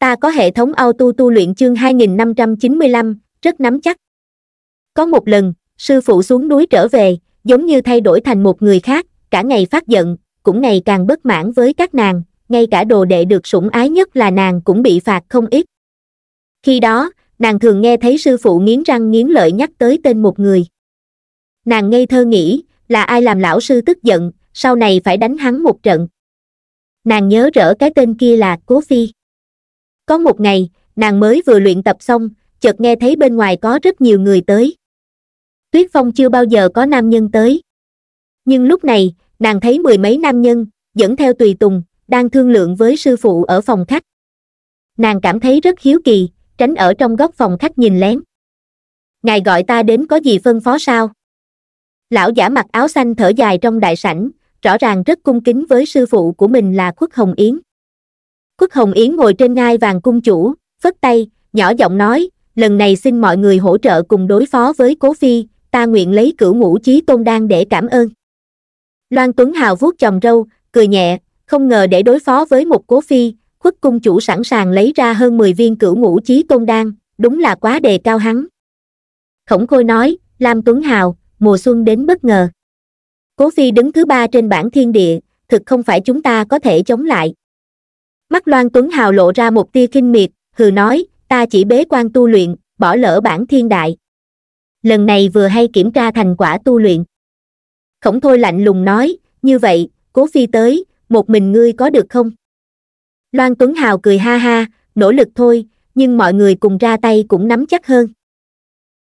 ta có hệ thống auto tu luyện chương 2595, rất nắm chắc. Có một lần, sư phụ xuống núi trở về, giống như thay đổi thành một người khác, cả ngày phát giận, cũng ngày càng bất mãn với các nàng, ngay cả đồ đệ được sủng ái nhất là nàng cũng bị phạt không ít. Khi đó, nàng thường nghe thấy sư phụ nghiến răng nghiến lợi nhắc tới tên một người. Nàng ngây thơ nghĩ, là ai làm lão sư tức giận, sau này phải đánh hắn một trận. Nàng nhớ rỡ cái tên kia là Cố Phi có một ngày nàng mới vừa luyện tập xong chợt nghe thấy bên ngoài có rất nhiều người tới tuyết phong chưa bao giờ có nam nhân tới nhưng lúc này nàng thấy mười mấy nam nhân dẫn theo tùy tùng đang thương lượng với sư phụ ở phòng khách nàng cảm thấy rất hiếu kỳ tránh ở trong góc phòng khách nhìn lén ngài gọi ta đến có gì phân phó sao lão giả mặc áo xanh thở dài trong đại sảnh rõ ràng rất cung kính với sư phụ của mình là khuất hồng yến Quất Hồng Yến ngồi trên ngai vàng cung chủ, phất tay, nhỏ giọng nói, lần này xin mọi người hỗ trợ cùng đối phó với Cố Phi, ta nguyện lấy cửu ngũ chí tôn đan để cảm ơn. Loan Tuấn Hào vuốt chồng râu, cười nhẹ, không ngờ để đối phó với một Cố Phi, khuất cung chủ sẵn sàng lấy ra hơn 10 viên cửu ngũ chí tôn đan, đúng là quá đề cao hắn. Khổng Khôi nói, Lam Tuấn Hào, mùa xuân đến bất ngờ. Cố Phi đứng thứ ba trên bảng thiên địa, thực không phải chúng ta có thể chống lại. Mắt Loan Tuấn Hào lộ ra một tia kinh miệt, hừ nói, ta chỉ bế quan tu luyện, bỏ lỡ bản thiên đại. Lần này vừa hay kiểm tra thành quả tu luyện. Khổng thôi lạnh lùng nói, như vậy, cố phi tới, một mình ngươi có được không? Loan Tuấn Hào cười ha ha, nỗ lực thôi, nhưng mọi người cùng ra tay cũng nắm chắc hơn.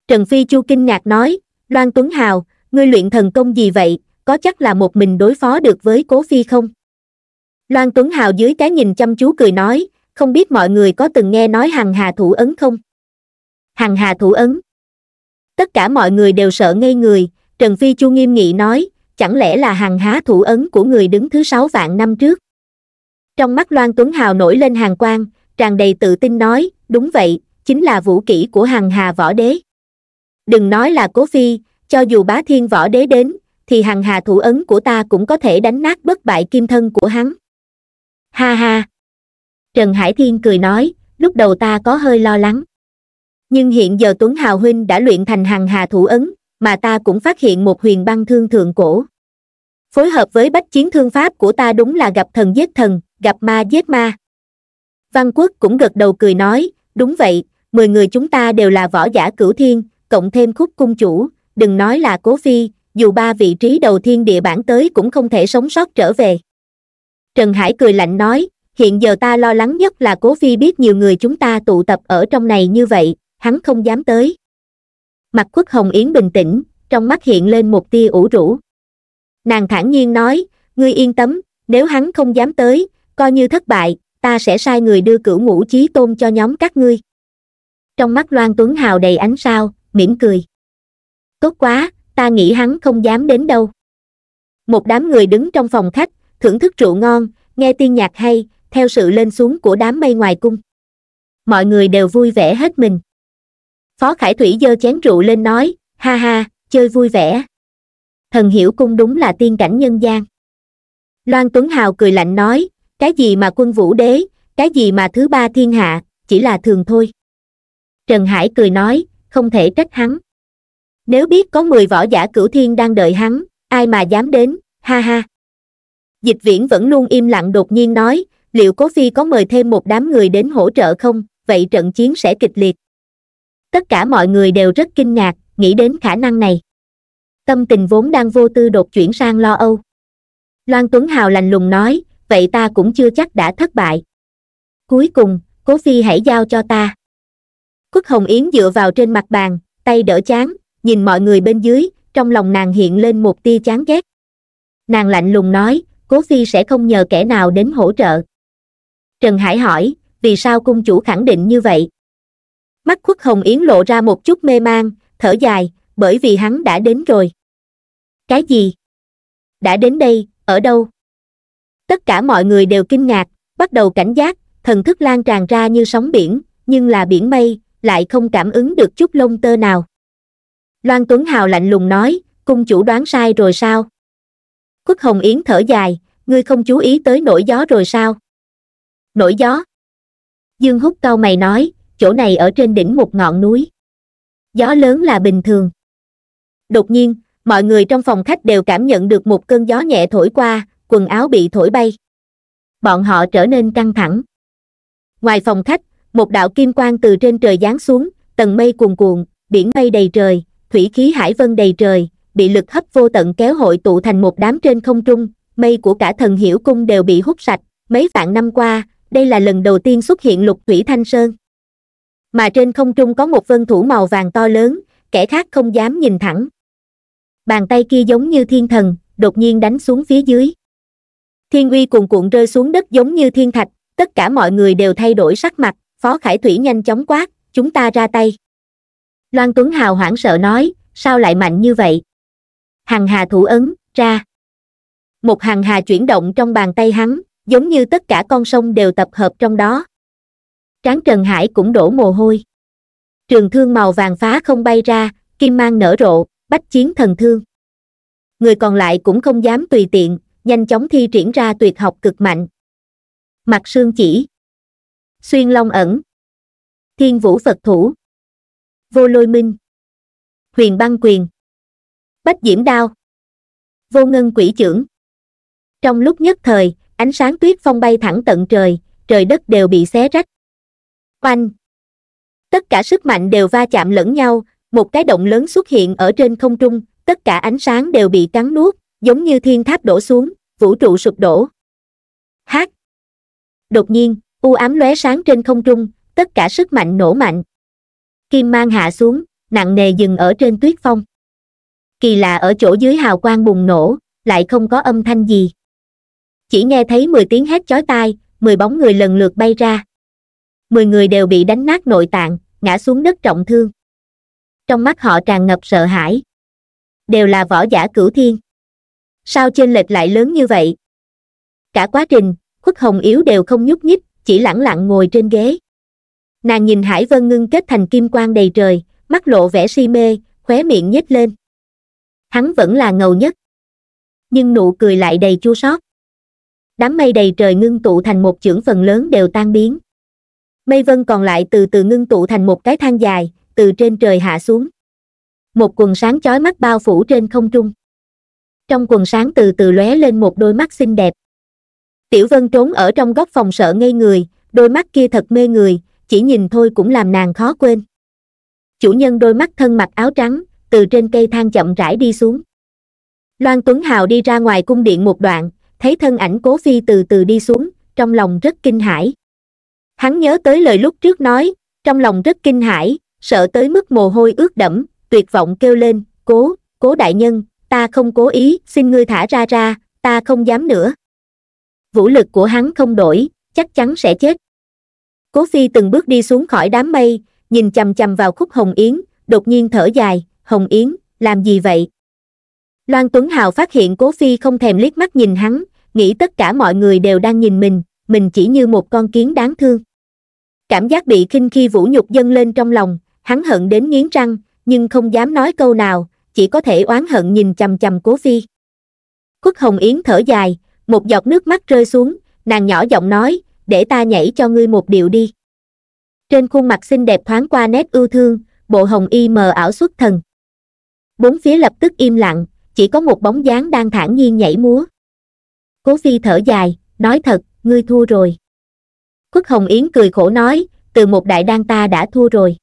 Trần Phi Chu kinh ngạc nói, Loan Tuấn Hào, ngươi luyện thần công gì vậy, có chắc là một mình đối phó được với cố phi không? loan tuấn hào dưới cái nhìn chăm chú cười nói không biết mọi người có từng nghe nói hằng hà thủ ấn không hằng hà thủ ấn tất cả mọi người đều sợ ngây người trần phi chu nghiêm nghị nói chẳng lẽ là hằng há thủ ấn của người đứng thứ sáu vạn năm trước trong mắt loan tuấn hào nổi lên hàng quang tràn đầy tự tin nói đúng vậy chính là vũ kỹ của hằng hà võ đế đừng nói là cố phi cho dù bá thiên võ đế đến thì hằng hà thủ ấn của ta cũng có thể đánh nát bất bại kim thân của hắn ha ha trần hải thiên cười nói lúc đầu ta có hơi lo lắng nhưng hiện giờ tuấn hào huynh đã luyện thành hằng hà thủ ấn mà ta cũng phát hiện một huyền băng thương thượng cổ phối hợp với bách chiến thương pháp của ta đúng là gặp thần giết thần gặp ma giết ma văn quốc cũng gật đầu cười nói đúng vậy mười người chúng ta đều là võ giả cửu thiên cộng thêm khúc cung chủ đừng nói là cố phi dù ba vị trí đầu thiên địa bản tới cũng không thể sống sót trở về trần hải cười lạnh nói hiện giờ ta lo lắng nhất là cố phi biết nhiều người chúng ta tụ tập ở trong này như vậy hắn không dám tới mặt khuất hồng yến bình tĩnh trong mắt hiện lên một tia ủ rũ nàng thản nhiên nói ngươi yên tâm nếu hắn không dám tới coi như thất bại ta sẽ sai người đưa cửu ngũ chí tôn cho nhóm các ngươi trong mắt loan tuấn hào đầy ánh sao mỉm cười tốt quá ta nghĩ hắn không dám đến đâu một đám người đứng trong phòng khách thưởng thức rượu ngon nghe tiên nhạc hay theo sự lên xuống của đám mây ngoài cung mọi người đều vui vẻ hết mình phó khải thủy dơ chén rượu lên nói ha ha chơi vui vẻ thần hiểu cung đúng là tiên cảnh nhân gian loan tuấn hào cười lạnh nói cái gì mà quân vũ đế cái gì mà thứ ba thiên hạ chỉ là thường thôi trần hải cười nói không thể trách hắn nếu biết có mười võ giả cửu thiên đang đợi hắn ai mà dám đến ha ha Dịch viễn vẫn luôn im lặng đột nhiên nói, liệu Cố Phi có mời thêm một đám người đến hỗ trợ không, vậy trận chiến sẽ kịch liệt. Tất cả mọi người đều rất kinh ngạc, nghĩ đến khả năng này. Tâm tình vốn đang vô tư đột chuyển sang lo âu. Loan Tuấn Hào lành lùng nói, vậy ta cũng chưa chắc đã thất bại. Cuối cùng, Cố Phi hãy giao cho ta. Khuất Hồng Yến dựa vào trên mặt bàn, tay đỡ chán, nhìn mọi người bên dưới, trong lòng nàng hiện lên một tia chán ghét. Nàng lạnh lùng nói, cố phi sẽ không nhờ kẻ nào đến hỗ trợ trần hải hỏi vì sao cung chủ khẳng định như vậy mắt khuất hồng yến lộ ra một chút mê man thở dài bởi vì hắn đã đến rồi cái gì đã đến đây ở đâu tất cả mọi người đều kinh ngạc bắt đầu cảnh giác thần thức lan tràn ra như sóng biển nhưng là biển mây lại không cảm ứng được chút lông tơ nào loan tuấn hào lạnh lùng nói cung chủ đoán sai rồi sao Khuất Hồng Yến thở dài, ngươi không chú ý tới nổi gió rồi sao? Nổi gió? Dương Húc cau mày nói, chỗ này ở trên đỉnh một ngọn núi. Gió lớn là bình thường. Đột nhiên, mọi người trong phòng khách đều cảm nhận được một cơn gió nhẹ thổi qua, quần áo bị thổi bay. Bọn họ trở nên căng thẳng. Ngoài phòng khách, một đạo kim quang từ trên trời giáng xuống, tầng mây cuồn cuộn, biển mây đầy trời, thủy khí hải vân đầy trời, bị lực hấp vô tận kéo hội tụ thành một đám trên không trung, mây của cả thần hiểu cung đều bị hút sạch, mấy vạn năm qua, đây là lần đầu tiên xuất hiện lục thủy thanh sơn. Mà trên không trung có một vân thủ màu vàng to lớn, kẻ khác không dám nhìn thẳng. Bàn tay kia giống như thiên thần, đột nhiên đánh xuống phía dưới. Thiên uy cuồn cuộn rơi xuống đất giống như thiên thạch, tất cả mọi người đều thay đổi sắc mặt, Phó Khải Thủy nhanh chóng quát, chúng ta ra tay. Loan Tuấn Hào hoảng sợ nói, sao lại mạnh như vậy? hàng hà thủ ấn, ra. Một hàng hà chuyển động trong bàn tay hắn, giống như tất cả con sông đều tập hợp trong đó. Tráng Trần Hải cũng đổ mồ hôi. Trường thương màu vàng phá không bay ra, kim mang nở rộ, bách chiến thần thương. Người còn lại cũng không dám tùy tiện, nhanh chóng thi triển ra tuyệt học cực mạnh. Mặt sương chỉ. Xuyên long ẩn. Thiên vũ Phật thủ. Vô lôi minh. Huyền băng quyền bách diễm đao vô ngân quỷ trưởng trong lúc nhất thời ánh sáng tuyết phong bay thẳng tận trời trời đất đều bị xé rách oanh tất cả sức mạnh đều va chạm lẫn nhau một cái động lớn xuất hiện ở trên không trung tất cả ánh sáng đều bị cắn nuốt giống như thiên tháp đổ xuống vũ trụ sụp đổ hát đột nhiên u ám lóe sáng trên không trung tất cả sức mạnh nổ mạnh kim mang hạ xuống nặng nề dừng ở trên tuyết phong kỳ lạ ở chỗ dưới hào quang bùng nổ lại không có âm thanh gì chỉ nghe thấy mười tiếng hét chói tai mười bóng người lần lượt bay ra mười người đều bị đánh nát nội tạng ngã xuống đất trọng thương trong mắt họ tràn ngập sợ hãi đều là võ giả cửu thiên sao trên lệch lại lớn như vậy cả quá trình khuất hồng yếu đều không nhúc nhích chỉ lẳng lặng ngồi trên ghế nàng nhìn hải vân ngưng kết thành kim quang đầy trời mắt lộ vẻ si mê khóe miệng nhếch lên hắn vẫn là ngầu nhất nhưng nụ cười lại đầy chua sót đám mây đầy trời ngưng tụ thành một chưởng phần lớn đều tan biến mây vân còn lại từ từ ngưng tụ thành một cái thang dài từ trên trời hạ xuống một quần sáng chói mắt bao phủ trên không trung trong quần sáng từ từ lóe lên một đôi mắt xinh đẹp tiểu vân trốn ở trong góc phòng sợ ngây người đôi mắt kia thật mê người chỉ nhìn thôi cũng làm nàng khó quên chủ nhân đôi mắt thân mặc áo trắng từ trên cây thang chậm rãi đi xuống loan tuấn hào đi ra ngoài cung điện một đoạn thấy thân ảnh cố phi từ từ đi xuống trong lòng rất kinh hãi hắn nhớ tới lời lúc trước nói trong lòng rất kinh hãi sợ tới mức mồ hôi ướt đẫm tuyệt vọng kêu lên cố cố đại nhân ta không cố ý xin ngươi thả ra ra ta không dám nữa vũ lực của hắn không đổi chắc chắn sẽ chết cố phi từng bước đi xuống khỏi đám mây nhìn chằm chằm vào khúc hồng yến đột nhiên thở dài Hồng Yến, làm gì vậy? Loan Tuấn Hào phát hiện Cố Phi không thèm liếc mắt nhìn hắn, nghĩ tất cả mọi người đều đang nhìn mình, mình chỉ như một con kiến đáng thương. Cảm giác bị khinh khi vũ nhục dâng lên trong lòng, hắn hận đến nghiến răng, nhưng không dám nói câu nào, chỉ có thể oán hận nhìn chầm chầm Cố Phi. Khuất Hồng Yến thở dài, một giọt nước mắt rơi xuống, nàng nhỏ giọng nói, để ta nhảy cho ngươi một điệu đi. Trên khuôn mặt xinh đẹp thoáng qua nét ưu thương, bộ hồng y mờ ảo xuất thần bốn phía lập tức im lặng chỉ có một bóng dáng đang thản nhiên nhảy múa cố phi thở dài nói thật ngươi thua rồi khuất hồng yến cười khổ nói từ một đại đan ta đã thua rồi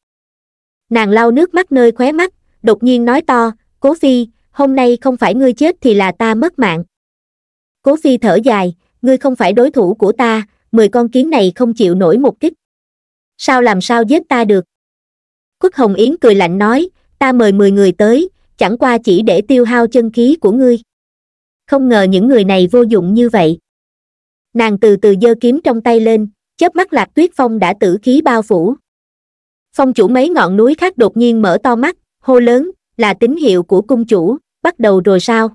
nàng lau nước mắt nơi khóe mắt đột nhiên nói to cố phi hôm nay không phải ngươi chết thì là ta mất mạng cố phi thở dài ngươi không phải đối thủ của ta mười con kiến này không chịu nổi một kích sao làm sao giết ta được khuất hồng yến cười lạnh nói ta mời mười người tới chẳng qua chỉ để tiêu hao chân khí của ngươi không ngờ những người này vô dụng như vậy nàng từ từ giơ kiếm trong tay lên chớp mắt lạc tuyết phong đã tử khí bao phủ phong chủ mấy ngọn núi khác đột nhiên mở to mắt hô lớn là tín hiệu của cung chủ bắt đầu rồi sao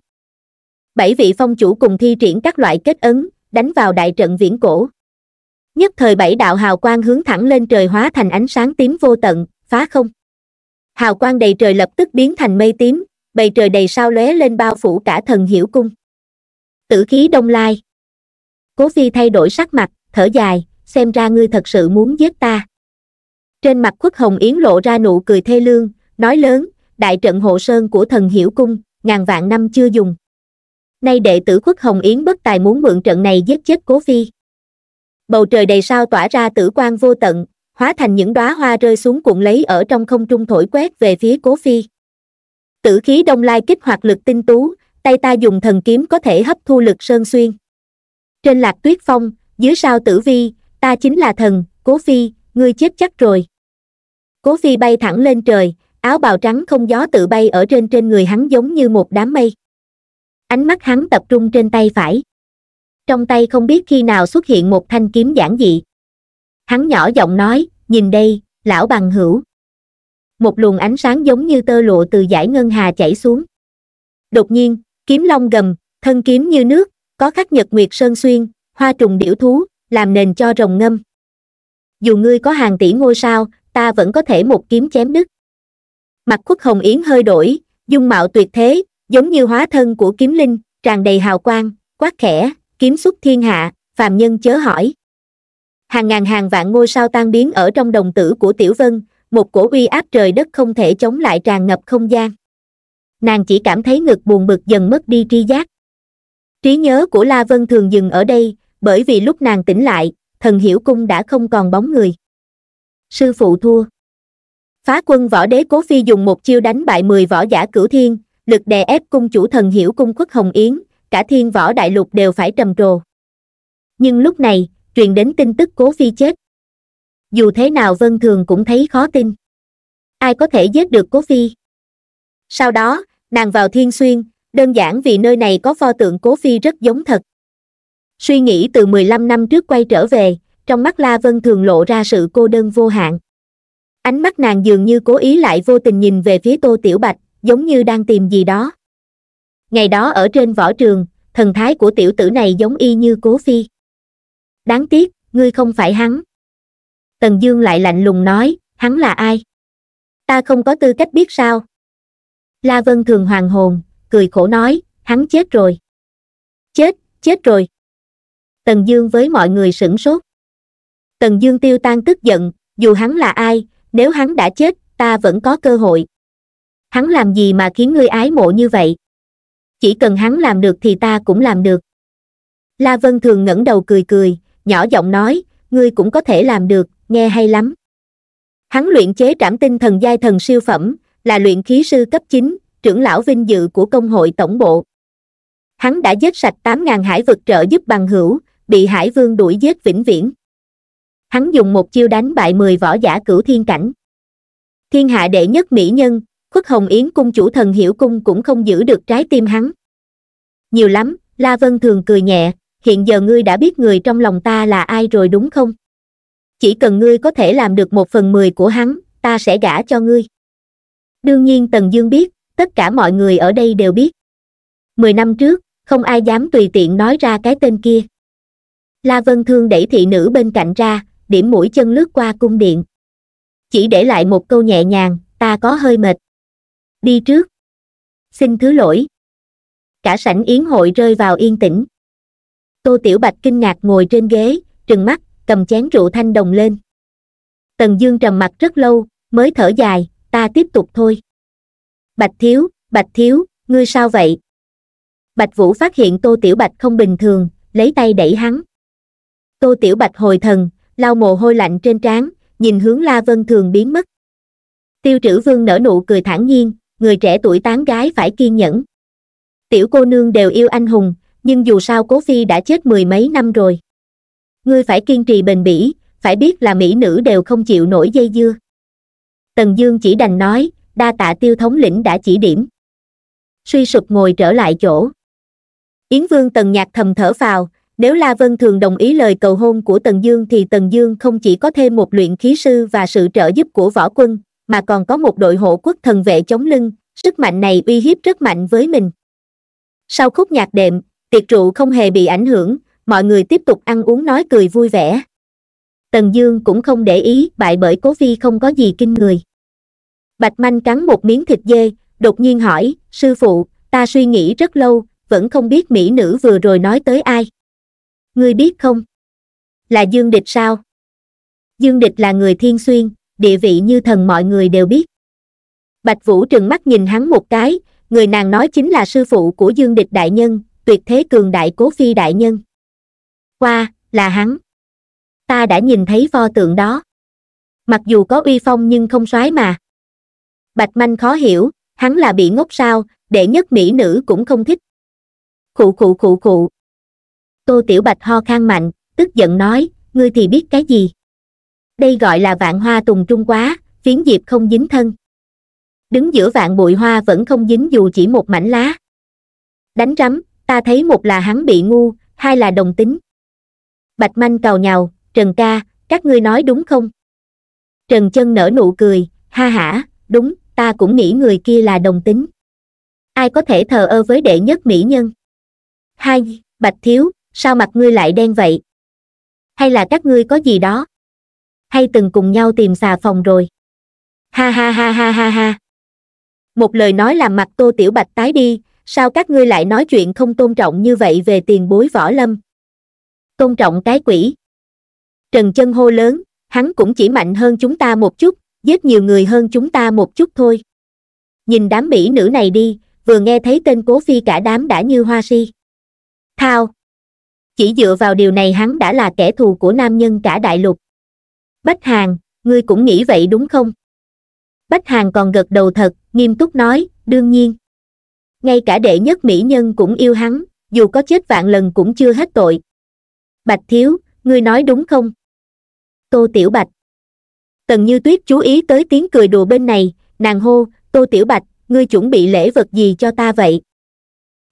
bảy vị phong chủ cùng thi triển các loại kết ấn đánh vào đại trận viễn cổ nhất thời bảy đạo hào quang hướng thẳng lên trời hóa thành ánh sáng tím vô tận phá không hào quang đầy trời lập tức biến thành mây tím bầy trời đầy sao lóe lên bao phủ cả thần hiểu cung tử khí đông lai cố phi thay đổi sắc mặt thở dài xem ra ngươi thật sự muốn giết ta trên mặt khuất hồng yến lộ ra nụ cười thê lương nói lớn đại trận hộ sơn của thần hiểu cung ngàn vạn năm chưa dùng nay đệ tử khuất hồng yến bất tài muốn mượn trận này giết chết cố phi bầu trời đầy sao tỏa ra tử quang vô tận hóa thành những đóa hoa rơi xuống cuộn lấy ở trong không trung thổi quét về phía cố phi tử khí đông lai kích hoạt lực tinh tú tay ta dùng thần kiếm có thể hấp thu lực sơn xuyên trên lạc tuyết phong dưới sao tử vi ta chính là thần cố phi ngươi chết chắc rồi cố phi bay thẳng lên trời áo bào trắng không gió tự bay ở trên trên người hắn giống như một đám mây ánh mắt hắn tập trung trên tay phải trong tay không biết khi nào xuất hiện một thanh kiếm giản dị hắn nhỏ giọng nói nhìn đây lão bằng hữu một luồng ánh sáng giống như tơ lụa từ dải ngân hà chảy xuống đột nhiên kiếm long gầm thân kiếm như nước có khắc nhật nguyệt sơn xuyên hoa trùng điểu thú làm nền cho rồng ngâm dù ngươi có hàng tỷ ngôi sao ta vẫn có thể một kiếm chém đứt mặt khuất hồng yến hơi đổi dung mạo tuyệt thế giống như hóa thân của kiếm linh tràn đầy hào quang quát khẽ kiếm xuất thiên hạ phàm nhân chớ hỏi hàng ngàn hàng vạn ngôi sao tan biến ở trong đồng tử của tiểu vân một cổ uy áp trời đất không thể chống lại tràn ngập không gian nàng chỉ cảm thấy ngực buồn bực dần mất đi tri giác trí nhớ của la vân thường dừng ở đây bởi vì lúc nàng tỉnh lại thần hiểu cung đã không còn bóng người sư phụ thua phá quân võ đế cố phi dùng một chiêu đánh bại mười võ giả cửu thiên lực đè ép cung chủ thần hiểu cung quốc hồng yến cả thiên võ đại lục đều phải trầm trồ nhưng lúc này truyền đến tin tức cố phi chết dù thế nào vân thường cũng thấy khó tin ai có thể giết được cố phi sau đó nàng vào thiên xuyên đơn giản vì nơi này có pho tượng cố phi rất giống thật suy nghĩ từ mười lăm năm trước quay trở về trong mắt la vân thường lộ ra sự cô đơn vô hạn ánh mắt nàng dường như cố ý lại vô tình nhìn về phía tô tiểu bạch giống như đang tìm gì đó ngày đó ở trên võ trường thần thái của tiểu tử này giống y như cố phi đáng tiếc ngươi không phải hắn tần dương lại lạnh lùng nói hắn là ai ta không có tư cách biết sao la vân thường hoàng hồn cười khổ nói hắn chết rồi chết chết rồi tần dương với mọi người sửng sốt tần dương tiêu tan tức giận dù hắn là ai nếu hắn đã chết ta vẫn có cơ hội hắn làm gì mà khiến ngươi ái mộ như vậy chỉ cần hắn làm được thì ta cũng làm được la vân thường ngẩng đầu cười cười nhỏ giọng nói ngươi cũng có thể làm được nghe hay lắm hắn luyện chế trảm tinh thần giai thần siêu phẩm là luyện khí sư cấp chín trưởng lão vinh dự của công hội tổng bộ hắn đã giết sạch tám ngàn hải vực trợ giúp bằng hữu bị hải vương đuổi giết vĩnh viễn hắn dùng một chiêu đánh bại mười võ giả cửu thiên cảnh thiên hạ đệ nhất mỹ nhân khuất hồng yến cung chủ thần hiểu cung cũng không giữ được trái tim hắn nhiều lắm la vân thường cười nhẹ hiện giờ ngươi đã biết người trong lòng ta là ai rồi đúng không chỉ cần ngươi có thể làm được một phần mười của hắn ta sẽ gả cho ngươi đương nhiên tần dương biết tất cả mọi người ở đây đều biết mười năm trước không ai dám tùy tiện nói ra cái tên kia la vân thương đẩy thị nữ bên cạnh ra điểm mũi chân lướt qua cung điện chỉ để lại một câu nhẹ nhàng ta có hơi mệt đi trước xin thứ lỗi cả sảnh yến hội rơi vào yên tĩnh tô tiểu bạch kinh ngạc ngồi trên ghế trừng mắt cầm chén rượu thanh đồng lên tần dương trầm mặt rất lâu mới thở dài ta tiếp tục thôi bạch thiếu bạch thiếu ngươi sao vậy bạch vũ phát hiện tô tiểu bạch không bình thường lấy tay đẩy hắn tô tiểu bạch hồi thần lau mồ hôi lạnh trên trán nhìn hướng la vân thường biến mất tiêu trữ vương nở nụ cười thản nhiên người trẻ tuổi tán gái phải kiên nhẫn tiểu cô nương đều yêu anh hùng nhưng dù sao cố phi đã chết mười mấy năm rồi ngươi phải kiên trì bền bỉ phải biết là mỹ nữ đều không chịu nổi dây dưa tần dương chỉ đành nói đa tạ tiêu thống lĩnh đã chỉ điểm suy sụp ngồi trở lại chỗ yến vương tần nhạc thầm thở vào nếu la vân thường đồng ý lời cầu hôn của tần dương thì tần dương không chỉ có thêm một luyện khí sư và sự trợ giúp của võ quân mà còn có một đội hộ quốc thần vệ chống lưng sức mạnh này uy hiếp rất mạnh với mình sau khúc nhạc đệm tiệc rượu không hề bị ảnh hưởng mọi người tiếp tục ăn uống nói cười vui vẻ tần dương cũng không để ý bại bởi cố Phi không có gì kinh người bạch manh cắn một miếng thịt dê đột nhiên hỏi sư phụ ta suy nghĩ rất lâu vẫn không biết mỹ nữ vừa rồi nói tới ai ngươi biết không là dương địch sao dương địch là người thiên xuyên địa vị như thần mọi người đều biết bạch vũ trừng mắt nhìn hắn một cái người nàng nói chính là sư phụ của dương địch đại nhân tuyệt thế cường đại cố phi đại nhân qua là hắn ta đã nhìn thấy pho tượng đó mặc dù có uy phong nhưng không soái mà bạch manh khó hiểu hắn là bị ngốc sao đệ nhất mỹ nữ cũng không thích khụ khụ khụ khụ tô tiểu bạch ho khang mạnh tức giận nói ngươi thì biết cái gì đây gọi là vạn hoa tùng trung quá phiến diệp không dính thân đứng giữa vạn bụi hoa vẫn không dính dù chỉ một mảnh lá đánh rắm ta thấy một là hắn bị ngu hai là đồng tính bạch manh cào nhào trần ca các ngươi nói đúng không trần chân nở nụ cười ha hả đúng ta cũng nghĩ người kia là đồng tính ai có thể thờ ơ với đệ nhất mỹ nhân hai bạch thiếu sao mặt ngươi lại đen vậy hay là các ngươi có gì đó hay từng cùng nhau tìm xà phòng rồi ha ha ha ha ha ha một lời nói làm mặt tô tiểu bạch tái đi sao các ngươi lại nói chuyện không tôn trọng như vậy về tiền bối võ lâm tôn trọng cái quỷ trần chân hô lớn hắn cũng chỉ mạnh hơn chúng ta một chút giết nhiều người hơn chúng ta một chút thôi nhìn đám mỹ nữ này đi vừa nghe thấy tên cố phi cả đám đã như hoa si thao chỉ dựa vào điều này hắn đã là kẻ thù của nam nhân cả đại lục bách hàng ngươi cũng nghĩ vậy đúng không bách hàng còn gật đầu thật nghiêm túc nói đương nhiên ngay cả đệ nhất mỹ nhân cũng yêu hắn dù có chết vạn lần cũng chưa hết tội bạch thiếu ngươi nói đúng không tô tiểu bạch tần như tuyết chú ý tới tiếng cười đùa bên này nàng hô tô tiểu bạch ngươi chuẩn bị lễ vật gì cho ta vậy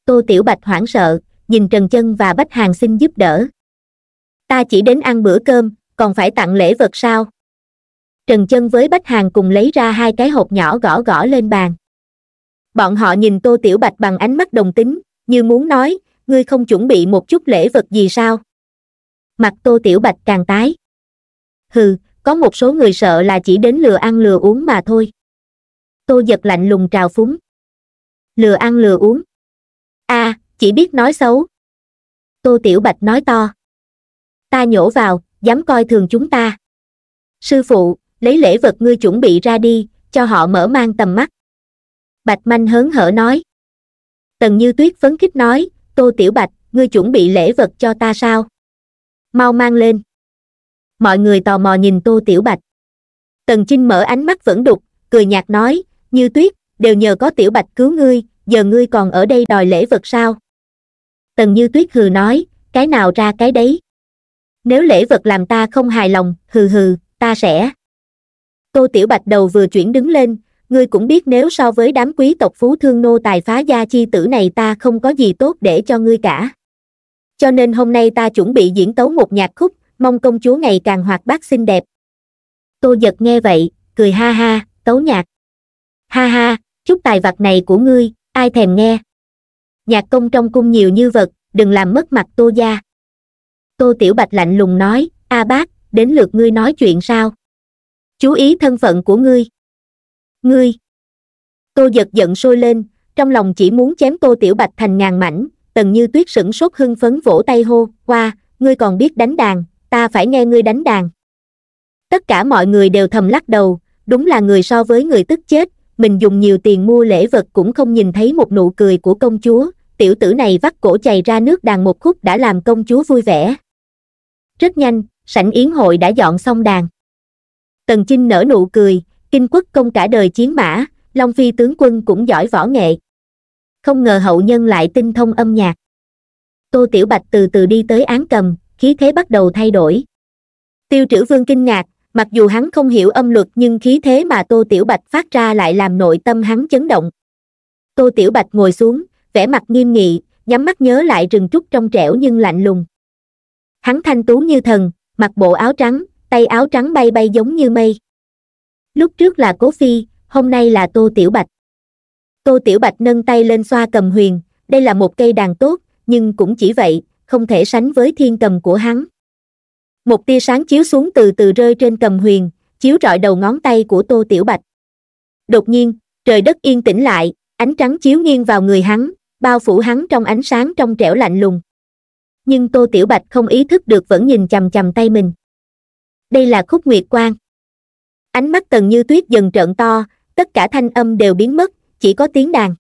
tô tiểu bạch hoảng sợ nhìn trần chân và bách hàng xin giúp đỡ ta chỉ đến ăn bữa cơm còn phải tặng lễ vật sao trần chân với bách hàng cùng lấy ra hai cái hộp nhỏ gõ gõ lên bàn bọn họ nhìn tô tiểu bạch bằng ánh mắt đồng tính như muốn nói ngươi không chuẩn bị một chút lễ vật gì sao mặt tô tiểu bạch càng tái hừ có một số người sợ là chỉ đến lừa ăn lừa uống mà thôi tô giật lạnh lùng trào phúng lừa ăn lừa uống a à, chỉ biết nói xấu tô tiểu bạch nói to ta nhổ vào dám coi thường chúng ta sư phụ lấy lễ vật ngươi chuẩn bị ra đi cho họ mở mang tầm mắt bạch manh hớn hở nói tần như tuyết phấn khích nói tô tiểu bạch ngươi chuẩn bị lễ vật cho ta sao mau mang lên mọi người tò mò nhìn tô tiểu bạch tần chinh mở ánh mắt vẫn đục cười nhạt nói như tuyết đều nhờ có tiểu bạch cứu ngươi giờ ngươi còn ở đây đòi lễ vật sao tần như tuyết hừ nói cái nào ra cái đấy nếu lễ vật làm ta không hài lòng hừ hừ ta sẽ tô tiểu bạch đầu vừa chuyển đứng lên ngươi cũng biết nếu so với đám quý tộc phú thương nô tài phá gia chi tử này ta không có gì tốt để cho ngươi cả cho nên hôm nay ta chuẩn bị diễn tấu một nhạc khúc mong công chúa ngày càng hoạt bát xinh đẹp tô giật nghe vậy cười ha ha tấu nhạc ha ha chút tài vật này của ngươi ai thèm nghe nhạc công trong cung nhiều như vật đừng làm mất mặt tô gia tô tiểu bạch lạnh lùng nói a bác đến lượt ngươi nói chuyện sao chú ý thân phận của ngươi ngươi tô giật giận sôi lên trong lòng chỉ muốn chém tô tiểu bạch thành ngàn mảnh tần như tuyết sửng sốt hưng phấn vỗ tay hô qua ngươi còn biết đánh đàn ta phải nghe ngươi đánh đàn tất cả mọi người đều thầm lắc đầu đúng là người so với người tức chết mình dùng nhiều tiền mua lễ vật cũng không nhìn thấy một nụ cười của công chúa tiểu tử này vắt cổ chày ra nước đàn một khúc đã làm công chúa vui vẻ rất nhanh sảnh yến hội đã dọn xong đàn tần chinh nở nụ cười Kinh quốc công cả đời chiến mã, Long Phi tướng quân cũng giỏi võ nghệ. Không ngờ hậu nhân lại tinh thông âm nhạc. Tô Tiểu Bạch từ từ đi tới án cầm, khí thế bắt đầu thay đổi. Tiêu trữ vương kinh ngạc, mặc dù hắn không hiểu âm luật nhưng khí thế mà Tô Tiểu Bạch phát ra lại làm nội tâm hắn chấn động. Tô Tiểu Bạch ngồi xuống, vẻ mặt nghiêm nghị, nhắm mắt nhớ lại rừng trúc trong trẻo nhưng lạnh lùng. Hắn thanh tú như thần, mặc bộ áo trắng, tay áo trắng bay bay giống như mây lúc trước là cố phi hôm nay là tô tiểu bạch tô tiểu bạch nâng tay lên xoa cầm huyền đây là một cây đàn tốt nhưng cũng chỉ vậy không thể sánh với thiên cầm của hắn một tia sáng chiếu xuống từ từ rơi trên cầm huyền chiếu rọi đầu ngón tay của tô tiểu bạch đột nhiên trời đất yên tĩnh lại ánh trắng chiếu nghiêng vào người hắn bao phủ hắn trong ánh sáng trong trẻo lạnh lùng nhưng tô tiểu bạch không ý thức được vẫn nhìn chầm chầm tay mình đây là khúc nguyệt quang ánh mắt tần như tuyết dần trợn to tất cả thanh âm đều biến mất chỉ có tiếng đàn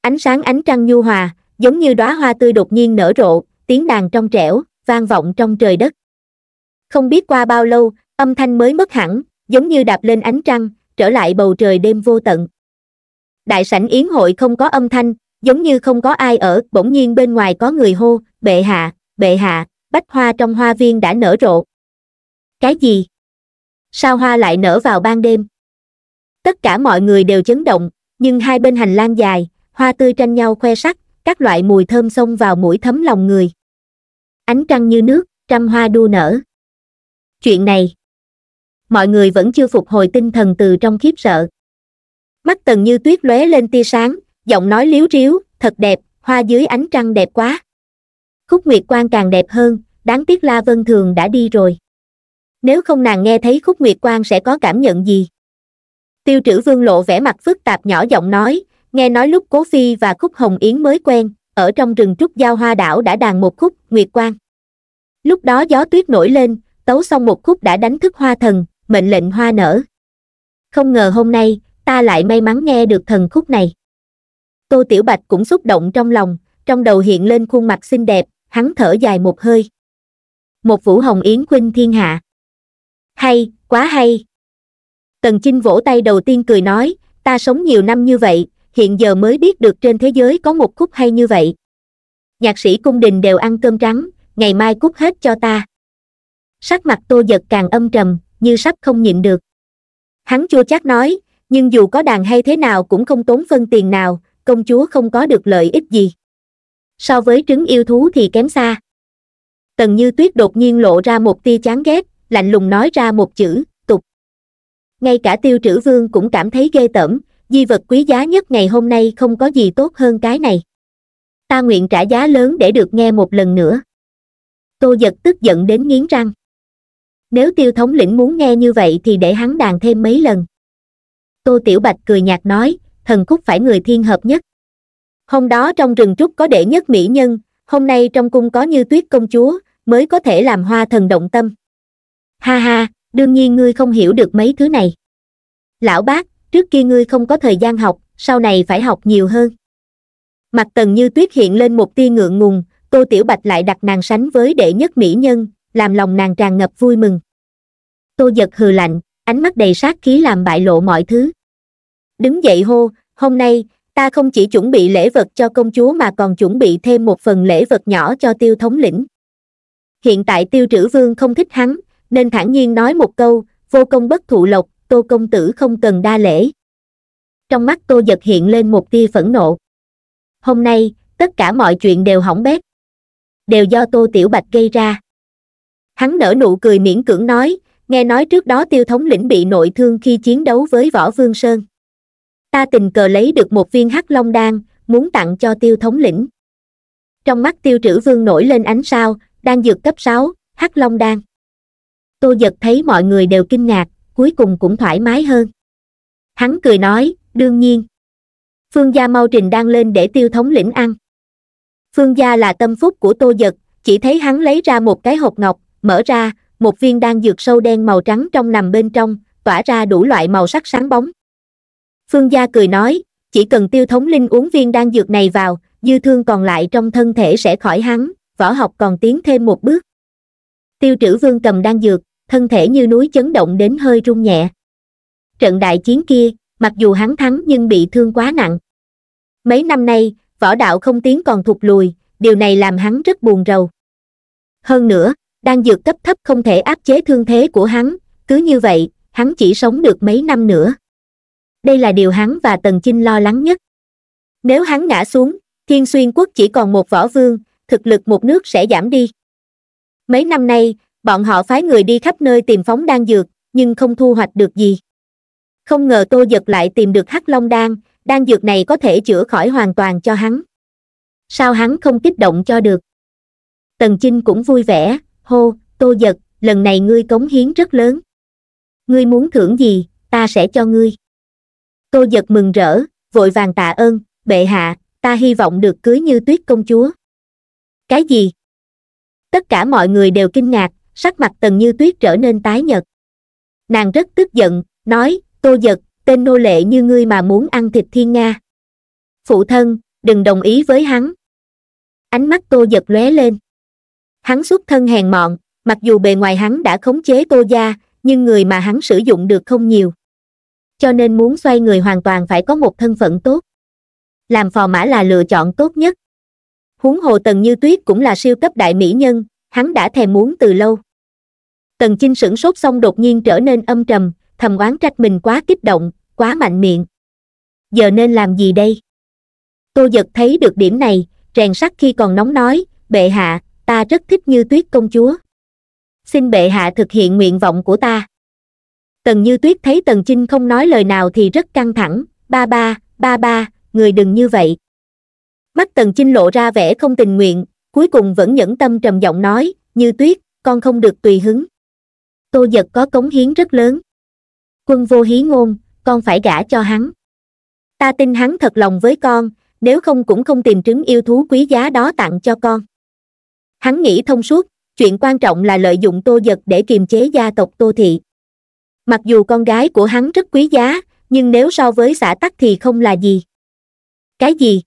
ánh sáng ánh trăng nhu hòa giống như đóa hoa tươi đột nhiên nở rộ tiếng đàn trong trẻo vang vọng trong trời đất không biết qua bao lâu âm thanh mới mất hẳn giống như đạp lên ánh trăng trở lại bầu trời đêm vô tận đại sảnh yến hội không có âm thanh giống như không có ai ở bỗng nhiên bên ngoài có người hô bệ hạ bệ hạ bách hoa trong hoa viên đã nở rộ cái gì sao hoa lại nở vào ban đêm tất cả mọi người đều chấn động nhưng hai bên hành lang dài hoa tươi tranh nhau khoe sắc các loại mùi thơm xông vào mũi thấm lòng người ánh trăng như nước trăm hoa đua nở chuyện này mọi người vẫn chưa phục hồi tinh thần từ trong khiếp sợ mắt tần như tuyết lóe lên tia sáng giọng nói liếu riếu thật đẹp hoa dưới ánh trăng đẹp quá khúc nguyệt quan càng đẹp hơn đáng tiếc la vân thường đã đi rồi nếu không nàng nghe thấy khúc nguyệt quang sẽ có cảm nhận gì tiêu trữ vương lộ vẻ mặt phức tạp nhỏ giọng nói nghe nói lúc cố phi và khúc hồng yến mới quen ở trong rừng trúc giao hoa đảo đã đàn một khúc nguyệt quang lúc đó gió tuyết nổi lên tấu xong một khúc đã đánh thức hoa thần mệnh lệnh hoa nở không ngờ hôm nay ta lại may mắn nghe được thần khúc này tô tiểu bạch cũng xúc động trong lòng trong đầu hiện lên khuôn mặt xinh đẹp hắn thở dài một hơi một vũ hồng yến khuynh thiên hạ hay, quá hay. Tần Chinh vỗ tay đầu tiên cười nói, ta sống nhiều năm như vậy, hiện giờ mới biết được trên thế giới có một khúc hay như vậy. Nhạc sĩ cung đình đều ăn cơm trắng, ngày mai cút hết cho ta. Sắc mặt tô giật càng âm trầm, như sắp không nhịn được. Hắn chua chát nói, nhưng dù có đàn hay thế nào cũng không tốn phân tiền nào, công chúa không có được lợi ích gì. So với trứng yêu thú thì kém xa. Tần Như Tuyết đột nhiên lộ ra một tia chán ghét, lạnh lùng nói ra một chữ tục ngay cả tiêu trữ vương cũng cảm thấy ghê tởm di vật quý giá nhất ngày hôm nay không có gì tốt hơn cái này ta nguyện trả giá lớn để được nghe một lần nữa tô giật tức giận đến nghiến răng nếu tiêu thống lĩnh muốn nghe như vậy thì để hắn đàn thêm mấy lần tô tiểu bạch cười nhạt nói thần khúc phải người thiên hợp nhất hôm đó trong rừng trúc có đệ nhất mỹ nhân hôm nay trong cung có như tuyết công chúa mới có thể làm hoa thần động tâm ha ha đương nhiên ngươi không hiểu được mấy thứ này lão bác trước kia ngươi không có thời gian học sau này phải học nhiều hơn mặt tần như tuyết hiện lên một tia ngượng ngùng tô tiểu bạch lại đặt nàng sánh với đệ nhất mỹ nhân làm lòng nàng tràn ngập vui mừng tô giật hừ lạnh ánh mắt đầy sát khí làm bại lộ mọi thứ đứng dậy hô hôm nay ta không chỉ chuẩn bị lễ vật cho công chúa mà còn chuẩn bị thêm một phần lễ vật nhỏ cho tiêu thống lĩnh hiện tại tiêu trữ vương không thích hắn nên thản nhiên nói một câu, vô công bất thụ lộc, tô công tử không cần đa lễ. Trong mắt tô giật hiện lên một tia phẫn nộ. Hôm nay, tất cả mọi chuyện đều hỏng bét. Đều do tô tiểu bạch gây ra. Hắn nở nụ cười miễn cưỡng nói, nghe nói trước đó tiêu thống lĩnh bị nội thương khi chiến đấu với võ vương sơn. Ta tình cờ lấy được một viên hắc long đan, muốn tặng cho tiêu thống lĩnh. Trong mắt tiêu trữ vương nổi lên ánh sao, đang dược cấp 6, hắc long đan tô giật thấy mọi người đều kinh ngạc cuối cùng cũng thoải mái hơn hắn cười nói đương nhiên phương gia mau trình đang lên để tiêu thống lĩnh ăn phương gia là tâm phúc của tô giật chỉ thấy hắn lấy ra một cái hộp ngọc mở ra một viên đan dược sâu đen màu trắng trong nằm bên trong tỏa ra đủ loại màu sắc sáng bóng phương gia cười nói chỉ cần tiêu thống linh uống viên đan dược này vào dư thương còn lại trong thân thể sẽ khỏi hắn võ học còn tiến thêm một bước tiêu trữ vương cầm đan dược thân thể như núi chấn động đến hơi rung nhẹ trận đại chiến kia mặc dù hắn thắng nhưng bị thương quá nặng mấy năm nay võ đạo không tiến còn thụt lùi điều này làm hắn rất buồn rầu hơn nữa đang dược cấp thấp không thể áp chế thương thế của hắn cứ như vậy hắn chỉ sống được mấy năm nữa đây là điều hắn và tần chinh lo lắng nhất nếu hắn ngã xuống thiên xuyên quốc chỉ còn một võ vương thực lực một nước sẽ giảm đi mấy năm nay bọn họ phái người đi khắp nơi tìm phóng đan dược nhưng không thu hoạch được gì không ngờ tô giật lại tìm được hắc long đan đan dược này có thể chữa khỏi hoàn toàn cho hắn sao hắn không kích động cho được tần chinh cũng vui vẻ hô tô giật lần này ngươi cống hiến rất lớn ngươi muốn thưởng gì ta sẽ cho ngươi tô giật mừng rỡ vội vàng tạ ơn bệ hạ ta hy vọng được cưới như tuyết công chúa cái gì tất cả mọi người đều kinh ngạc sắc mặt tần như tuyết trở nên tái nhợt nàng rất tức giận nói tô giật tên nô lệ như ngươi mà muốn ăn thịt thiên nga phụ thân đừng đồng ý với hắn ánh mắt tô giật lóe lên hắn xuất thân hèn mọn mặc dù bề ngoài hắn đã khống chế tô gia nhưng người mà hắn sử dụng được không nhiều cho nên muốn xoay người hoàn toàn phải có một thân phận tốt làm phò mã là lựa chọn tốt nhất huống hồ tần như tuyết cũng là siêu cấp đại mỹ nhân hắn đã thèm muốn từ lâu Tần Chinh sửng sốt xong đột nhiên trở nên âm trầm, thầm oán trách mình quá kích động, quá mạnh miệng. Giờ nên làm gì đây? Tô giật thấy được điểm này, rèn sắt khi còn nóng nói, bệ hạ, ta rất thích như tuyết công chúa. Xin bệ hạ thực hiện nguyện vọng của ta. Tần như tuyết thấy tần chinh không nói lời nào thì rất căng thẳng, ba ba, ba ba, người đừng như vậy. Mắt tần chinh lộ ra vẻ không tình nguyện, cuối cùng vẫn nhẫn tâm trầm giọng nói, như tuyết, con không được tùy hứng tô giật có cống hiến rất lớn quân vô hí ngôn con phải gả cho hắn ta tin hắn thật lòng với con nếu không cũng không tìm trứng yêu thú quý giá đó tặng cho con hắn nghĩ thông suốt chuyện quan trọng là lợi dụng tô giật để kiềm chế gia tộc tô thị mặc dù con gái của hắn rất quý giá nhưng nếu so với xã tắc thì không là gì cái gì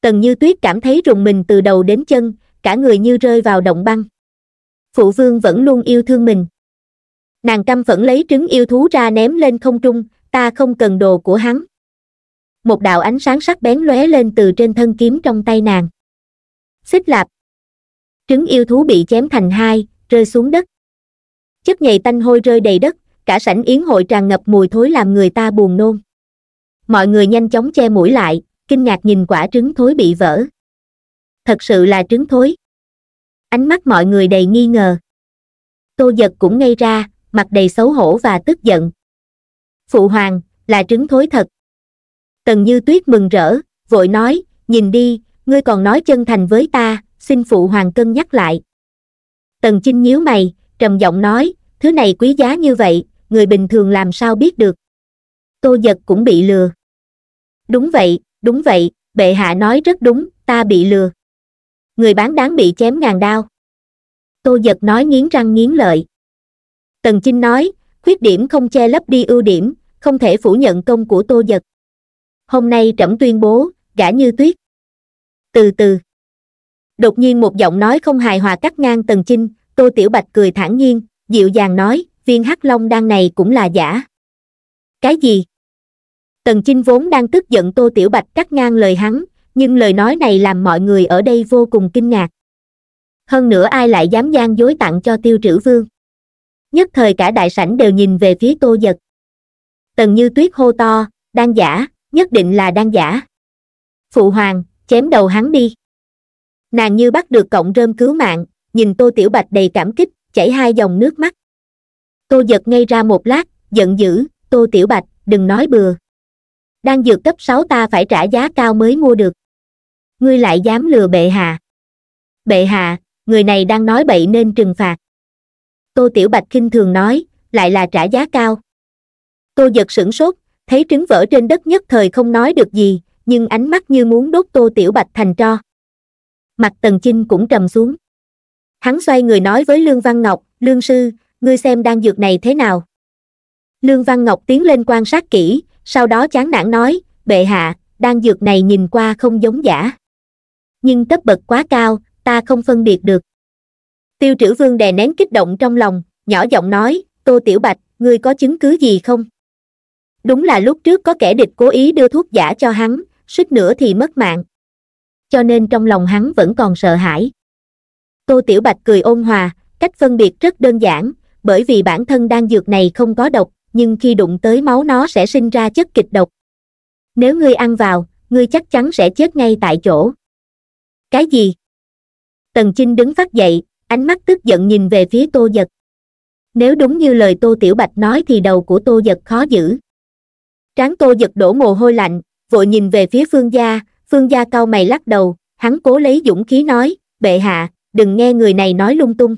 tần như tuyết cảm thấy rùng mình từ đầu đến chân cả người như rơi vào động băng phụ vương vẫn luôn yêu thương mình nàng căm phẫn lấy trứng yêu thú ra ném lên không trung ta không cần đồ của hắn một đạo ánh sáng sắc bén lóe lên từ trên thân kiếm trong tay nàng xích lạp trứng yêu thú bị chém thành hai rơi xuống đất chất nhầy tanh hôi rơi đầy đất cả sảnh yến hội tràn ngập mùi thối làm người ta buồn nôn mọi người nhanh chóng che mũi lại kinh ngạc nhìn quả trứng thối bị vỡ thật sự là trứng thối ánh mắt mọi người đầy nghi ngờ tô giật cũng ngây ra mặt đầy xấu hổ và tức giận phụ hoàng là trứng thối thật tần như tuyết mừng rỡ vội nói nhìn đi ngươi còn nói chân thành với ta xin phụ hoàng cân nhắc lại tần chinh nhíu mày trầm giọng nói thứ này quý giá như vậy người bình thường làm sao biết được tô giật cũng bị lừa đúng vậy đúng vậy bệ hạ nói rất đúng ta bị lừa người bán đáng bị chém ngàn đao tô giật nói nghiến răng nghiến lợi tần chinh nói khuyết điểm không che lấp đi ưu điểm không thể phủ nhận công của tô giật hôm nay trẫm tuyên bố gã như tuyết từ từ đột nhiên một giọng nói không hài hòa cắt ngang tần chinh tô tiểu bạch cười thản nhiên dịu dàng nói viên hắc long đan này cũng là giả cái gì tần chinh vốn đang tức giận tô tiểu bạch cắt ngang lời hắn nhưng lời nói này làm mọi người ở đây vô cùng kinh ngạc hơn nữa ai lại dám gian dối tặng cho tiêu trữ vương nhất thời cả đại sảnh đều nhìn về phía tô giật tần như tuyết hô to đang giả nhất định là đang giả phụ hoàng chém đầu hắn đi nàng như bắt được cọng rơm cứu mạng nhìn tô tiểu bạch đầy cảm kích chảy hai dòng nước mắt tô giật ngay ra một lát giận dữ tô tiểu bạch đừng nói bừa đang dược cấp sáu ta phải trả giá cao mới mua được ngươi lại dám lừa bệ hạ bệ hạ người này đang nói bậy nên trừng phạt tô tiểu bạch khinh thường nói lại là trả giá cao tô giật sửng sốt thấy trứng vỡ trên đất nhất thời không nói được gì nhưng ánh mắt như muốn đốt tô tiểu bạch thành tro mặt tần chinh cũng trầm xuống hắn xoay người nói với lương văn ngọc lương sư ngươi xem đan dược này thế nào lương văn ngọc tiến lên quan sát kỹ sau đó chán nản nói bệ hạ đan dược này nhìn qua không giống giả nhưng cấp bậc quá cao ta không phân biệt được tiêu trữ vương đè nén kích động trong lòng nhỏ giọng nói tô tiểu bạch ngươi có chứng cứ gì không đúng là lúc trước có kẻ địch cố ý đưa thuốc giả cho hắn suýt nữa thì mất mạng cho nên trong lòng hắn vẫn còn sợ hãi tô tiểu bạch cười ôn hòa cách phân biệt rất đơn giản bởi vì bản thân đan dược này không có độc nhưng khi đụng tới máu nó sẽ sinh ra chất kịch độc nếu ngươi ăn vào ngươi chắc chắn sẽ chết ngay tại chỗ cái gì tần chinh đứng phát dậy ánh mắt tức giận nhìn về phía tô giật nếu đúng như lời tô tiểu bạch nói thì đầu của tô giật khó giữ Tráng tô giật đổ mồ hôi lạnh vội nhìn về phía phương gia phương gia cau mày lắc đầu hắn cố lấy dũng khí nói bệ hạ đừng nghe người này nói lung tung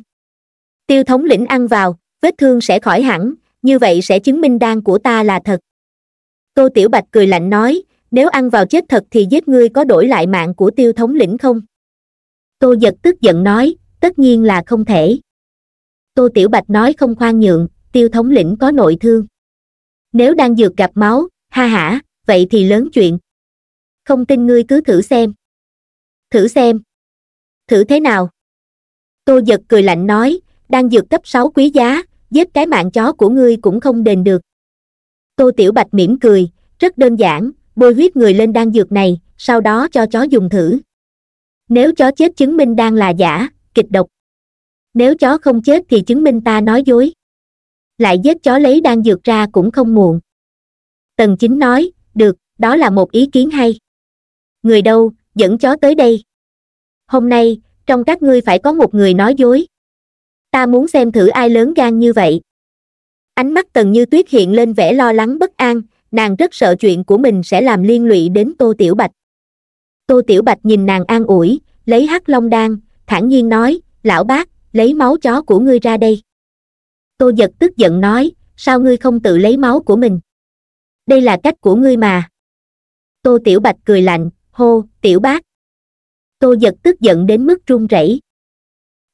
tiêu thống lĩnh ăn vào vết thương sẽ khỏi hẳn như vậy sẽ chứng minh đan của ta là thật tô tiểu bạch cười lạnh nói nếu ăn vào chết thật thì giết ngươi có đổi lại mạng của tiêu thống lĩnh không tô giật tức giận nói tất nhiên là không thể tô tiểu bạch nói không khoan nhượng tiêu thống lĩnh có nội thương nếu đang dược gặp máu ha ha, vậy thì lớn chuyện không tin ngươi cứ thử xem thử xem thử thế nào tô giật cười lạnh nói đang dược cấp sáu quý giá giết cái mạng chó của ngươi cũng không đền được tô tiểu bạch mỉm cười rất đơn giản bôi huyết người lên đang dược này sau đó cho chó dùng thử nếu chó chết chứng minh đang là giả kịch độc nếu chó không chết thì chứng minh ta nói dối lại giết chó lấy đan dược ra cũng không muộn tần chính nói được đó là một ý kiến hay người đâu dẫn chó tới đây hôm nay trong các ngươi phải có một người nói dối ta muốn xem thử ai lớn gan như vậy ánh mắt tần như tuyết hiện lên vẻ lo lắng bất an nàng rất sợ chuyện của mình sẽ làm liên lụy đến tô tiểu bạch tô tiểu bạch nhìn nàng an ủi lấy hắc long đan thản nhiên nói lão bác lấy máu chó của ngươi ra đây tô giật tức giận nói sao ngươi không tự lấy máu của mình đây là cách của ngươi mà tô tiểu bạch cười lạnh hô tiểu bác tô giật tức giận đến mức run rẩy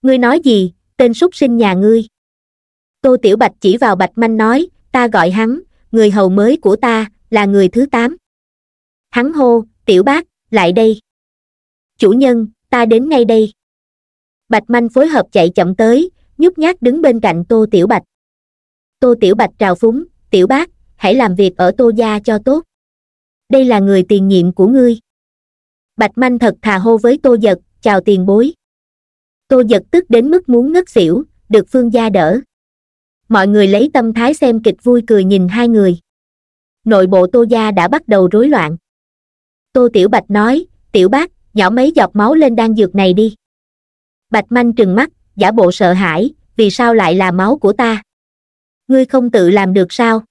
ngươi nói gì tên súc sinh nhà ngươi tô tiểu bạch chỉ vào bạch manh nói ta gọi hắn người hầu mới của ta là người thứ tám hắn hô tiểu bác lại đây chủ nhân ta đến ngay đây bạch manh phối hợp chạy chậm tới nhút nhát đứng bên cạnh tô tiểu bạch tô tiểu bạch trào phúng tiểu bác hãy làm việc ở tô gia cho tốt đây là người tiền nhiệm của ngươi bạch manh thật thà hô với tô giật chào tiền bối tô giật tức đến mức muốn ngất xỉu được phương gia đỡ mọi người lấy tâm thái xem kịch vui cười nhìn hai người nội bộ tô gia đã bắt đầu rối loạn tô tiểu bạch nói tiểu bác nhỏ mấy giọt máu lên đan dược này đi bạch manh trừng mắt giả bộ sợ hãi vì sao lại là máu của ta ngươi không tự làm được sao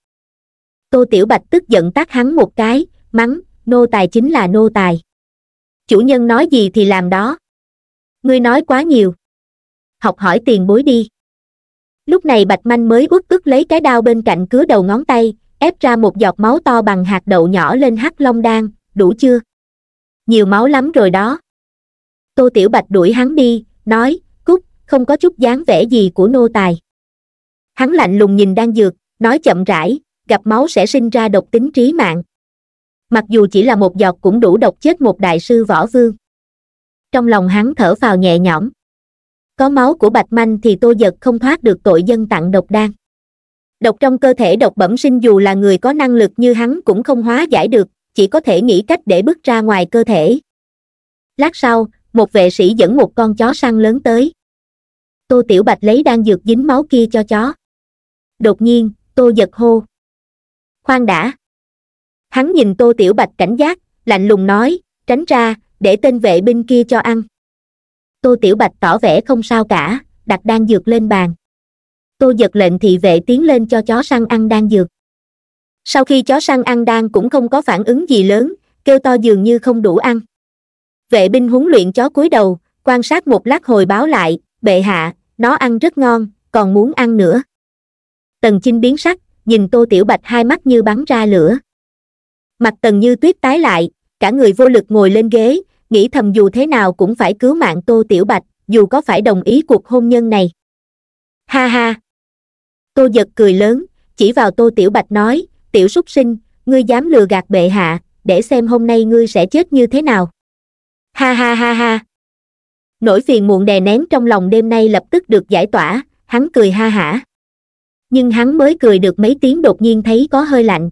tô tiểu bạch tức giận tát hắn một cái mắng nô tài chính là nô tài chủ nhân nói gì thì làm đó ngươi nói quá nhiều học hỏi tiền bối đi lúc này bạch manh mới uất ức lấy cái đao bên cạnh cứa đầu ngón tay ép ra một giọt máu to bằng hạt đậu nhỏ lên hắc long đan đủ chưa nhiều máu lắm rồi đó tô tiểu bạch đuổi hắn đi nói cút không có chút dáng vẻ gì của nô tài hắn lạnh lùng nhìn đang dược nói chậm rãi gặp máu sẽ sinh ra độc tính trí mạng mặc dù chỉ là một giọt cũng đủ độc chết một đại sư võ vương trong lòng hắn thở vào nhẹ nhõm có máu của bạch manh thì tô giật không thoát được tội dân tặng độc đan độc trong cơ thể độc bẩm sinh dù là người có năng lực như hắn cũng không hóa giải được chỉ có thể nghĩ cách để bước ra ngoài cơ thể lát sau một vệ sĩ dẫn một con chó săn lớn tới tô tiểu bạch lấy đan dược dính máu kia cho chó đột nhiên tô giật hô khoan đã hắn nhìn tô tiểu bạch cảnh giác lạnh lùng nói tránh ra để tên vệ binh kia cho ăn tô tiểu bạch tỏ vẻ không sao cả đặt đan dược lên bàn tô giật lệnh thị vệ tiến lên cho chó săn ăn đan dược sau khi chó săn ăn đan cũng không có phản ứng gì lớn kêu to dường như không đủ ăn vệ binh huấn luyện chó cúi đầu quan sát một lát hồi báo lại bệ hạ nó ăn rất ngon còn muốn ăn nữa tần chinh biến sắc nhìn tô tiểu bạch hai mắt như bắn ra lửa mặt tần như tuyết tái lại cả người vô lực ngồi lên ghế nghĩ thầm dù thế nào cũng phải cứu mạng tô tiểu bạch dù có phải đồng ý cuộc hôn nhân này ha ha tô giật cười lớn chỉ vào tô tiểu bạch nói tiểu súc sinh ngươi dám lừa gạt bệ hạ để xem hôm nay ngươi sẽ chết như thế nào Ha ha ha ha. Nỗi phiền muộn đè nén trong lòng đêm nay lập tức được giải tỏa, hắn cười ha hả. Nhưng hắn mới cười được mấy tiếng đột nhiên thấy có hơi lạnh.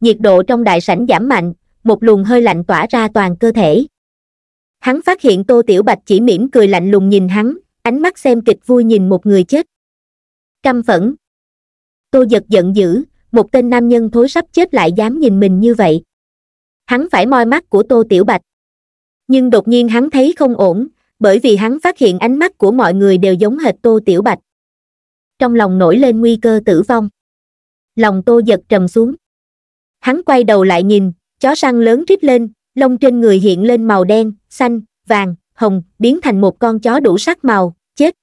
Nhiệt độ trong đại sảnh giảm mạnh, một luồng hơi lạnh tỏa ra toàn cơ thể. Hắn phát hiện Tô Tiểu Bạch chỉ mỉm cười lạnh lùng nhìn hắn, ánh mắt xem kịch vui nhìn một người chết. Căm phẫn. Tô giật giận dữ, một tên nam nhân thối sắp chết lại dám nhìn mình như vậy. Hắn phải moi mắt của Tô Tiểu Bạch nhưng đột nhiên hắn thấy không ổn bởi vì hắn phát hiện ánh mắt của mọi người đều giống hệt tô tiểu bạch trong lòng nổi lên nguy cơ tử vong lòng tô giật trầm xuống hắn quay đầu lại nhìn chó săn lớn rít lên lông trên người hiện lên màu đen xanh vàng hồng biến thành một con chó đủ sắc màu chết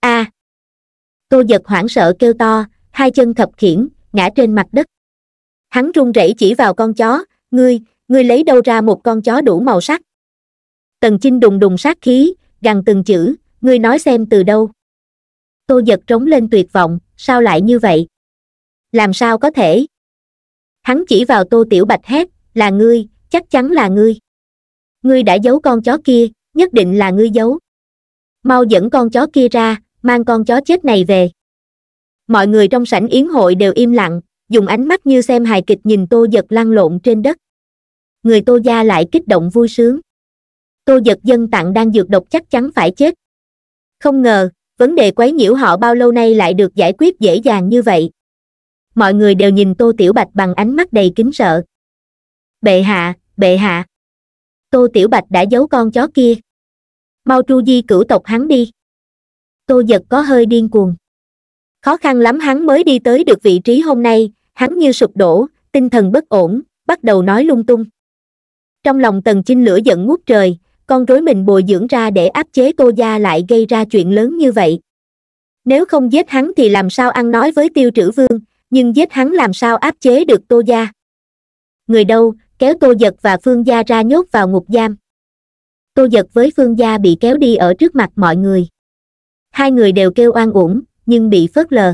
a à. tô giật hoảng sợ kêu to hai chân thập khiển ngã trên mặt đất hắn run rẩy chỉ vào con chó ngươi ngươi lấy đâu ra một con chó đủ màu sắc Tần Chinh đùng đùng sát khí, gằn từng chữ, ngươi nói xem từ đâu. Tô giật trống lên tuyệt vọng, sao lại như vậy? Làm sao có thể? Hắn chỉ vào Tô Tiểu Bạch hét, là ngươi, chắc chắn là ngươi. Ngươi đã giấu con chó kia, nhất định là ngươi giấu. Mau dẫn con chó kia ra, mang con chó chết này về. Mọi người trong sảnh yến hội đều im lặng, dùng ánh mắt như xem hài kịch nhìn Tô giật lăn lộn trên đất. Người Tô gia lại kích động vui sướng tô giật dân tặng đang dược độc chắc chắn phải chết không ngờ vấn đề quấy nhiễu họ bao lâu nay lại được giải quyết dễ dàng như vậy mọi người đều nhìn tô tiểu bạch bằng ánh mắt đầy kính sợ bệ hạ bệ hạ tô tiểu bạch đã giấu con chó kia mau tru di cửu tộc hắn đi tô giật có hơi điên cuồng khó khăn lắm hắn mới đi tới được vị trí hôm nay hắn như sụp đổ tinh thần bất ổn bắt đầu nói lung tung trong lòng tần chinh lửa giận ngút trời con rối mình bồi dưỡng ra để áp chế tô gia lại gây ra chuyện lớn như vậy nếu không giết hắn thì làm sao ăn nói với tiêu trữ vương nhưng giết hắn làm sao áp chế được tô gia người đâu kéo tô giật và phương gia ra nhốt vào ngục giam tô giật với phương gia bị kéo đi ở trước mặt mọi người hai người đều kêu oan uổng nhưng bị phớt lờ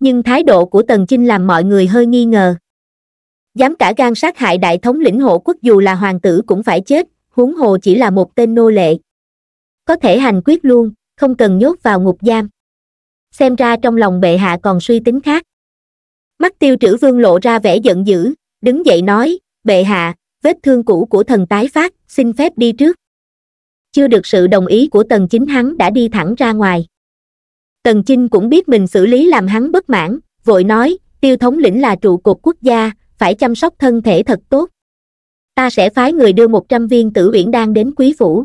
nhưng thái độ của tần chinh làm mọi người hơi nghi ngờ dám cả gan sát hại đại thống lĩnh hộ quốc dù là hoàng tử cũng phải chết huống hồ chỉ là một tên nô lệ. Có thể hành quyết luôn, không cần nhốt vào ngục giam. Xem ra trong lòng bệ hạ còn suy tính khác. Mắt tiêu trữ vương lộ ra vẻ giận dữ, đứng dậy nói, bệ hạ, vết thương cũ của thần tái phát, xin phép đi trước. Chưa được sự đồng ý của tần chính hắn đã đi thẳng ra ngoài. Tần Chinh cũng biết mình xử lý làm hắn bất mãn, vội nói, tiêu thống lĩnh là trụ cột quốc gia, phải chăm sóc thân thể thật tốt ta sẽ phái người đưa một trăm viên tử uyển đan đến quý phủ.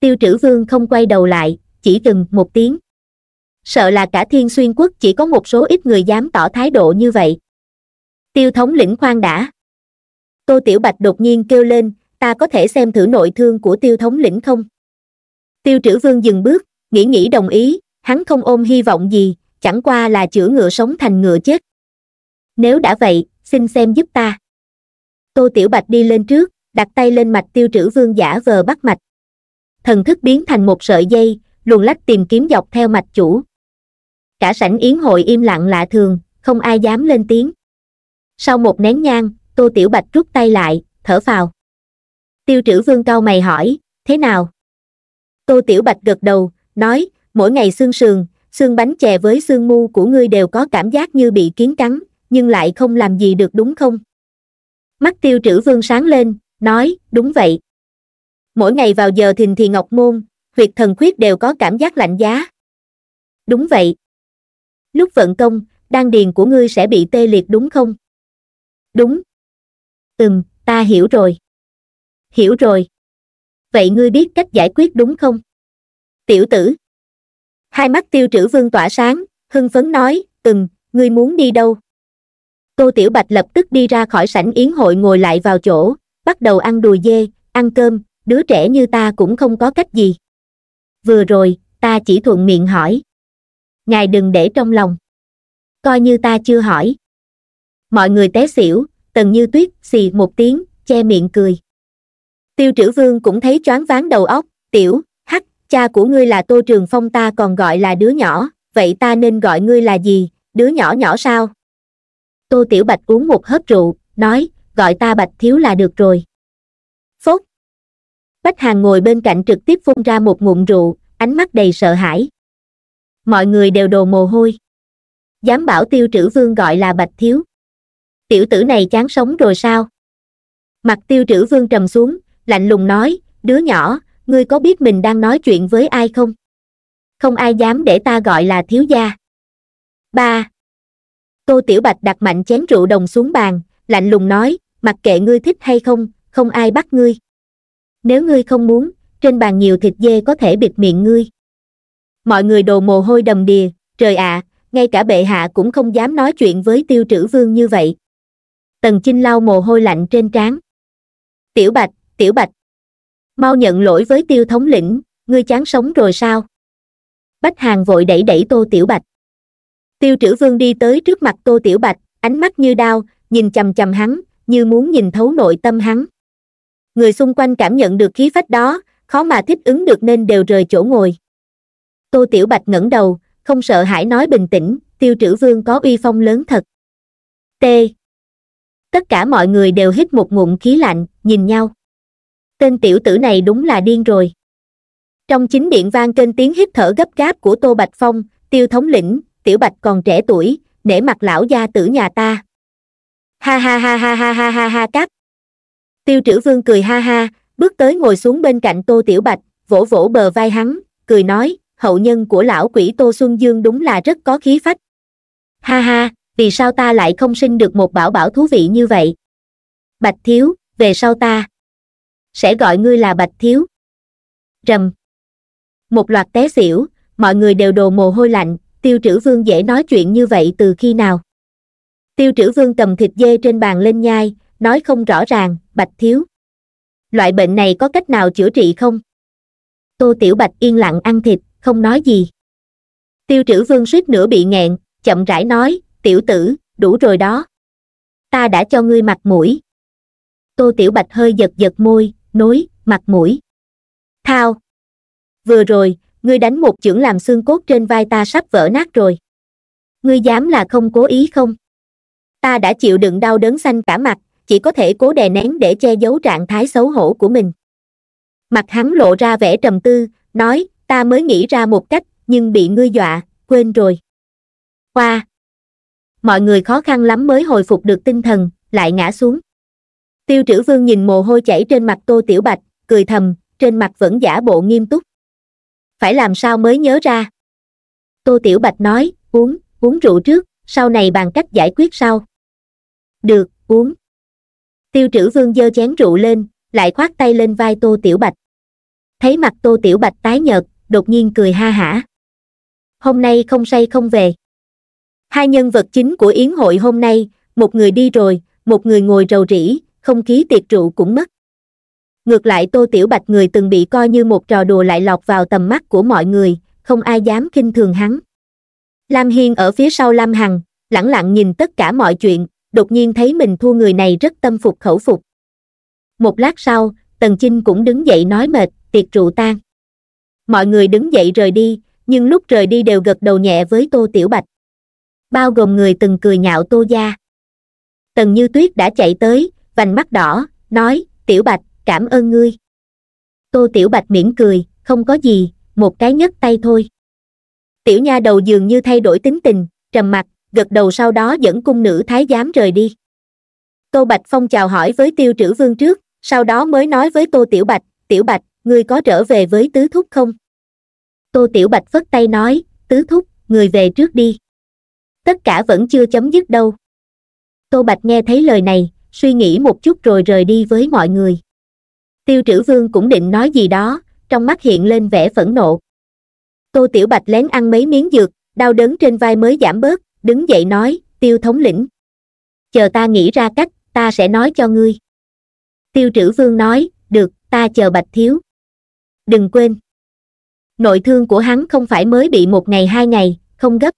Tiêu trữ vương không quay đầu lại, chỉ từng một tiếng. Sợ là cả thiên xuyên quốc chỉ có một số ít người dám tỏ thái độ như vậy. Tiêu thống lĩnh khoan đã. Tô Tiểu Bạch đột nhiên kêu lên, ta có thể xem thử nội thương của tiêu thống lĩnh không? Tiêu trữ vương dừng bước, nghĩ nghĩ đồng ý, hắn không ôm hy vọng gì, chẳng qua là chữa ngựa sống thành ngựa chết. Nếu đã vậy, xin xem giúp ta tô tiểu bạch đi lên trước đặt tay lên mạch tiêu trữ vương giả vờ bắt mạch thần thức biến thành một sợi dây luồn lách tìm kiếm dọc theo mạch chủ cả sảnh yến hội im lặng lạ thường không ai dám lên tiếng sau một nén nhang tô tiểu bạch rút tay lại thở phào tiêu trữ vương cao mày hỏi thế nào tô tiểu bạch gật đầu nói mỗi ngày xương sườn xương bánh chè với xương mu của ngươi đều có cảm giác như bị kiến cắn nhưng lại không làm gì được đúng không mắt tiêu trữ vương sáng lên nói đúng vậy mỗi ngày vào giờ thìn thì ngọc môn huyệt thần khuyết đều có cảm giác lạnh giá đúng vậy lúc vận công đan điền của ngươi sẽ bị tê liệt đúng không đúng ừm ta hiểu rồi hiểu rồi vậy ngươi biết cách giải quyết đúng không tiểu tử hai mắt tiêu trữ vương tỏa sáng hưng phấn nói ừm ngươi muốn đi đâu tô tiểu bạch lập tức đi ra khỏi sảnh yến hội ngồi lại vào chỗ bắt đầu ăn đùi dê ăn cơm đứa trẻ như ta cũng không có cách gì vừa rồi ta chỉ thuận miệng hỏi ngài đừng để trong lòng coi như ta chưa hỏi mọi người té xỉu tần như tuyết xì một tiếng che miệng cười tiêu trữ vương cũng thấy choáng váng đầu óc tiểu hắc cha của ngươi là tô trường phong ta còn gọi là đứa nhỏ vậy ta nên gọi ngươi là gì đứa nhỏ nhỏ sao tô tiểu bạch uống một hớp rượu nói gọi ta bạch thiếu là được rồi phốt bách hàng ngồi bên cạnh trực tiếp phun ra một ngụm rượu ánh mắt đầy sợ hãi mọi người đều đồ mồ hôi dám bảo tiêu trữ vương gọi là bạch thiếu tiểu tử này chán sống rồi sao mặt tiêu trữ vương trầm xuống lạnh lùng nói đứa nhỏ ngươi có biết mình đang nói chuyện với ai không không ai dám để ta gọi là thiếu gia ba tô tiểu bạch đặt mạnh chén rượu đồng xuống bàn lạnh lùng nói mặc kệ ngươi thích hay không không ai bắt ngươi nếu ngươi không muốn trên bàn nhiều thịt dê có thể bịt miệng ngươi mọi người đồ mồ hôi đầm đìa trời ạ à, ngay cả bệ hạ cũng không dám nói chuyện với tiêu trữ vương như vậy tần chinh lau mồ hôi lạnh trên trán tiểu bạch tiểu bạch mau nhận lỗi với tiêu thống lĩnh ngươi chán sống rồi sao bách hàng vội đẩy đẩy tô tiểu bạch tiêu trữ vương đi tới trước mặt tô tiểu bạch ánh mắt như đao nhìn chầm chầm hắn như muốn nhìn thấu nội tâm hắn người xung quanh cảm nhận được khí phách đó khó mà thích ứng được nên đều rời chỗ ngồi tô tiểu bạch ngẩng đầu không sợ hãi nói bình tĩnh tiêu trữ vương có uy phong lớn thật t tất cả mọi người đều hít một ngụm khí lạnh nhìn nhau tên tiểu tử này đúng là điên rồi trong chính điện vang trên tiếng hít thở gấp gáp của tô bạch phong tiêu thống lĩnh tiểu bạch còn trẻ tuổi nể mặt lão gia tử nhà ta ha ha ha ha ha ha ha ha cáp tiêu trữ vương cười ha ha bước tới ngồi xuống bên cạnh tô tiểu bạch vỗ vỗ bờ vai hắn cười nói hậu nhân của lão quỷ tô xuân dương đúng là rất có khí phách ha ha vì sao ta lại không sinh được một bảo bảo thú vị như vậy bạch thiếu về sau ta sẽ gọi ngươi là bạch thiếu rầm một loạt té xỉu mọi người đều đồ mồ hôi lạnh tiêu trữ vương dễ nói chuyện như vậy từ khi nào. Tiêu trữ vương cầm thịt dê trên bàn lên nhai, nói không rõ ràng, bạch thiếu. Loại bệnh này có cách nào chữa trị không? Tô Tiểu Bạch yên lặng ăn thịt, không nói gì. Tiêu trữ vương suýt nữa bị nghẹn, chậm rãi nói, tiểu tử, đủ rồi đó. Ta đã cho ngươi mặt mũi. Tô Tiểu Bạch hơi giật giật môi, nối, mặt mũi. Thao. Vừa rồi, ngươi đánh một chưởng làm xương cốt trên vai ta sắp vỡ nát rồi ngươi dám là không cố ý không ta đã chịu đựng đau đớn xanh cả mặt chỉ có thể cố đè nén để che giấu trạng thái xấu hổ của mình mặt hắn lộ ra vẻ trầm tư nói ta mới nghĩ ra một cách nhưng bị ngươi dọa quên rồi qua mọi người khó khăn lắm mới hồi phục được tinh thần lại ngã xuống tiêu trữ vương nhìn mồ hôi chảy trên mặt tô tiểu bạch cười thầm trên mặt vẫn giả bộ nghiêm túc phải làm sao mới nhớ ra tô tiểu bạch nói uống uống rượu trước sau này bằng cách giải quyết sau được uống tiêu trữ vương giơ chén rượu lên lại khoát tay lên vai tô tiểu bạch thấy mặt tô tiểu bạch tái nhợt đột nhiên cười ha hả hôm nay không say không về hai nhân vật chính của yến hội hôm nay một người đi rồi một người ngồi rầu rĩ không khí tiệc rượu cũng mất ngược lại tô tiểu bạch người từng bị coi như một trò đùa lại lọt vào tầm mắt của mọi người không ai dám khinh thường hắn lam hiên ở phía sau lam hằng lẳng lặng nhìn tất cả mọi chuyện đột nhiên thấy mình thua người này rất tâm phục khẩu phục một lát sau tần chinh cũng đứng dậy nói mệt tiệc rượu tan mọi người đứng dậy rời đi nhưng lúc rời đi đều gật đầu nhẹ với tô tiểu bạch bao gồm người từng cười nhạo tô gia tần như tuyết đã chạy tới vành mắt đỏ nói tiểu bạch cảm ơn ngươi tô tiểu bạch miễn cười không có gì một cái nhấc tay thôi tiểu nha đầu dường như thay đổi tính tình trầm mặt, gật đầu sau đó dẫn cung nữ thái giám rời đi tô bạch phong chào hỏi với tiêu trữ vương trước sau đó mới nói với tô tiểu bạch tiểu bạch ngươi có trở về với tứ thúc không tô tiểu bạch vất tay nói tứ thúc người về trước đi tất cả vẫn chưa chấm dứt đâu tô bạch nghe thấy lời này suy nghĩ một chút rồi rời đi với mọi người tiêu trữ vương cũng định nói gì đó trong mắt hiện lên vẻ phẫn nộ tô tiểu bạch lén ăn mấy miếng dược đau đớn trên vai mới giảm bớt đứng dậy nói tiêu thống lĩnh chờ ta nghĩ ra cách ta sẽ nói cho ngươi tiêu trữ vương nói được ta chờ bạch thiếu đừng quên nội thương của hắn không phải mới bị một ngày hai ngày không gấp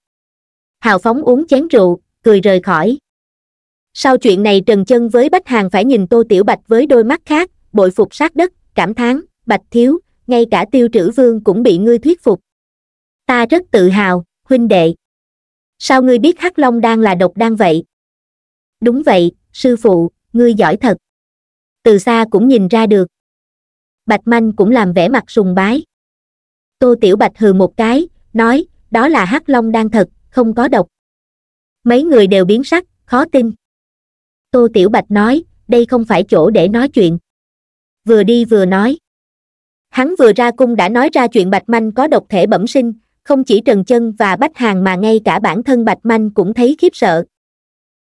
hào phóng uống chén rượu cười rời khỏi sau chuyện này trần chân với bách hàng phải nhìn tô tiểu bạch với đôi mắt khác bội phục sát đất cảm thán bạch thiếu ngay cả tiêu trữ vương cũng bị ngươi thuyết phục ta rất tự hào huynh đệ sao ngươi biết hắc long đang là độc đang vậy đúng vậy sư phụ ngươi giỏi thật từ xa cũng nhìn ra được bạch manh cũng làm vẻ mặt sùng bái tô tiểu bạch hừ một cái nói đó là hắc long đang thật không có độc mấy người đều biến sắc khó tin tô tiểu bạch nói đây không phải chỗ để nói chuyện vừa đi vừa nói hắn vừa ra cung đã nói ra chuyện bạch manh có độc thể bẩm sinh không chỉ trần chân và bách hàng mà ngay cả bản thân bạch manh cũng thấy khiếp sợ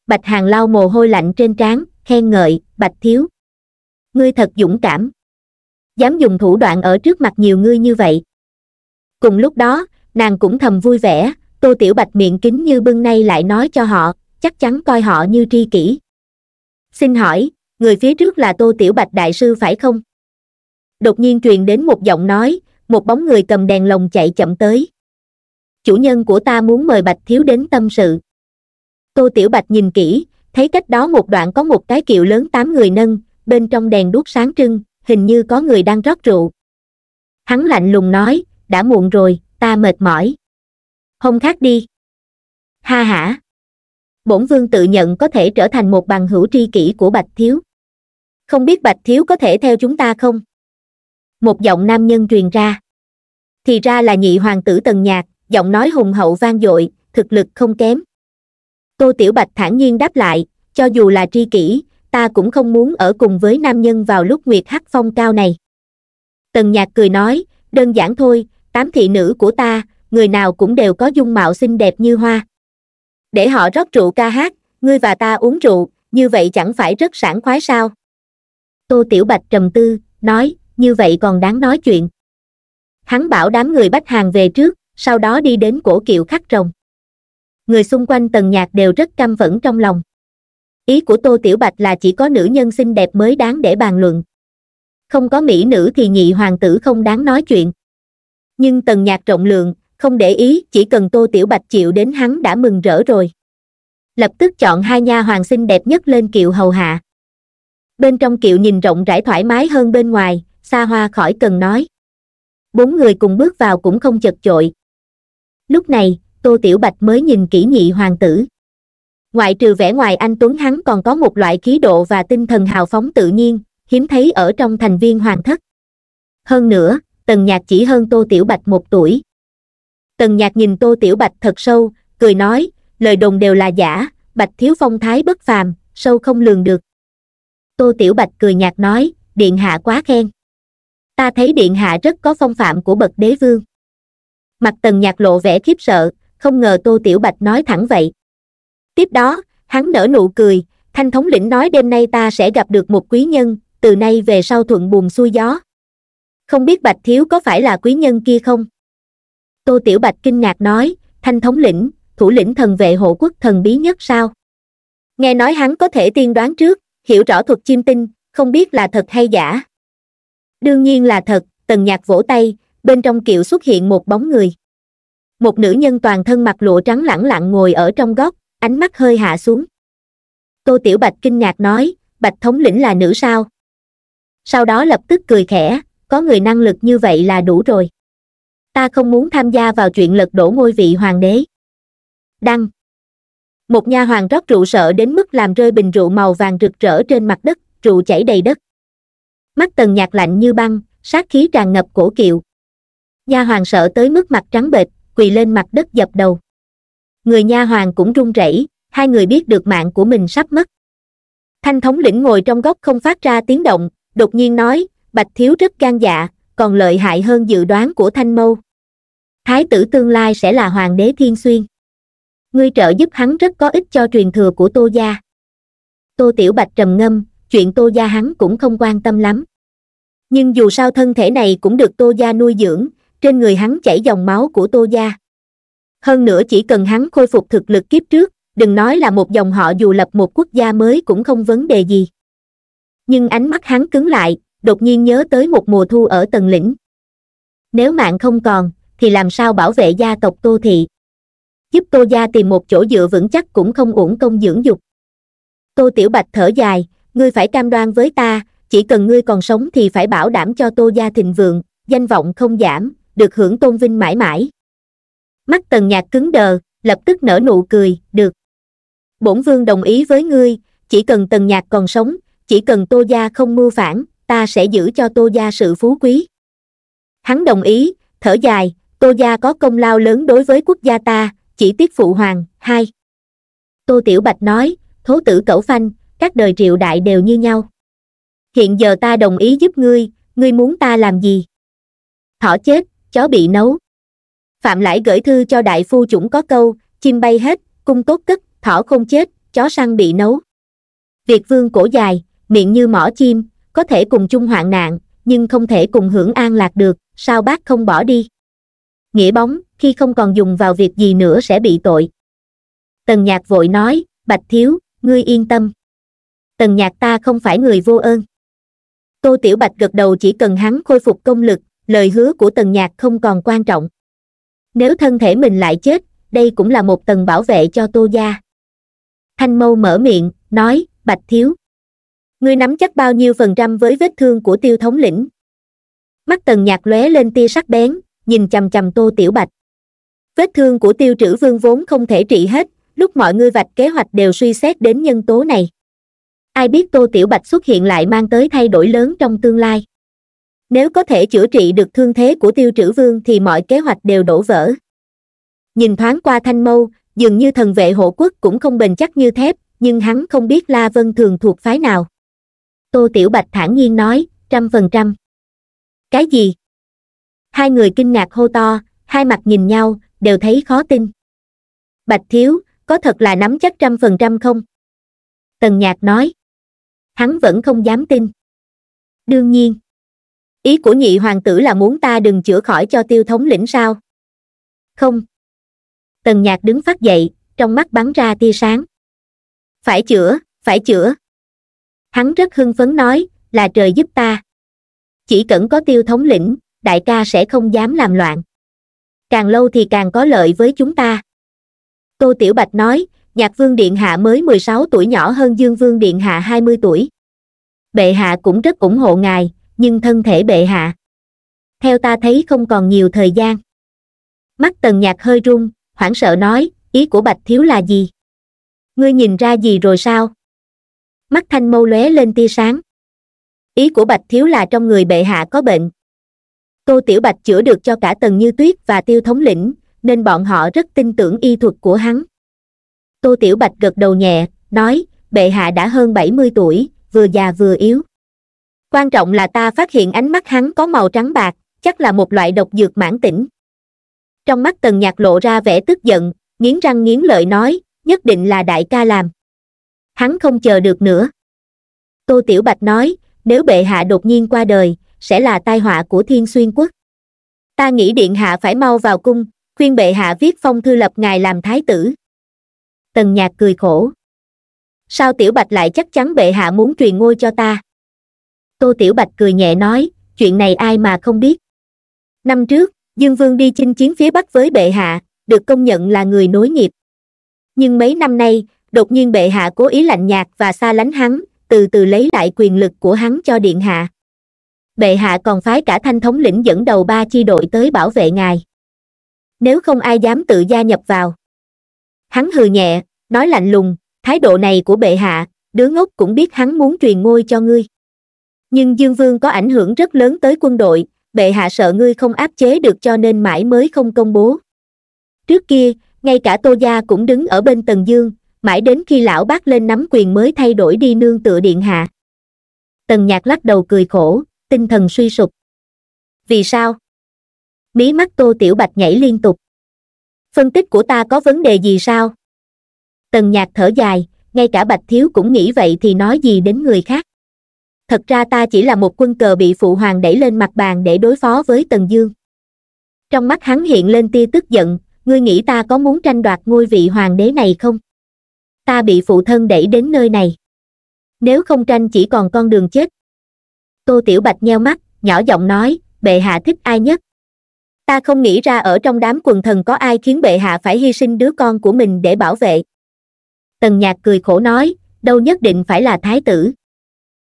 bạch hàng lau mồ hôi lạnh trên trán khen ngợi bạch thiếu ngươi thật dũng cảm dám dùng thủ đoạn ở trước mặt nhiều ngươi như vậy cùng lúc đó nàng cũng thầm vui vẻ tô tiểu bạch miệng kính như bưng nay lại nói cho họ chắc chắn coi họ như tri kỷ xin hỏi người phía trước là tô tiểu bạch đại sư phải không đột nhiên truyền đến một giọng nói một bóng người cầm đèn lồng chạy chậm tới chủ nhân của ta muốn mời bạch thiếu đến tâm sự tô tiểu bạch nhìn kỹ thấy cách đó một đoạn có một cái kiệu lớn tám người nâng bên trong đèn đuốc sáng trưng hình như có người đang rót rượu hắn lạnh lùng nói đã muộn rồi ta mệt mỏi hôm khác đi ha hả bổn vương tự nhận có thể trở thành một bằng hữu tri kỷ của bạch thiếu không biết bạch thiếu có thể theo chúng ta không một giọng nam nhân truyền ra thì ra là nhị hoàng tử tần nhạc giọng nói hùng hậu vang dội thực lực không kém tô tiểu bạch thản nhiên đáp lại cho dù là tri kỷ ta cũng không muốn ở cùng với nam nhân vào lúc nguyệt hắc phong cao này tần nhạc cười nói đơn giản thôi tám thị nữ của ta người nào cũng đều có dung mạo xinh đẹp như hoa để họ rót rượu ca hát ngươi và ta uống rượu như vậy chẳng phải rất sảng khoái sao tô tiểu bạch trầm tư nói như vậy còn đáng nói chuyện hắn bảo đám người bách hàng về trước sau đó đi đến cổ kiệu khắc rồng người xung quanh tần nhạc đều rất căm phẫn trong lòng ý của tô tiểu bạch là chỉ có nữ nhân xinh đẹp mới đáng để bàn luận không có mỹ nữ thì nhị hoàng tử không đáng nói chuyện nhưng tần nhạc rộng lượng không để ý chỉ cần tô tiểu bạch chịu đến hắn đã mừng rỡ rồi lập tức chọn hai nha hoàng xinh đẹp nhất lên kiệu hầu hạ bên trong kiệu nhìn rộng rãi thoải mái hơn bên ngoài xa hoa khỏi cần nói bốn người cùng bước vào cũng không chật chội lúc này tô tiểu bạch mới nhìn kỹ nhị hoàng tử ngoại trừ vẻ ngoài anh tuấn hắn còn có một loại khí độ và tinh thần hào phóng tự nhiên hiếm thấy ở trong thành viên hoàng thất hơn nữa tần nhạc chỉ hơn tô tiểu bạch một tuổi tần nhạc nhìn tô tiểu bạch thật sâu cười nói lời đồn đều là giả bạch thiếu phong thái bất phàm sâu không lường được tô tiểu bạch cười nhạt nói điện hạ quá khen ta thấy điện hạ rất có phong phạm của bậc đế vương mặt tần nhạc lộ vẻ khiếp sợ không ngờ tô tiểu bạch nói thẳng vậy tiếp đó hắn nở nụ cười thanh thống lĩnh nói đêm nay ta sẽ gặp được một quý nhân từ nay về sau thuận buồm xuôi gió không biết bạch thiếu có phải là quý nhân kia không tô tiểu bạch kinh ngạc nói thanh thống lĩnh thủ lĩnh thần vệ hộ quốc thần bí nhất sao nghe nói hắn có thể tiên đoán trước hiểu rõ thuật chim tinh không biết là thật hay giả đương nhiên là thật tần nhạc vỗ tay bên trong kiệu xuất hiện một bóng người một nữ nhân toàn thân mặc lụa trắng lẳng lặng ngồi ở trong góc ánh mắt hơi hạ xuống tô tiểu bạch kinh ngạc nói bạch thống lĩnh là nữ sao sau đó lập tức cười khẽ có người năng lực như vậy là đủ rồi ta không muốn tham gia vào chuyện lật đổ ngôi vị hoàng đế đăng một nha hoàng rót rượu sợ đến mức làm rơi bình rượu màu vàng rực rỡ trên mặt đất rượu chảy đầy đất mắt tần nhạc lạnh như băng sát khí tràn ngập cổ kiệu nha hoàng sợ tới mức mặt trắng bệch quỳ lên mặt đất dập đầu người nha hoàng cũng run rẩy hai người biết được mạng của mình sắp mất thanh thống lĩnh ngồi trong góc không phát ra tiếng động đột nhiên nói bạch thiếu rất gan dạ còn lợi hại hơn dự đoán của thanh mâu thái tử tương lai sẽ là hoàng đế thiên xuyên ngươi trợ giúp hắn rất có ích cho truyền thừa của tô gia tô tiểu bạch trầm ngâm chuyện tô gia hắn cũng không quan tâm lắm nhưng dù sao thân thể này cũng được tô gia nuôi dưỡng trên người hắn chảy dòng máu của tô gia hơn nữa chỉ cần hắn khôi phục thực lực kiếp trước đừng nói là một dòng họ dù lập một quốc gia mới cũng không vấn đề gì nhưng ánh mắt hắn cứng lại đột nhiên nhớ tới một mùa thu ở tầng lĩnh nếu mạng không còn thì làm sao bảo vệ gia tộc tô thị giúp tô gia tìm một chỗ dựa vững chắc cũng không uổng công dưỡng dục tô tiểu bạch thở dài ngươi phải cam đoan với ta chỉ cần ngươi còn sống thì phải bảo đảm cho tô gia thịnh vượng danh vọng không giảm được hưởng tôn vinh mãi mãi mắt tần nhạc cứng đờ lập tức nở nụ cười được bổn vương đồng ý với ngươi chỉ cần tần nhạc còn sống chỉ cần tô gia không mưu phản ta sẽ giữ cho tô gia sự phú quý hắn đồng ý thở dài tô gia có công lao lớn đối với quốc gia ta chỉ tiếc phụ hoàng hai tô tiểu bạch nói thố tử cẩu phanh các đời triệu đại đều như nhau hiện giờ ta đồng ý giúp ngươi ngươi muốn ta làm gì thỏ chết chó bị nấu phạm lãi gửi thư cho đại phu chủng có câu chim bay hết cung tốt cất thỏ không chết chó săn bị nấu việt vương cổ dài miệng như mỏ chim có thể cùng chung hoạn nạn nhưng không thể cùng hưởng an lạc được sao bác không bỏ đi nghĩa bóng khi không còn dùng vào việc gì nữa sẽ bị tội tần nhạc vội nói bạch thiếu ngươi yên tâm tần nhạc ta không phải người vô ơn tô tiểu bạch gật đầu chỉ cần hắn khôi phục công lực lời hứa của tần nhạc không còn quan trọng nếu thân thể mình lại chết đây cũng là một tầng bảo vệ cho tô gia thanh mâu mở miệng nói bạch thiếu ngươi nắm chắc bao nhiêu phần trăm với vết thương của tiêu thống lĩnh mắt tần nhạc lóe lên tia sắc bén nhìn chầm chầm tô tiểu bạch vết thương của tiêu trữ vương vốn không thể trị hết lúc mọi người vạch kế hoạch đều suy xét đến nhân tố này ai biết tô tiểu bạch xuất hiện lại mang tới thay đổi lớn trong tương lai nếu có thể chữa trị được thương thế của tiêu trữ vương thì mọi kế hoạch đều đổ vỡ nhìn thoáng qua thanh mâu dường như thần vệ hộ quốc cũng không bền chắc như thép nhưng hắn không biết la vân thường thuộc phái nào tô tiểu bạch thản nhiên nói trăm phần trăm cái gì hai người kinh ngạc hô to hai mặt nhìn nhau đều thấy khó tin bạch thiếu có thật là nắm chắc trăm phần trăm không tần nhạc nói hắn vẫn không dám tin đương nhiên ý của nhị hoàng tử là muốn ta đừng chữa khỏi cho tiêu thống lĩnh sao không tần nhạc đứng phát dậy trong mắt bắn ra tia sáng phải chữa phải chữa hắn rất hưng phấn nói là trời giúp ta chỉ cần có tiêu thống lĩnh đại ca sẽ không dám làm loạn càng lâu thì càng có lợi với chúng ta tô tiểu bạch nói nhạc vương điện hạ mới mười sáu tuổi nhỏ hơn dương vương điện hạ hai mươi tuổi bệ hạ cũng rất ủng hộ ngài nhưng thân thể bệ hạ theo ta thấy không còn nhiều thời gian mắt tần nhạc hơi run hoảng sợ nói ý của bạch thiếu là gì ngươi nhìn ra gì rồi sao mắt thanh mâu lóe lên tia sáng ý của bạch thiếu là trong người bệ hạ có bệnh tô tiểu bạch chữa được cho cả tần như tuyết và tiêu thống lĩnh nên bọn họ rất tin tưởng y thuật của hắn tô tiểu bạch gật đầu nhẹ nói bệ hạ đã hơn bảy mươi tuổi vừa già vừa yếu quan trọng là ta phát hiện ánh mắt hắn có màu trắng bạc chắc là một loại độc dược mãn tỉnh trong mắt tần nhạc lộ ra vẻ tức giận nghiến răng nghiến lợi nói nhất định là đại ca làm hắn không chờ được nữa tô tiểu bạch nói nếu bệ hạ đột nhiên qua đời sẽ là tai họa của thiên xuyên quốc. Ta nghĩ điện hạ phải mau vào cung, khuyên bệ hạ viết phong thư lập ngài làm thái tử. Tần nhạc cười khổ. Sao tiểu bạch lại chắc chắn bệ hạ muốn truyền ngôi cho ta? Tô tiểu bạch cười nhẹ nói, chuyện này ai mà không biết. Năm trước, Dương Vương đi chinh chiến phía Bắc với bệ hạ, được công nhận là người nối nghiệp. Nhưng mấy năm nay, đột nhiên bệ hạ cố ý lạnh nhạt và xa lánh hắn, từ từ lấy lại quyền lực của hắn cho điện hạ bệ hạ còn phái cả thanh thống lĩnh dẫn đầu ba chi đội tới bảo vệ ngài nếu không ai dám tự gia nhập vào hắn hừ nhẹ nói lạnh lùng thái độ này của bệ hạ đứa ngốc cũng biết hắn muốn truyền ngôi cho ngươi nhưng dương vương có ảnh hưởng rất lớn tới quân đội bệ hạ sợ ngươi không áp chế được cho nên mãi mới không công bố trước kia ngay cả tô gia cũng đứng ở bên tần dương mãi đến khi lão bác lên nắm quyền mới thay đổi đi nương tựa điện hạ tần nhạc lắc đầu cười khổ tinh thần suy sụp vì sao mí mắt tô tiểu bạch nhảy liên tục phân tích của ta có vấn đề gì sao tần nhạc thở dài ngay cả bạch thiếu cũng nghĩ vậy thì nói gì đến người khác thật ra ta chỉ là một quân cờ bị phụ hoàng đẩy lên mặt bàn để đối phó với tần dương trong mắt hắn hiện lên tia tức giận ngươi nghĩ ta có muốn tranh đoạt ngôi vị hoàng đế này không ta bị phụ thân đẩy đến nơi này nếu không tranh chỉ còn con đường chết tô tiểu bạch nheo mắt nhỏ giọng nói bệ hạ thích ai nhất ta không nghĩ ra ở trong đám quần thần có ai khiến bệ hạ phải hy sinh đứa con của mình để bảo vệ tần nhạc cười khổ nói đâu nhất định phải là thái tử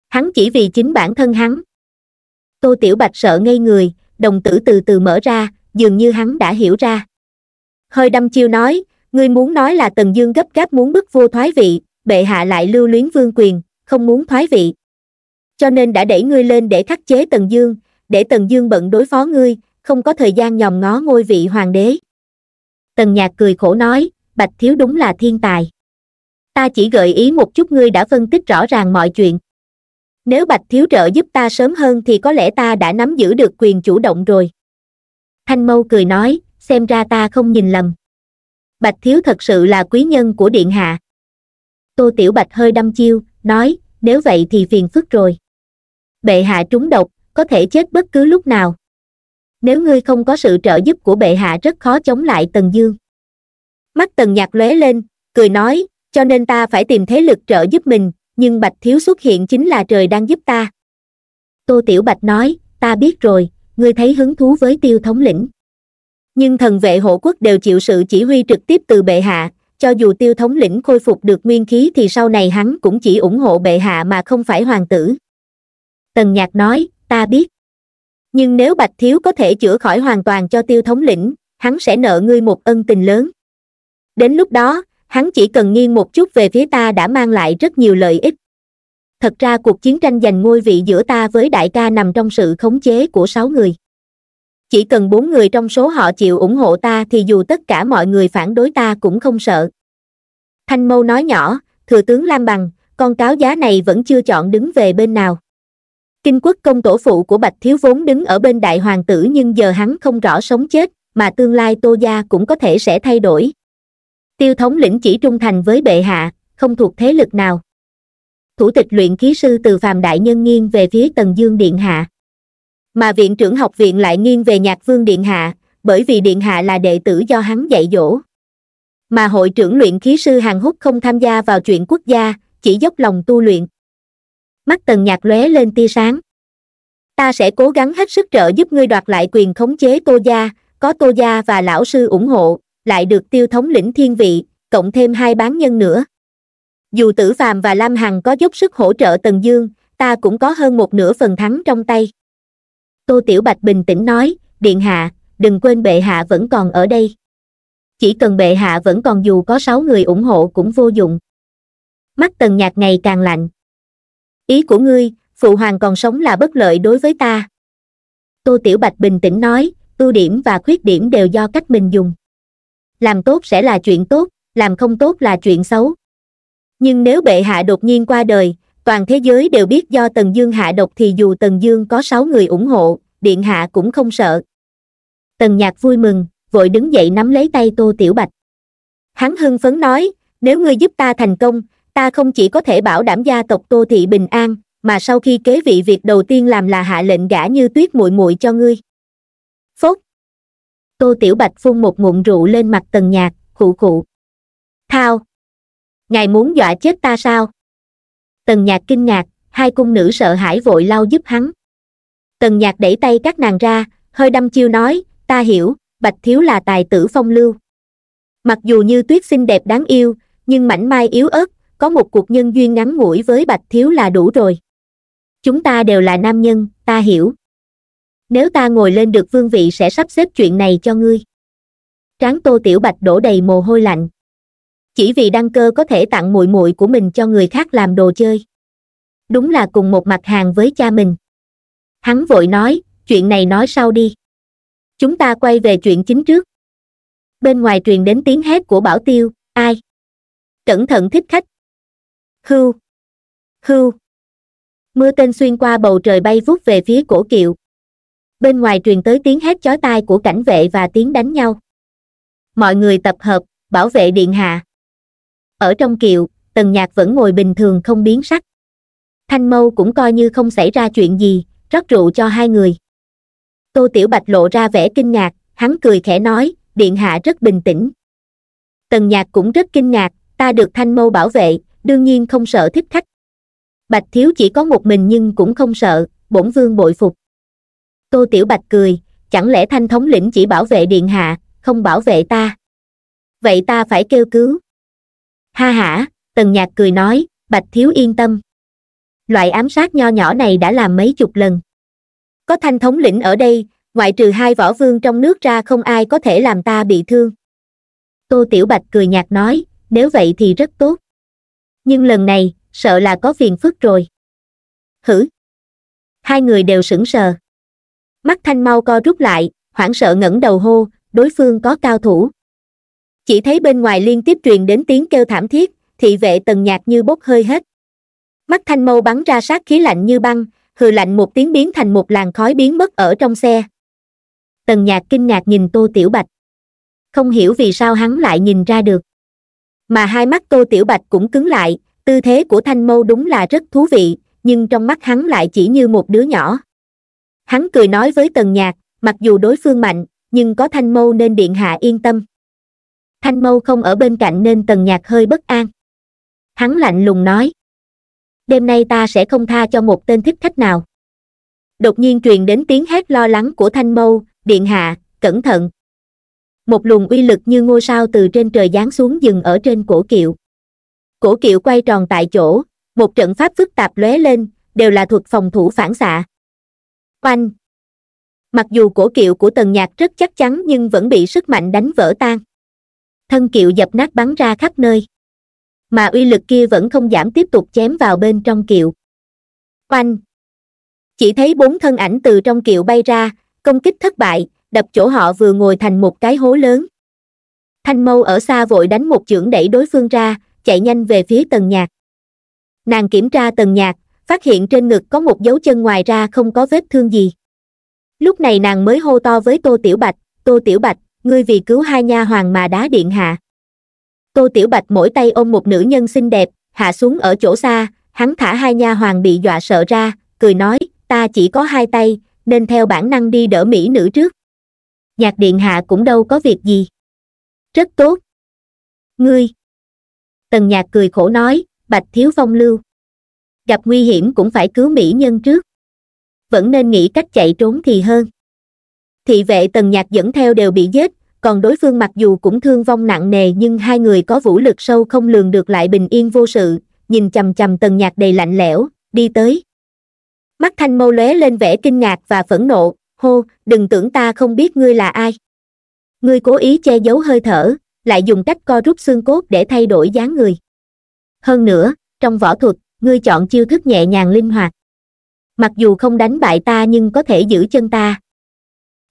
hắn chỉ vì chính bản thân hắn tô tiểu bạch sợ ngây người đồng tử từ từ mở ra dường như hắn đã hiểu ra hơi đăm chiêu nói ngươi muốn nói là tần dương gấp gáp muốn bức vua thoái vị bệ hạ lại lưu luyến vương quyền không muốn thoái vị cho nên đã đẩy ngươi lên để khắc chế Tần Dương, để Tần Dương bận đối phó ngươi, không có thời gian nhòm ngó ngôi vị hoàng đế. Tần Nhạc cười khổ nói, Bạch Thiếu đúng là thiên tài. Ta chỉ gợi ý một chút ngươi đã phân tích rõ ràng mọi chuyện. Nếu Bạch Thiếu trợ giúp ta sớm hơn thì có lẽ ta đã nắm giữ được quyền chủ động rồi. Thanh Mâu cười nói, xem ra ta không nhìn lầm. Bạch Thiếu thật sự là quý nhân của Điện Hạ. Tô Tiểu Bạch hơi đâm chiêu, nói, nếu vậy thì phiền phức rồi bệ hạ trúng độc có thể chết bất cứ lúc nào nếu ngươi không có sự trợ giúp của bệ hạ rất khó chống lại tần dương mắt tần nhạc lóe lên cười nói cho nên ta phải tìm thế lực trợ giúp mình nhưng bạch thiếu xuất hiện chính là trời đang giúp ta tô tiểu bạch nói ta biết rồi ngươi thấy hứng thú với tiêu thống lĩnh nhưng thần vệ hộ quốc đều chịu sự chỉ huy trực tiếp từ bệ hạ cho dù tiêu thống lĩnh khôi phục được nguyên khí thì sau này hắn cũng chỉ ủng hộ bệ hạ mà không phải hoàng tử tần nhạc nói ta biết nhưng nếu bạch thiếu có thể chữa khỏi hoàn toàn cho tiêu thống lĩnh hắn sẽ nợ ngươi một ân tình lớn đến lúc đó hắn chỉ cần nghiêng một chút về phía ta đã mang lại rất nhiều lợi ích thật ra cuộc chiến tranh giành ngôi vị giữa ta với đại ca nằm trong sự khống chế của sáu người chỉ cần bốn người trong số họ chịu ủng hộ ta thì dù tất cả mọi người phản đối ta cũng không sợ thanh mâu nói nhỏ thừa tướng lam bằng con cáo giá này vẫn chưa chọn đứng về bên nào Kinh quốc công tổ phụ của Bạch Thiếu vốn đứng ở bên đại hoàng tử nhưng giờ hắn không rõ sống chết, mà tương lai Tô Gia cũng có thể sẽ thay đổi. Tiêu thống lĩnh chỉ trung thành với bệ hạ, không thuộc thế lực nào. Thủ tịch luyện khí sư từ phàm đại nhân nghiêng về phía Tần Dương Điện Hạ. Mà viện trưởng học viện lại nghiêng về nhạc vương Điện Hạ, bởi vì Điện Hạ là đệ tử do hắn dạy dỗ. Mà hội trưởng luyện khí sư hàng Húc không tham gia vào chuyện quốc gia, chỉ dốc lòng tu luyện mắt tần nhạc lóe lên tia sáng ta sẽ cố gắng hết sức trợ giúp ngươi đoạt lại quyền khống chế tô gia có tô gia và lão sư ủng hộ lại được tiêu thống lĩnh thiên vị cộng thêm hai bán nhân nữa dù tử phàm và lam hằng có dốc sức hỗ trợ tần dương ta cũng có hơn một nửa phần thắng trong tay tô tiểu bạch bình tĩnh nói điện hạ đừng quên bệ hạ vẫn còn ở đây chỉ cần bệ hạ vẫn còn dù có sáu người ủng hộ cũng vô dụng mắt tần nhạc ngày càng lạnh Ý của ngươi, phụ hoàng còn sống là bất lợi đối với ta. Tô Tiểu Bạch bình tĩnh nói, ưu điểm và khuyết điểm đều do cách mình dùng. Làm tốt sẽ là chuyện tốt, làm không tốt là chuyện xấu. Nhưng nếu bệ hạ đột nhiên qua đời, toàn thế giới đều biết do Tần Dương hạ độc thì dù Tần Dương có 6 người ủng hộ, điện hạ cũng không sợ. Tần Nhạc vui mừng, vội đứng dậy nắm lấy tay Tô Tiểu Bạch. Hắn hưng phấn nói, nếu ngươi giúp ta thành công, ta không chỉ có thể bảo đảm gia tộc tô thị bình an mà sau khi kế vị việc đầu tiên làm là hạ lệnh gả như tuyết muội muội cho ngươi phốt tô tiểu bạch phun một ngụm rượu lên mặt tần nhạc khụ khụ thao ngài muốn dọa chết ta sao tần nhạc kinh ngạc hai cung nữ sợ hãi vội lau giúp hắn tần nhạc đẩy tay các nàng ra hơi đăm chiêu nói ta hiểu bạch thiếu là tài tử phong lưu mặc dù như tuyết xinh đẹp đáng yêu nhưng mảnh mai yếu ớt có một cuộc nhân duyên ngắn ngủi với bạch thiếu là đủ rồi chúng ta đều là nam nhân ta hiểu nếu ta ngồi lên được vương vị sẽ sắp xếp chuyện này cho ngươi tráng tô tiểu bạch đổ đầy mồ hôi lạnh chỉ vì đăng cơ có thể tặng muội muội của mình cho người khác làm đồ chơi đúng là cùng một mặt hàng với cha mình hắn vội nói chuyện này nói sau đi chúng ta quay về chuyện chính trước bên ngoài truyền đến tiếng hét của bảo tiêu ai cẩn thận thích khách Hưu. Hưu. Mưa tên xuyên qua bầu trời bay vút về phía cổ kiệu. Bên ngoài truyền tới tiếng hét chói tai của cảnh vệ và tiếng đánh nhau. Mọi người tập hợp, bảo vệ điện hạ. Ở trong kiệu, tần nhạc vẫn ngồi bình thường không biến sắc. Thanh mâu cũng coi như không xảy ra chuyện gì, rót rượu cho hai người. Tô Tiểu Bạch lộ ra vẻ kinh ngạc, hắn cười khẽ nói, điện hạ rất bình tĩnh. Tần nhạc cũng rất kinh ngạc, ta được thanh mâu bảo vệ, đương nhiên không sợ thích khách bạch thiếu chỉ có một mình nhưng cũng không sợ bổn vương bội phục tô tiểu bạch cười chẳng lẽ thanh thống lĩnh chỉ bảo vệ điện hạ không bảo vệ ta vậy ta phải kêu cứu ha hả tần nhạc cười nói bạch thiếu yên tâm loại ám sát nho nhỏ này đã làm mấy chục lần có thanh thống lĩnh ở đây ngoại trừ hai võ vương trong nước ra không ai có thể làm ta bị thương tô tiểu bạch cười nhạt nói nếu vậy thì rất tốt nhưng lần này, sợ là có phiền phức rồi. Hử? Hai người đều sững sờ. Mắt thanh mau co rút lại, hoảng sợ ngẩng đầu hô, đối phương có cao thủ. Chỉ thấy bên ngoài liên tiếp truyền đến tiếng kêu thảm thiết, thị vệ tần nhạc như bốc hơi hết. Mắt thanh mâu bắn ra sát khí lạnh như băng, hừ lạnh một tiếng biến thành một làn khói biến mất ở trong xe. Tần nhạc kinh ngạc nhìn tô tiểu bạch. Không hiểu vì sao hắn lại nhìn ra được mà hai mắt tô tiểu bạch cũng cứng lại tư thế của thanh mâu đúng là rất thú vị nhưng trong mắt hắn lại chỉ như một đứa nhỏ hắn cười nói với tần nhạc mặc dù đối phương mạnh nhưng có thanh mâu nên điện hạ yên tâm thanh mâu không ở bên cạnh nên tần nhạc hơi bất an hắn lạnh lùng nói đêm nay ta sẽ không tha cho một tên thích khách nào đột nhiên truyền đến tiếng hét lo lắng của thanh mâu điện hạ cẩn thận một luồng uy lực như ngôi sao từ trên trời giáng xuống dừng ở trên cổ kiệu cổ kiệu quay tròn tại chỗ một trận pháp phức tạp lóe lên đều là thuật phòng thủ phản xạ oanh mặc dù cổ kiệu của tần nhạc rất chắc chắn nhưng vẫn bị sức mạnh đánh vỡ tan thân kiệu dập nát bắn ra khắp nơi mà uy lực kia vẫn không giảm tiếp tục chém vào bên trong kiệu oanh chỉ thấy bốn thân ảnh từ trong kiệu bay ra công kích thất bại đập chỗ họ vừa ngồi thành một cái hố lớn. Thanh mâu ở xa vội đánh một chưởng đẩy đối phương ra, chạy nhanh về phía tần nhạc. Nàng kiểm tra tần nhạc, phát hiện trên ngực có một dấu chân ngoài ra không có vết thương gì. Lúc này nàng mới hô to với Tô Tiểu Bạch, Tô Tiểu Bạch, ngươi vì cứu hai nha hoàng mà đá điện hạ. Tô Tiểu Bạch mỗi tay ôm một nữ nhân xinh đẹp, hạ xuống ở chỗ xa, hắn thả hai nha hoàng bị dọa sợ ra, cười nói, ta chỉ có hai tay, nên theo bản năng đi đỡ mỹ nữ trước nhạc điện hạ cũng đâu có việc gì rất tốt ngươi tần nhạc cười khổ nói bạch thiếu phong lưu gặp nguy hiểm cũng phải cứu mỹ nhân trước vẫn nên nghĩ cách chạy trốn thì hơn thị vệ tần nhạc dẫn theo đều bị giết còn đối phương mặc dù cũng thương vong nặng nề nhưng hai người có vũ lực sâu không lường được lại bình yên vô sự nhìn chằm chằm tần nhạc đầy lạnh lẽo đi tới mắt thanh mâu lóe lên vẻ kinh ngạc và phẫn nộ hô đừng tưởng ta không biết ngươi là ai ngươi cố ý che giấu hơi thở lại dùng cách co rút xương cốt để thay đổi dáng người hơn nữa trong võ thuật ngươi chọn chiêu thức nhẹ nhàng linh hoạt mặc dù không đánh bại ta nhưng có thể giữ chân ta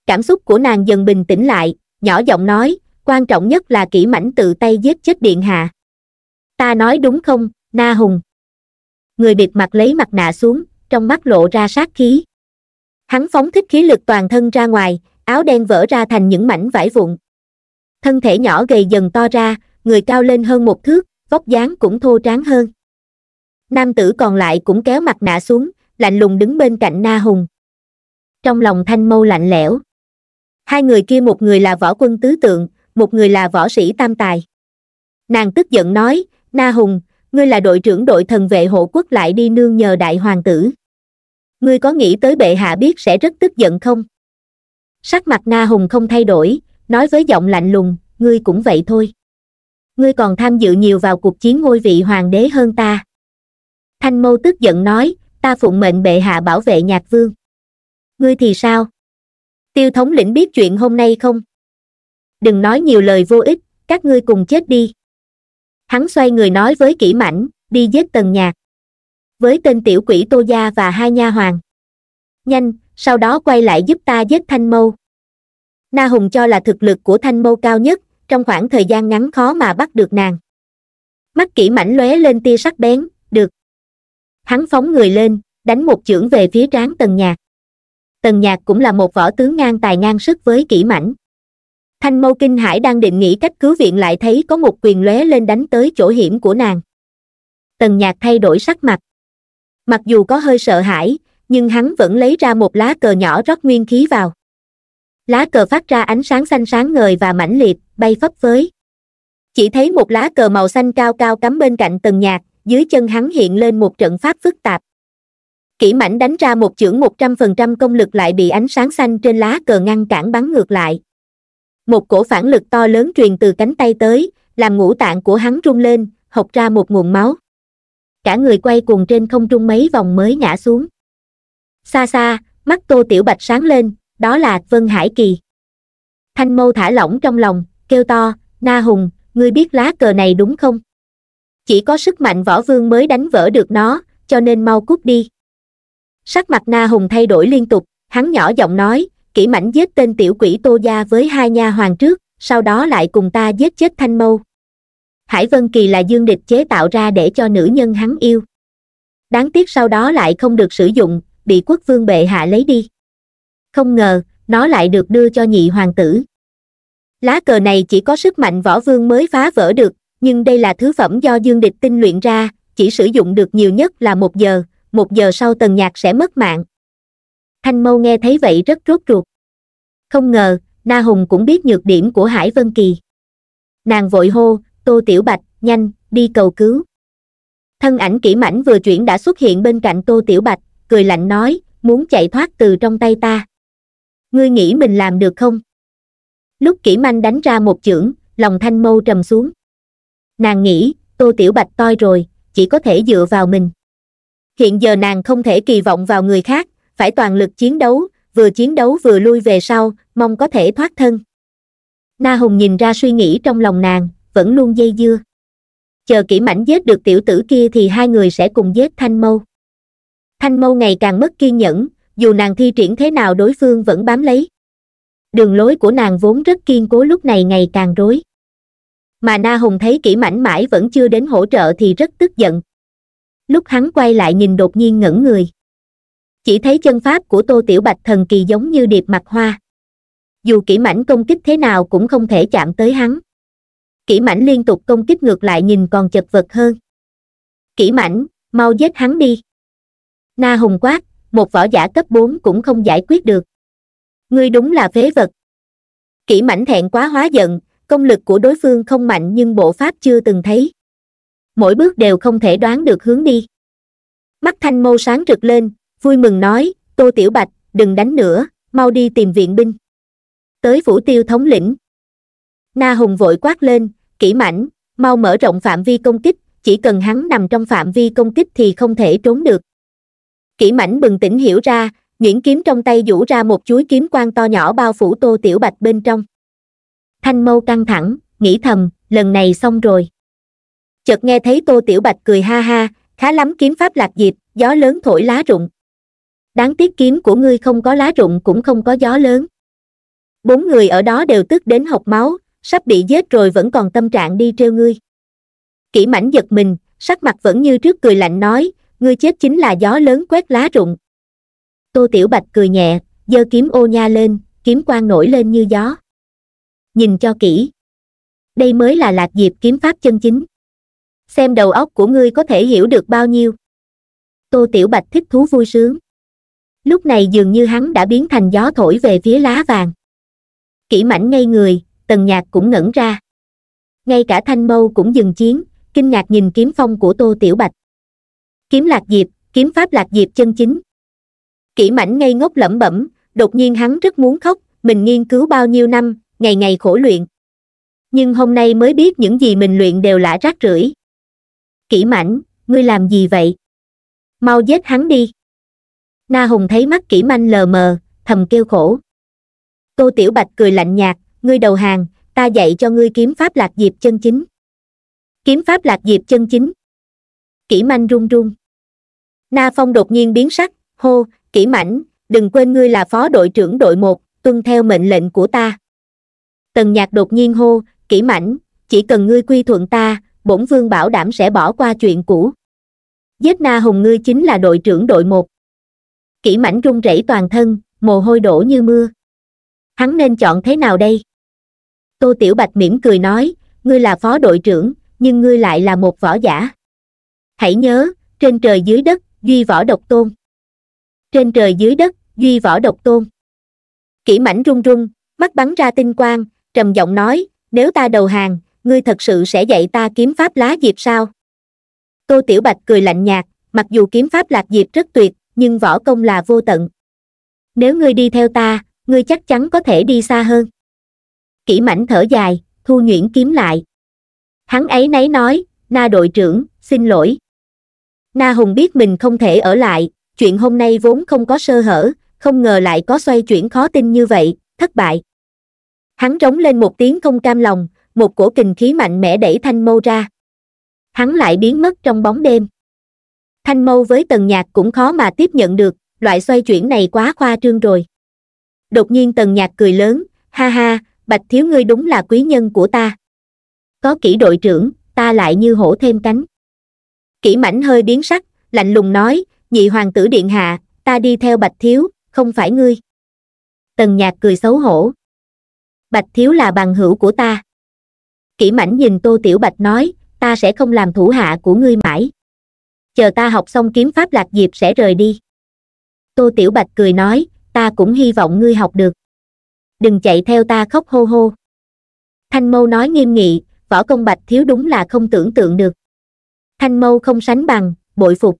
cảm xúc của nàng dần bình tĩnh lại nhỏ giọng nói quan trọng nhất là kỹ mảnh tự tay giết chết điện hạ ta nói đúng không na hùng người bịt mặt lấy mặt nạ xuống trong mắt lộ ra sát khí hắn phóng thích khí lực toàn thân ra ngoài áo đen vỡ ra thành những mảnh vải vụn thân thể nhỏ gầy dần to ra người cao lên hơn một thước vóc dáng cũng thô tráng hơn nam tử còn lại cũng kéo mặt nạ xuống lạnh lùng đứng bên cạnh na hùng trong lòng thanh mâu lạnh lẽo hai người kia một người là võ quân tứ tượng một người là võ sĩ tam tài nàng tức giận nói na hùng ngươi là đội trưởng đội thần vệ hộ quốc lại đi nương nhờ đại hoàng tử ngươi có nghĩ tới bệ hạ biết sẽ rất tức giận không sắc mặt na hùng không thay đổi nói với giọng lạnh lùng ngươi cũng vậy thôi ngươi còn tham dự nhiều vào cuộc chiến ngôi vị hoàng đế hơn ta thanh mâu tức giận nói ta phụng mệnh bệ hạ bảo vệ nhạc vương ngươi thì sao tiêu thống lĩnh biết chuyện hôm nay không đừng nói nhiều lời vô ích các ngươi cùng chết đi hắn xoay người nói với kỹ mảnh: đi giết tần nhạc với tên tiểu quỷ tô gia và hai nha hoàng nhanh sau đó quay lại giúp ta giết thanh mâu na hùng cho là thực lực của thanh mâu cao nhất trong khoảng thời gian ngắn khó mà bắt được nàng mắt kỹ mảnh lóe lên tia sắc bén được hắn phóng người lên đánh một chưởng về phía trán tần nhạc tần nhạc cũng là một võ tướng ngang tài ngang sức với kỹ mảnh thanh mâu kinh hải đang định nghĩ cách cứu viện lại thấy có một quyền lóe lên đánh tới chỗ hiểm của nàng tần nhạc thay đổi sắc mặt mặc dù có hơi sợ hãi nhưng hắn vẫn lấy ra một lá cờ nhỏ rót nguyên khí vào lá cờ phát ra ánh sáng xanh sáng ngời và mãnh liệt bay phấp phới chỉ thấy một lá cờ màu xanh cao cao cắm bên cạnh tầng nhạc dưới chân hắn hiện lên một trận pháp phức tạp kỹ mảnh đánh ra một chưởng một trăm phần trăm công lực lại bị ánh sáng xanh trên lá cờ ngăn cản bắn ngược lại một cổ phản lực to lớn truyền từ cánh tay tới làm ngũ tạng của hắn rung lên hộc ra một nguồn máu cả người quay cuồng trên không trung mấy vòng mới ngã xuống xa xa mắt tô tiểu bạch sáng lên đó là vân hải kỳ thanh mâu thả lỏng trong lòng kêu to na hùng ngươi biết lá cờ này đúng không chỉ có sức mạnh võ vương mới đánh vỡ được nó cho nên mau cút đi sắc mặt na hùng thay đổi liên tục hắn nhỏ giọng nói kỹ mảnh giết tên tiểu quỷ tô gia với hai nha hoàng trước sau đó lại cùng ta giết chết thanh mâu hải vân kỳ là dương địch chế tạo ra để cho nữ nhân hắn yêu đáng tiếc sau đó lại không được sử dụng bị quốc vương bệ hạ lấy đi không ngờ nó lại được đưa cho nhị hoàng tử lá cờ này chỉ có sức mạnh võ vương mới phá vỡ được nhưng đây là thứ phẩm do dương địch tinh luyện ra chỉ sử dụng được nhiều nhất là một giờ một giờ sau tần nhạc sẽ mất mạng thanh mâu nghe thấy vậy rất rốt ruột không ngờ na hùng cũng biết nhược điểm của hải vân kỳ nàng vội hô tô tiểu bạch nhanh đi cầu cứu thân ảnh kỹ mảnh vừa chuyển đã xuất hiện bên cạnh tô tiểu bạch cười lạnh nói muốn chạy thoát từ trong tay ta ngươi nghĩ mình làm được không lúc kỹ manh đánh ra một chưởng lòng thanh mâu trầm xuống nàng nghĩ tô tiểu bạch toi rồi chỉ có thể dựa vào mình hiện giờ nàng không thể kỳ vọng vào người khác phải toàn lực chiến đấu vừa chiến đấu vừa lui về sau mong có thể thoát thân na hùng nhìn ra suy nghĩ trong lòng nàng vẫn luôn dây dưa chờ kỹ mảnh giết được tiểu tử kia thì hai người sẽ cùng giết thanh mâu thanh mâu ngày càng mất kiên nhẫn dù nàng thi triển thế nào đối phương vẫn bám lấy đường lối của nàng vốn rất kiên cố lúc này ngày càng rối mà na hùng thấy kỹ mảnh mãi vẫn chưa đến hỗ trợ thì rất tức giận lúc hắn quay lại nhìn đột nhiên ngẩn người chỉ thấy chân pháp của tô tiểu bạch thần kỳ giống như điệp mặt hoa dù kỹ mảnh công kích thế nào cũng không thể chạm tới hắn kỹ mãnh liên tục công kích ngược lại nhìn còn chật vật hơn kỹ mãnh mau giết hắn đi na hùng quát một võ giả cấp bốn cũng không giải quyết được ngươi đúng là phế vật kỹ mãnh thẹn quá hóa giận công lực của đối phương không mạnh nhưng bộ pháp chưa từng thấy mỗi bước đều không thể đoán được hướng đi mắt thanh mâu sáng rực lên vui mừng nói tô tiểu bạch đừng đánh nữa mau đi tìm viện binh tới phủ tiêu thống lĩnh Na Hùng vội quát lên, kỹ mảnh, mau mở rộng phạm vi công kích, chỉ cần hắn nằm trong phạm vi công kích thì không thể trốn được. Kỹ mảnh bừng tỉnh hiểu ra, nhuyễn kiếm trong tay vũ ra một chuối kiếm quan to nhỏ bao phủ tô tiểu bạch bên trong. Thanh mâu căng thẳng, nghĩ thầm, lần này xong rồi. Chợt nghe thấy tô tiểu bạch cười ha ha, khá lắm kiếm pháp lạc dịp, gió lớn thổi lá rụng. Đáng tiếc kiếm của ngươi không có lá rụng cũng không có gió lớn. Bốn người ở đó đều tức đến học máu, sắp bị giết rồi vẫn còn tâm trạng đi trêu ngươi kỹ mảnh giật mình sắc mặt vẫn như trước cười lạnh nói ngươi chết chính là gió lớn quét lá rụng tô tiểu bạch cười nhẹ giơ kiếm ô nha lên kiếm quang nổi lên như gió nhìn cho kỹ đây mới là lạc diệp kiếm pháp chân chính xem đầu óc của ngươi có thể hiểu được bao nhiêu tô tiểu bạch thích thú vui sướng lúc này dường như hắn đã biến thành gió thổi về phía lá vàng kỹ mảnh ngây người tần nhạc cũng ngẩn ra ngay cả thanh mâu cũng dừng chiến kinh ngạc nhìn kiếm phong của tô tiểu bạch kiếm lạc diệp kiếm pháp lạc diệp chân chính kỹ mảnh ngây ngốc lẩm bẩm đột nhiên hắn rất muốn khóc mình nghiên cứu bao nhiêu năm ngày ngày khổ luyện nhưng hôm nay mới biết những gì mình luyện đều là rác rưởi kỹ mảnh ngươi làm gì vậy mau giết hắn đi na hùng thấy mắt kỹ manh lờ mờ thầm kêu khổ tô tiểu bạch cười lạnh nhạt ngươi đầu hàng ta dạy cho ngươi kiếm pháp lạc diệp chân chính kiếm pháp lạc diệp chân chính kỹ manh run run na phong đột nhiên biến sắc hô kỹ mãnh đừng quên ngươi là phó đội trưởng đội một tuân theo mệnh lệnh của ta tần nhạc đột nhiên hô kỹ mãnh chỉ cần ngươi quy thuận ta bổn vương bảo đảm sẽ bỏ qua chuyện cũ giết na hùng ngươi chính là đội trưởng đội một kỹ mãnh run rẩy toàn thân mồ hôi đổ như mưa hắn nên chọn thế nào đây tô tiểu bạch mỉm cười nói ngươi là phó đội trưởng nhưng ngươi lại là một võ giả hãy nhớ trên trời dưới đất duy võ độc tôn trên trời dưới đất duy võ độc tôn kỹ mảnh run run mắt bắn ra tinh quang trầm giọng nói nếu ta đầu hàng ngươi thật sự sẽ dạy ta kiếm pháp lá diệp sao tô tiểu bạch cười lạnh nhạt mặc dù kiếm pháp lạc diệp rất tuyệt nhưng võ công là vô tận nếu ngươi đi theo ta ngươi chắc chắn có thể đi xa hơn kỹ mảnh thở dài thu nhuyễn kiếm lại hắn ấy nấy nói na đội trưởng xin lỗi na hùng biết mình không thể ở lại chuyện hôm nay vốn không có sơ hở không ngờ lại có xoay chuyển khó tin như vậy thất bại hắn rống lên một tiếng không cam lòng một cổ kình khí mạnh mẽ đẩy thanh mâu ra hắn lại biến mất trong bóng đêm thanh mâu với tần nhạc cũng khó mà tiếp nhận được loại xoay chuyển này quá khoa trương rồi đột nhiên tần nhạc cười lớn ha ha bạch thiếu ngươi đúng là quý nhân của ta có kỹ đội trưởng ta lại như hổ thêm cánh kỹ mảnh hơi biến sắc lạnh lùng nói nhị hoàng tử điện hạ ta đi theo bạch thiếu không phải ngươi tần nhạc cười xấu hổ bạch thiếu là bằng hữu của ta kỹ mảnh nhìn tô tiểu bạch nói ta sẽ không làm thủ hạ của ngươi mãi chờ ta học xong kiếm pháp lạc diệp sẽ rời đi tô tiểu bạch cười nói ta cũng hy vọng ngươi học được đừng chạy theo ta khóc hô hô thanh mâu nói nghiêm nghị võ công bạch thiếu đúng là không tưởng tượng được thanh mâu không sánh bằng bội phục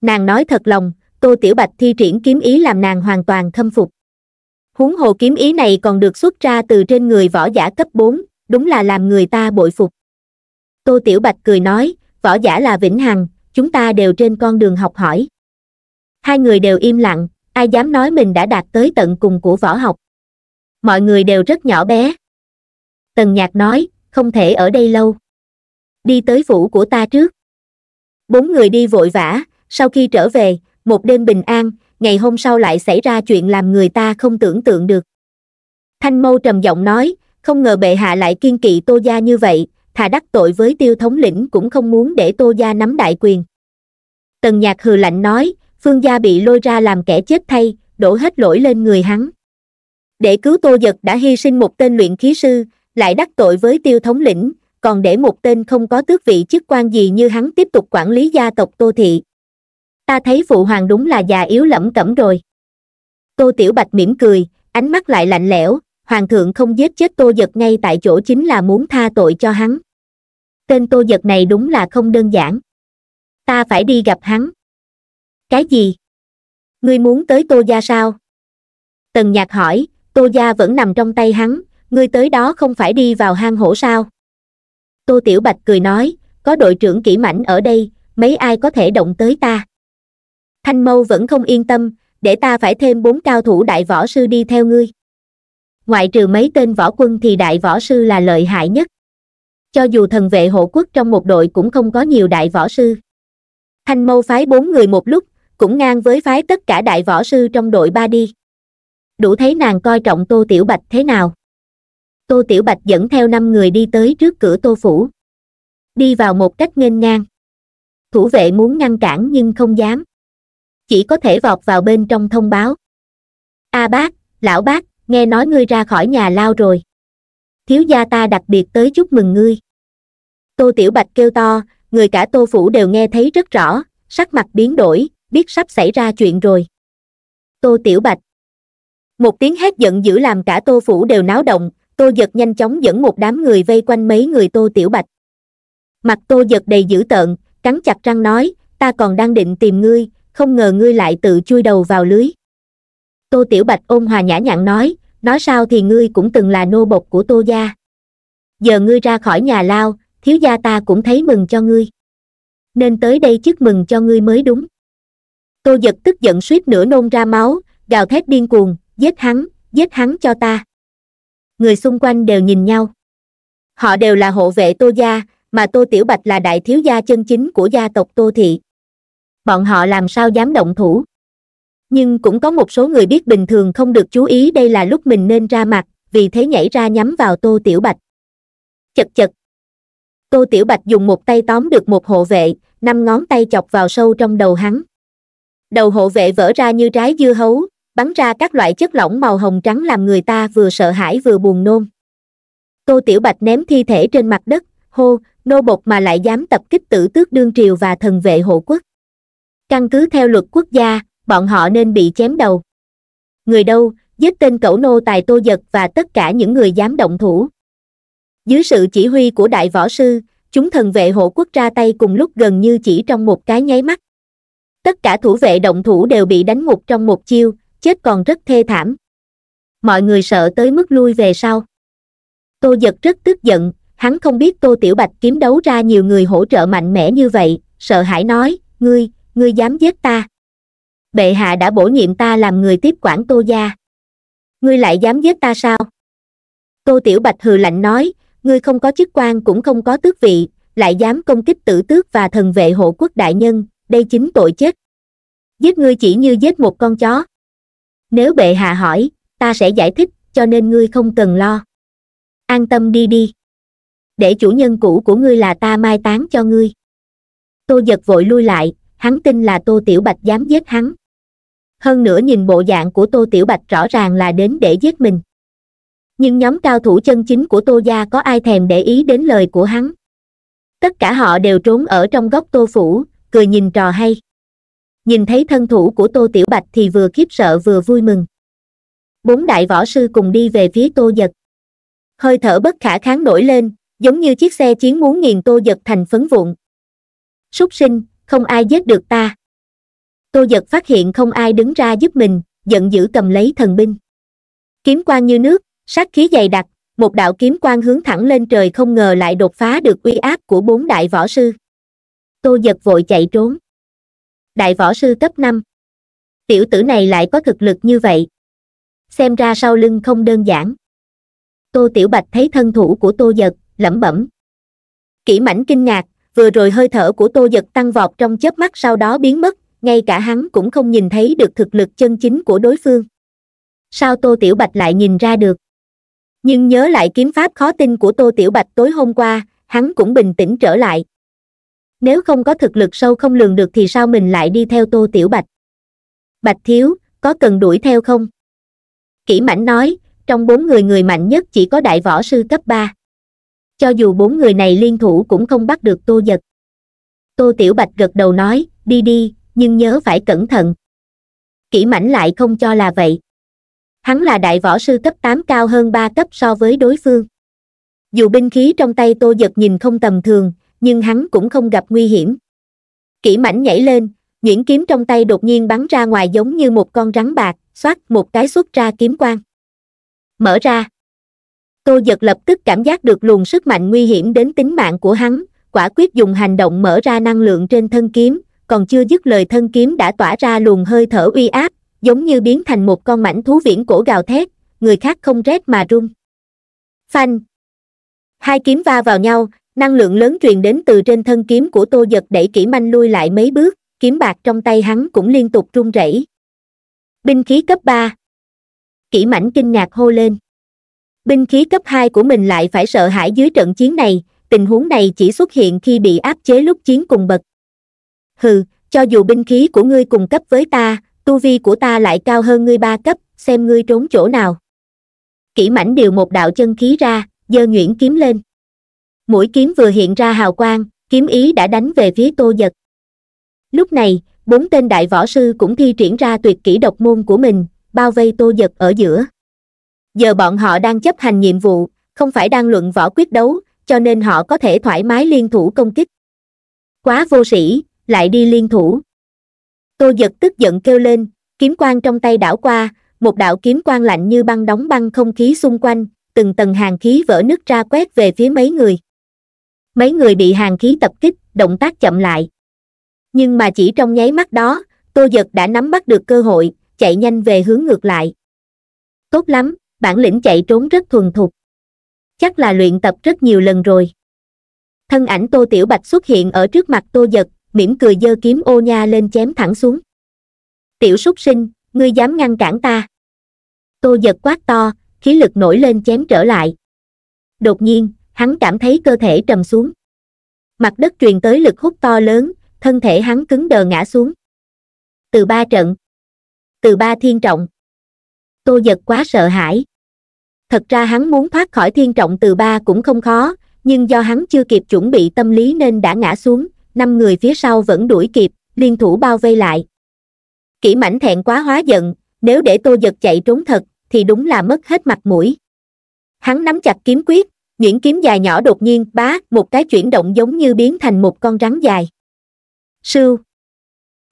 nàng nói thật lòng tô tiểu bạch thi triển kiếm ý làm nàng hoàn toàn khâm phục huống hồ kiếm ý này còn được xuất ra từ trên người võ giả cấp bốn đúng là làm người ta bội phục tô tiểu bạch cười nói võ giả là vĩnh hằng chúng ta đều trên con đường học hỏi hai người đều im lặng ai dám nói mình đã đạt tới tận cùng của võ học mọi người đều rất nhỏ bé tần nhạc nói không thể ở đây lâu đi tới phủ của ta trước bốn người đi vội vã sau khi trở về một đêm bình an ngày hôm sau lại xảy ra chuyện làm người ta không tưởng tượng được thanh mâu trầm giọng nói không ngờ bệ hạ lại kiên kỵ tô gia như vậy thà đắc tội với tiêu thống lĩnh cũng không muốn để tô gia nắm đại quyền tần nhạc hừ lạnh nói phương gia bị lôi ra làm kẻ chết thay đổ hết lỗi lên người hắn để cứu tô giật đã hy sinh một tên luyện khí sư lại đắc tội với tiêu thống lĩnh còn để một tên không có tước vị chức quan gì như hắn tiếp tục quản lý gia tộc tô thị ta thấy phụ hoàng đúng là già yếu lẩm cẩm rồi tô tiểu bạch mỉm cười ánh mắt lại lạnh lẽo hoàng thượng không giết chết tô giật ngay tại chỗ chính là muốn tha tội cho hắn tên tô giật này đúng là không đơn giản ta phải đi gặp hắn cái gì ngươi muốn tới tô gia sao tần nhạc hỏi tô gia vẫn nằm trong tay hắn ngươi tới đó không phải đi vào hang hổ sao tô tiểu bạch cười nói có đội trưởng kỹ mảnh ở đây mấy ai có thể động tới ta thanh mâu vẫn không yên tâm để ta phải thêm bốn cao thủ đại võ sư đi theo ngươi ngoại trừ mấy tên võ quân thì đại võ sư là lợi hại nhất cho dù thần vệ hộ quốc trong một đội cũng không có nhiều đại võ sư thanh mâu phái bốn người một lúc cũng ngang với phái tất cả đại võ sư trong đội ba đi đủ thấy nàng coi trọng tô tiểu bạch thế nào tô tiểu bạch dẫn theo năm người đi tới trước cửa tô phủ đi vào một cách nghênh ngang thủ vệ muốn ngăn cản nhưng không dám chỉ có thể vọt vào bên trong thông báo a bác lão bác nghe nói ngươi ra khỏi nhà lao rồi thiếu gia ta đặc biệt tới chúc mừng ngươi tô tiểu bạch kêu to người cả tô phủ đều nghe thấy rất rõ sắc mặt biến đổi biết sắp xảy ra chuyện rồi tô tiểu bạch một tiếng hét giận dữ làm cả tô phủ đều náo động tô giật nhanh chóng dẫn một đám người vây quanh mấy người tô tiểu bạch mặt tô giật đầy dữ tợn cắn chặt răng nói ta còn đang định tìm ngươi không ngờ ngươi lại tự chui đầu vào lưới tô tiểu bạch ôn hòa nhã nhặn nói nói sao thì ngươi cũng từng là nô bộc của tô gia giờ ngươi ra khỏi nhà lao thiếu gia ta cũng thấy mừng cho ngươi nên tới đây chúc mừng cho ngươi mới đúng tô giật tức giận suýt nửa nôn ra máu gào thét điên cuồng giết hắn giết hắn cho ta người xung quanh đều nhìn nhau họ đều là hộ vệ tô gia mà tô tiểu bạch là đại thiếu gia chân chính của gia tộc tô thị bọn họ làm sao dám động thủ nhưng cũng có một số người biết bình thường không được chú ý đây là lúc mình nên ra mặt vì thế nhảy ra nhắm vào tô tiểu bạch chật chật tô tiểu bạch dùng một tay tóm được một hộ vệ năm ngón tay chọc vào sâu trong đầu hắn đầu hộ vệ vỡ ra như trái dưa hấu bắn ra các loại chất lỏng màu hồng trắng làm người ta vừa sợ hãi vừa buồn nôn tô tiểu bạch ném thi thể trên mặt đất hô nô bột mà lại dám tập kích tử tước đương triều và thần vệ hộ quốc căn cứ theo luật quốc gia bọn họ nên bị chém đầu người đâu giết tên cẩu nô tài tô giật và tất cả những người dám động thủ dưới sự chỉ huy của đại võ sư chúng thần vệ hộ quốc ra tay cùng lúc gần như chỉ trong một cái nháy mắt tất cả thủ vệ động thủ đều bị đánh ngục trong một chiêu chết còn rất thê thảm mọi người sợ tới mức lui về sau tô giật rất tức giận hắn không biết tô tiểu bạch kiếm đấu ra nhiều người hỗ trợ mạnh mẽ như vậy sợ hãi nói ngươi ngươi dám giết ta bệ hạ đã bổ nhiệm ta làm người tiếp quản tô gia ngươi lại dám giết ta sao tô tiểu bạch hừ lạnh nói ngươi không có chức quan cũng không có tước vị lại dám công kích tử tước và thần vệ hộ quốc đại nhân đây chính tội chết giết ngươi chỉ như giết một con chó nếu bệ hạ hỏi ta sẽ giải thích cho nên ngươi không cần lo an tâm đi đi để chủ nhân cũ của ngươi là ta mai táng cho ngươi tô giật vội lui lại hắn tin là tô tiểu bạch dám giết hắn hơn nữa nhìn bộ dạng của tô tiểu bạch rõ ràng là đến để giết mình nhưng nhóm cao thủ chân chính của tô gia có ai thèm để ý đến lời của hắn tất cả họ đều trốn ở trong góc tô phủ cười nhìn trò hay nhìn thấy thân thủ của tô tiểu bạch thì vừa khiếp sợ vừa vui mừng bốn đại võ sư cùng đi về phía tô giật hơi thở bất khả kháng nổi lên giống như chiếc xe chiến muốn nghiền tô giật thành phấn vụn súc sinh không ai giết được ta tô giật phát hiện không ai đứng ra giúp mình giận dữ cầm lấy thần binh kiếm quang như nước sát khí dày đặc một đạo kiếm quang hướng thẳng lên trời không ngờ lại đột phá được uy áp của bốn đại võ sư tô giật vội chạy trốn đại võ sư cấp 5. Tiểu tử này lại có thực lực như vậy. Xem ra sau lưng không đơn giản. Tô Tiểu Bạch thấy thân thủ của Tô Giật, lẩm bẩm. Kỷ mảnh kinh ngạc, vừa rồi hơi thở của Tô Giật tăng vọt trong chớp mắt sau đó biến mất, ngay cả hắn cũng không nhìn thấy được thực lực chân chính của đối phương. Sao Tô Tiểu Bạch lại nhìn ra được? Nhưng nhớ lại kiếm pháp khó tin của Tô Tiểu Bạch tối hôm qua, hắn cũng bình tĩnh trở lại, nếu không có thực lực sâu không lường được thì sao mình lại đi theo tô tiểu bạch bạch thiếu có cần đuổi theo không kỹ mãnh nói trong bốn người người mạnh nhất chỉ có đại võ sư cấp ba cho dù bốn người này liên thủ cũng không bắt được tô giật tô tiểu bạch gật đầu nói đi đi nhưng nhớ phải cẩn thận kỹ mãnh lại không cho là vậy hắn là đại võ sư cấp tám cao hơn ba cấp so với đối phương dù binh khí trong tay tô giật nhìn không tầm thường nhưng hắn cũng không gặp nguy hiểm kỹ mảnh nhảy lên nhuyễn kiếm trong tay đột nhiên bắn ra ngoài giống như một con rắn bạc xoát một cái xuất ra kiếm quang mở ra tô giật lập tức cảm giác được luồng sức mạnh nguy hiểm đến tính mạng của hắn quả quyết dùng hành động mở ra năng lượng trên thân kiếm còn chưa dứt lời thân kiếm đã tỏa ra luồng hơi thở uy áp giống như biến thành một con mảnh thú viễn cổ gào thét người khác không rét mà run phanh hai kiếm va vào nhau năng lượng lớn truyền đến từ trên thân kiếm của tô giật đẩy kỹ manh lui lại mấy bước kiếm bạc trong tay hắn cũng liên tục run rẩy binh khí cấp ba kỹ mảnh kinh ngạc hô lên binh khí cấp hai của mình lại phải sợ hãi dưới trận chiến này tình huống này chỉ xuất hiện khi bị áp chế lúc chiến cùng bậc hừ cho dù binh khí của ngươi cùng cấp với ta tu vi của ta lại cao hơn ngươi ba cấp xem ngươi trốn chỗ nào kỹ mảnh điều một đạo chân khí ra giơ nhuyễn kiếm lên mũi kiếm vừa hiện ra hào quang kiếm ý đã đánh về phía tô giật lúc này bốn tên đại võ sư cũng thi triển ra tuyệt kỹ độc môn của mình bao vây tô giật ở giữa giờ bọn họ đang chấp hành nhiệm vụ không phải đang luận võ quyết đấu cho nên họ có thể thoải mái liên thủ công kích quá vô sĩ lại đi liên thủ tô giật tức giận kêu lên kiếm quang trong tay đảo qua một đạo kiếm quang lạnh như băng đóng băng không khí xung quanh từng tầng hàng khí vỡ nứt ra quét về phía mấy người mấy người bị hàng khí tập kích động tác chậm lại nhưng mà chỉ trong nháy mắt đó tô giật đã nắm bắt được cơ hội chạy nhanh về hướng ngược lại tốt lắm bản lĩnh chạy trốn rất thuần thục chắc là luyện tập rất nhiều lần rồi thân ảnh tô tiểu bạch xuất hiện ở trước mặt tô giật mỉm cười giơ kiếm ô nha lên chém thẳng xuống tiểu súc sinh ngươi dám ngăn cản ta tô giật quát to khí lực nổi lên chém trở lại đột nhiên hắn cảm thấy cơ thể trầm xuống mặt đất truyền tới lực hút to lớn thân thể hắn cứng đờ ngã xuống từ ba trận từ ba thiên trọng tô giật quá sợ hãi thật ra hắn muốn thoát khỏi thiên trọng từ ba cũng không khó nhưng do hắn chưa kịp chuẩn bị tâm lý nên đã ngã xuống năm người phía sau vẫn đuổi kịp liên thủ bao vây lại kỹ mảnh thẹn quá hóa giận nếu để tô giật chạy trốn thật thì đúng là mất hết mặt mũi hắn nắm chặt kiếm quyết Nguyễn kiếm dài nhỏ đột nhiên bá, một cái chuyển động giống như biến thành một con rắn dài. Sưu.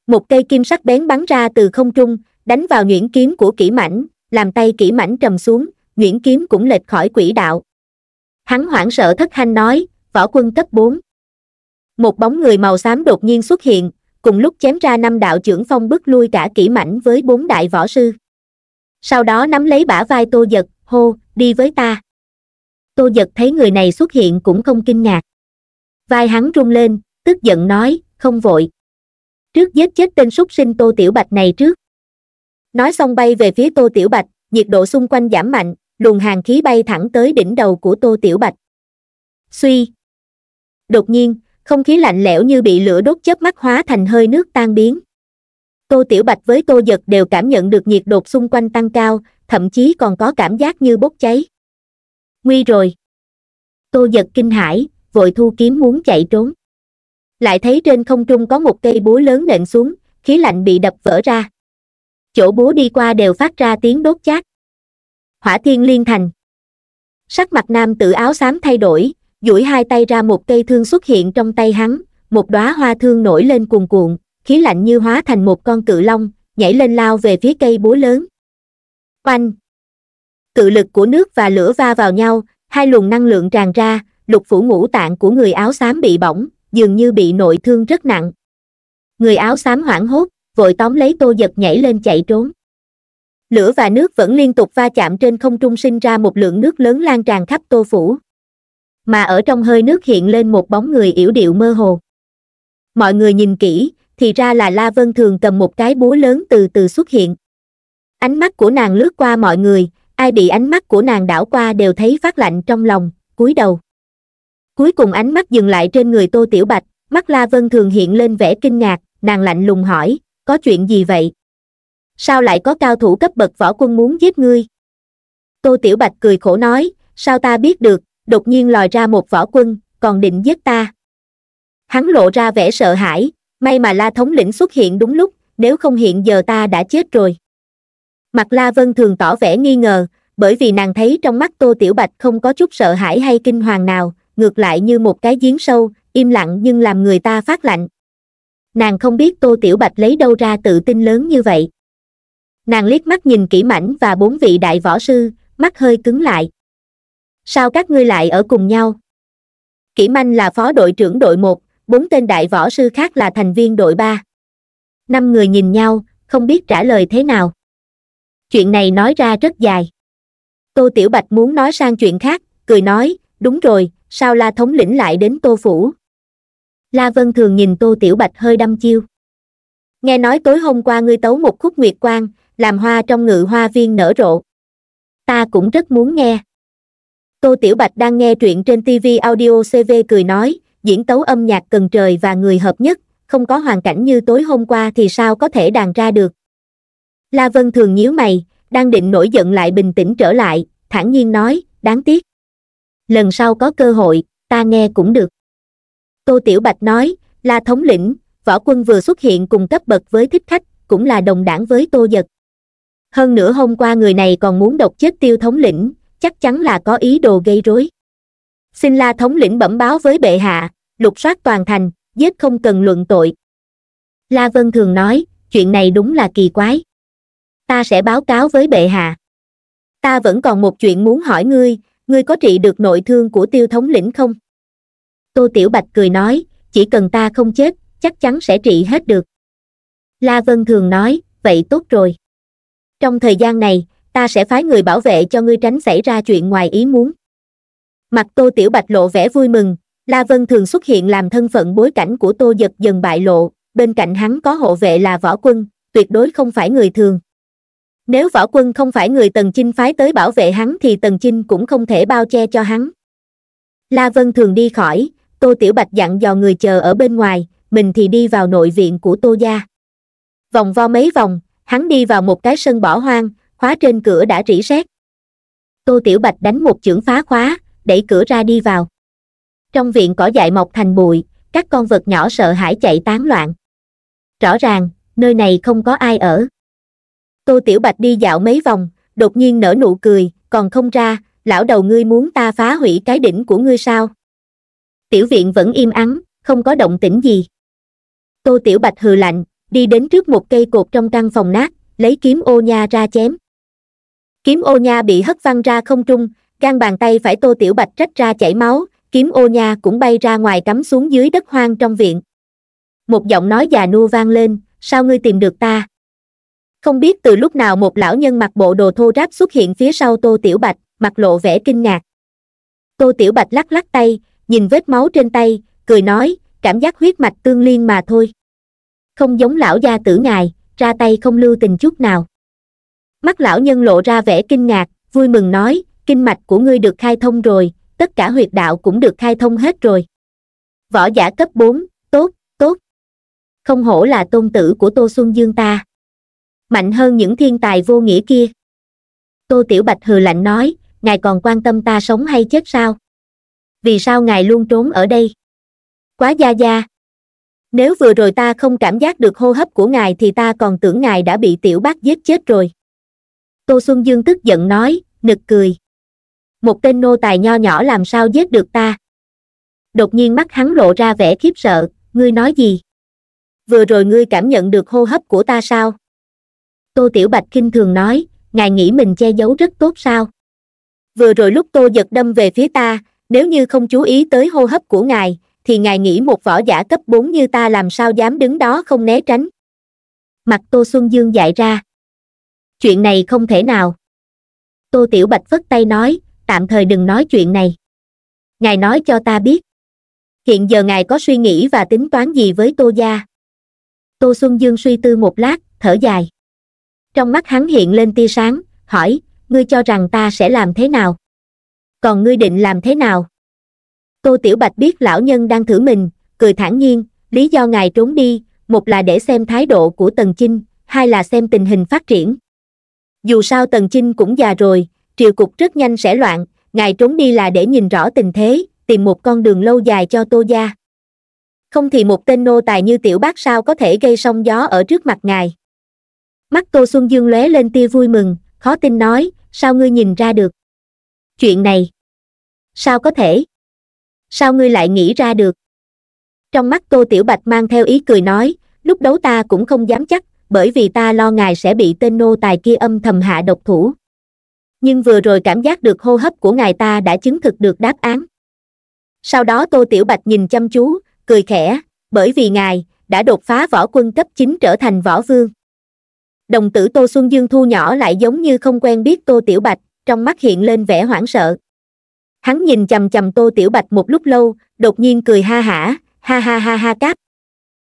Một cây kim sắc bén bắn ra từ không trung, đánh vào Nguyễn kiếm của kỹ mảnh, làm tay kỹ mảnh trầm xuống, Nguyễn kiếm cũng lệch khỏi quỹ đạo. Hắn hoảng sợ thất thanh nói, võ quân cấp 4. Một bóng người màu xám đột nhiên xuất hiện, cùng lúc chém ra năm đạo trưởng phong bức lui cả kỹ mảnh với bốn đại võ sư. Sau đó nắm lấy bả vai tô giật, hô, đi với ta tô giật thấy người này xuất hiện cũng không kinh ngạc vai hắn rung lên tức giận nói không vội trước giết chết tên súc sinh tô tiểu bạch này trước nói xong bay về phía tô tiểu bạch nhiệt độ xung quanh giảm mạnh luồng hàng khí bay thẳng tới đỉnh đầu của tô tiểu bạch suy đột nhiên không khí lạnh lẽo như bị lửa đốt chớp mắt hóa thành hơi nước tan biến tô tiểu bạch với tô giật đều cảm nhận được nhiệt độ xung quanh tăng cao thậm chí còn có cảm giác như bốc cháy nguy rồi tô giật kinh hãi vội thu kiếm muốn chạy trốn lại thấy trên không trung có một cây búa lớn nện xuống khí lạnh bị đập vỡ ra chỗ búa đi qua đều phát ra tiếng đốt chát hỏa thiên liên thành sắc mặt nam tử áo xám thay đổi duỗi hai tay ra một cây thương xuất hiện trong tay hắn một đóa hoa thương nổi lên cuồn cuộn khí lạnh như hóa thành một con cự long nhảy lên lao về phía cây búa lớn oanh cự lực của nước và lửa va vào nhau, hai luồng năng lượng tràn ra, lục phủ ngũ tạng của người áo xám bị bỏng, dường như bị nội thương rất nặng. Người áo xám hoảng hốt, vội tóm lấy tô giật nhảy lên chạy trốn. Lửa và nước vẫn liên tục va chạm trên không trung sinh ra một lượng nước lớn lan tràn khắp tô phủ. Mà ở trong hơi nước hiện lên một bóng người yểu điệu mơ hồ. Mọi người nhìn kỹ, thì ra là La Vân Thường cầm một cái búa lớn từ từ xuất hiện. Ánh mắt của nàng lướt qua mọi người, ai bị ánh mắt của nàng đảo qua đều thấy phát lạnh trong lòng cúi đầu cuối cùng ánh mắt dừng lại trên người tô tiểu bạch mắt la vân thường hiện lên vẻ kinh ngạc nàng lạnh lùng hỏi có chuyện gì vậy sao lại có cao thủ cấp bậc võ quân muốn giết ngươi tô tiểu bạch cười khổ nói sao ta biết được đột nhiên lòi ra một võ quân còn định giết ta hắn lộ ra vẻ sợ hãi may mà la thống lĩnh xuất hiện đúng lúc nếu không hiện giờ ta đã chết rồi Mặt La Vân thường tỏ vẻ nghi ngờ, bởi vì nàng thấy trong mắt Tô Tiểu Bạch không có chút sợ hãi hay kinh hoàng nào, ngược lại như một cái giếng sâu, im lặng nhưng làm người ta phát lạnh. Nàng không biết Tô Tiểu Bạch lấy đâu ra tự tin lớn như vậy. Nàng liếc mắt nhìn kỹ mảnh và bốn vị đại võ sư, mắt hơi cứng lại. Sao các ngươi lại ở cùng nhau? Kỷ Manh là phó đội trưởng đội 1, bốn tên đại võ sư khác là thành viên đội 3. Năm người nhìn nhau, không biết trả lời thế nào chuyện này nói ra rất dài tô tiểu bạch muốn nói sang chuyện khác cười nói đúng rồi sao la thống lĩnh lại đến tô phủ la vân thường nhìn tô tiểu bạch hơi đăm chiêu nghe nói tối hôm qua ngươi tấu một khúc nguyệt quang làm hoa trong ngự hoa viên nở rộ ta cũng rất muốn nghe tô tiểu bạch đang nghe truyện trên tv audio cv cười nói diễn tấu âm nhạc cần trời và người hợp nhất không có hoàn cảnh như tối hôm qua thì sao có thể đàn ra được La Vân Thường nhíu mày, đang định nổi giận lại bình tĩnh trở lại, thản nhiên nói, đáng tiếc. Lần sau có cơ hội, ta nghe cũng được. Tô Tiểu Bạch nói, La Thống lĩnh, võ quân vừa xuất hiện cùng cấp bậc với thích khách, cũng là đồng đảng với Tô Giật. Hơn nữa hôm qua người này còn muốn độc chết tiêu thống lĩnh, chắc chắn là có ý đồ gây rối. Xin La Thống lĩnh bẩm báo với bệ hạ, lục soát toàn thành, giết không cần luận tội. La Vân thường nói, chuyện này đúng là kỳ quái ta sẽ báo cáo với bệ hạ ta vẫn còn một chuyện muốn hỏi ngươi ngươi có trị được nội thương của tiêu thống lĩnh không tô tiểu bạch cười nói chỉ cần ta không chết chắc chắn sẽ trị hết được la vân thường nói vậy tốt rồi trong thời gian này ta sẽ phái người bảo vệ cho ngươi tránh xảy ra chuyện ngoài ý muốn mặt tô tiểu bạch lộ vẻ vui mừng la vân thường xuất hiện làm thân phận bối cảnh của tô giật dần bại lộ bên cạnh hắn có hộ vệ là võ quân tuyệt đối không phải người thường nếu võ quân không phải người tần chinh phái tới bảo vệ hắn thì tần chinh cũng không thể bao che cho hắn la vân thường đi khỏi tô tiểu bạch dặn dò người chờ ở bên ngoài mình thì đi vào nội viện của tô gia vòng vo mấy vòng hắn đi vào một cái sân bỏ hoang khóa trên cửa đã rỉ sét tô tiểu bạch đánh một chưởng phá khóa đẩy cửa ra đi vào trong viện cỏ dại mọc thành bụi các con vật nhỏ sợ hãi chạy tán loạn rõ ràng nơi này không có ai ở tô tiểu bạch đi dạo mấy vòng đột nhiên nở nụ cười còn không ra lão đầu ngươi muốn ta phá hủy cái đỉnh của ngươi sao tiểu viện vẫn im ắng không có động tĩnh gì tô tiểu bạch hừ lạnh đi đến trước một cây cột trong căn phòng nát lấy kiếm ô nha ra chém kiếm ô nha bị hất văng ra không trung gan bàn tay phải tô tiểu bạch rách ra chảy máu kiếm ô nha cũng bay ra ngoài cắm xuống dưới đất hoang trong viện một giọng nói già nua vang lên sao ngươi tìm được ta không biết từ lúc nào một lão nhân mặc bộ đồ thô ráp xuất hiện phía sau tô tiểu bạch mặt lộ vẻ kinh ngạc tô tiểu bạch lắc lắc tay nhìn vết máu trên tay cười nói cảm giác huyết mạch tương liên mà thôi không giống lão gia tử ngài ra tay không lưu tình chút nào mắt lão nhân lộ ra vẻ kinh ngạc vui mừng nói kinh mạch của ngươi được khai thông rồi tất cả huyệt đạo cũng được khai thông hết rồi võ giả cấp bốn tốt tốt không hổ là tôn tử của tô xuân dương ta mạnh hơn những thiên tài vô nghĩa kia tô tiểu bạch hừ lạnh nói ngài còn quan tâm ta sống hay chết sao vì sao ngài luôn trốn ở đây quá gia gia, nếu vừa rồi ta không cảm giác được hô hấp của ngài thì ta còn tưởng ngài đã bị tiểu bác giết chết rồi tô xuân dương tức giận nói nực cười một tên nô tài nho nhỏ làm sao giết được ta đột nhiên mắt hắn lộ ra vẻ khiếp sợ ngươi nói gì vừa rồi ngươi cảm nhận được hô hấp của ta sao tô tiểu bạch kinh thường nói ngài nghĩ mình che giấu rất tốt sao vừa rồi lúc tô giật đâm về phía ta nếu như không chú ý tới hô hấp của ngài thì ngài nghĩ một võ giả cấp bốn như ta làm sao dám đứng đó không né tránh mặt tô xuân dương dại ra chuyện này không thể nào tô tiểu bạch phất tay nói tạm thời đừng nói chuyện này ngài nói cho ta biết hiện giờ ngài có suy nghĩ và tính toán gì với tô gia tô xuân dương suy tư một lát thở dài trong mắt hắn hiện lên tia sáng hỏi ngươi cho rằng ta sẽ làm thế nào còn ngươi định làm thế nào tô tiểu bạch biết lão nhân đang thử mình cười thản nhiên lý do ngài trốn đi một là để xem thái độ của tần chinh hai là xem tình hình phát triển dù sao tần chinh cũng già rồi triều cục rất nhanh sẽ loạn ngài trốn đi là để nhìn rõ tình thế tìm một con đường lâu dài cho tô gia không thì một tên nô tài như tiểu bác sao có thể gây sóng gió ở trước mặt ngài mắt tô xuân dương lóe lên tia vui mừng khó tin nói sao ngươi nhìn ra được chuyện này sao có thể sao ngươi lại nghĩ ra được trong mắt tô tiểu bạch mang theo ý cười nói lúc đấu ta cũng không dám chắc bởi vì ta lo ngài sẽ bị tên nô tài kia âm thầm hạ độc thủ nhưng vừa rồi cảm giác được hô hấp của ngài ta đã chứng thực được đáp án sau đó tô tiểu bạch nhìn chăm chú cười khẽ bởi vì ngài đã đột phá võ quân cấp chín trở thành võ vương đồng tử tô xuân dương thu nhỏ lại giống như không quen biết tô tiểu bạch trong mắt hiện lên vẻ hoảng sợ hắn nhìn chầm chầm tô tiểu bạch một lúc lâu đột nhiên cười ha hả ha ha ha ha cáp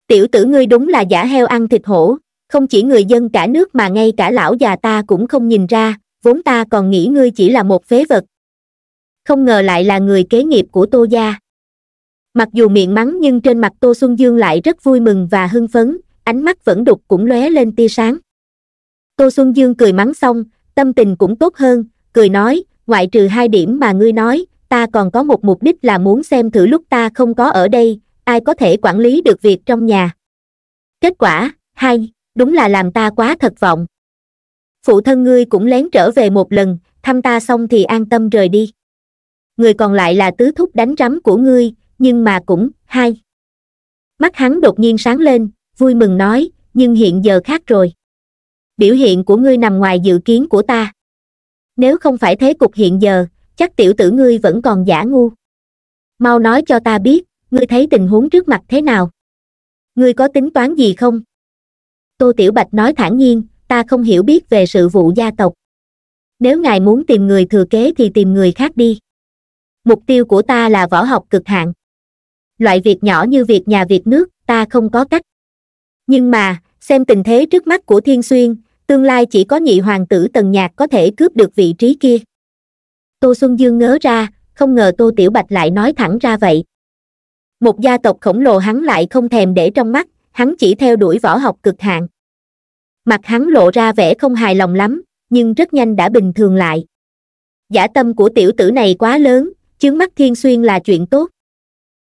tiểu tử ngươi đúng là giả heo ăn thịt hổ không chỉ người dân cả nước mà ngay cả lão già ta cũng không nhìn ra vốn ta còn nghĩ ngươi chỉ là một phế vật không ngờ lại là người kế nghiệp của tô gia mặc dù miệng mắng nhưng trên mặt tô xuân dương lại rất vui mừng và hưng phấn ánh mắt vẫn đục cũng lóe lên tia sáng Tô Xuân Dương cười mắng xong, tâm tình cũng tốt hơn, cười nói, ngoại trừ hai điểm mà ngươi nói, ta còn có một mục đích là muốn xem thử lúc ta không có ở đây, ai có thể quản lý được việc trong nhà. Kết quả, hai, đúng là làm ta quá thật vọng. Phụ thân ngươi cũng lén trở về một lần, thăm ta xong thì an tâm rời đi. Người còn lại là tứ thúc đánh rắm của ngươi, nhưng mà cũng, hai. Mắt hắn đột nhiên sáng lên, vui mừng nói, nhưng hiện giờ khác rồi biểu hiện của ngươi nằm ngoài dự kiến của ta nếu không phải thế cục hiện giờ chắc tiểu tử ngươi vẫn còn giả ngu mau nói cho ta biết ngươi thấy tình huống trước mặt thế nào ngươi có tính toán gì không tô tiểu bạch nói thản nhiên ta không hiểu biết về sự vụ gia tộc nếu ngài muốn tìm người thừa kế thì tìm người khác đi mục tiêu của ta là võ học cực hạn loại việc nhỏ như việc nhà việc nước ta không có cách nhưng mà xem tình thế trước mắt của thiên xuyên tương lai chỉ có nhị hoàng tử tần nhạc có thể cướp được vị trí kia tô xuân dương ngớ ra không ngờ tô tiểu bạch lại nói thẳng ra vậy một gia tộc khổng lồ hắn lại không thèm để trong mắt hắn chỉ theo đuổi võ học cực hạn mặt hắn lộ ra vẻ không hài lòng lắm nhưng rất nhanh đã bình thường lại giả tâm của tiểu tử này quá lớn chứng mắt thiên xuyên là chuyện tốt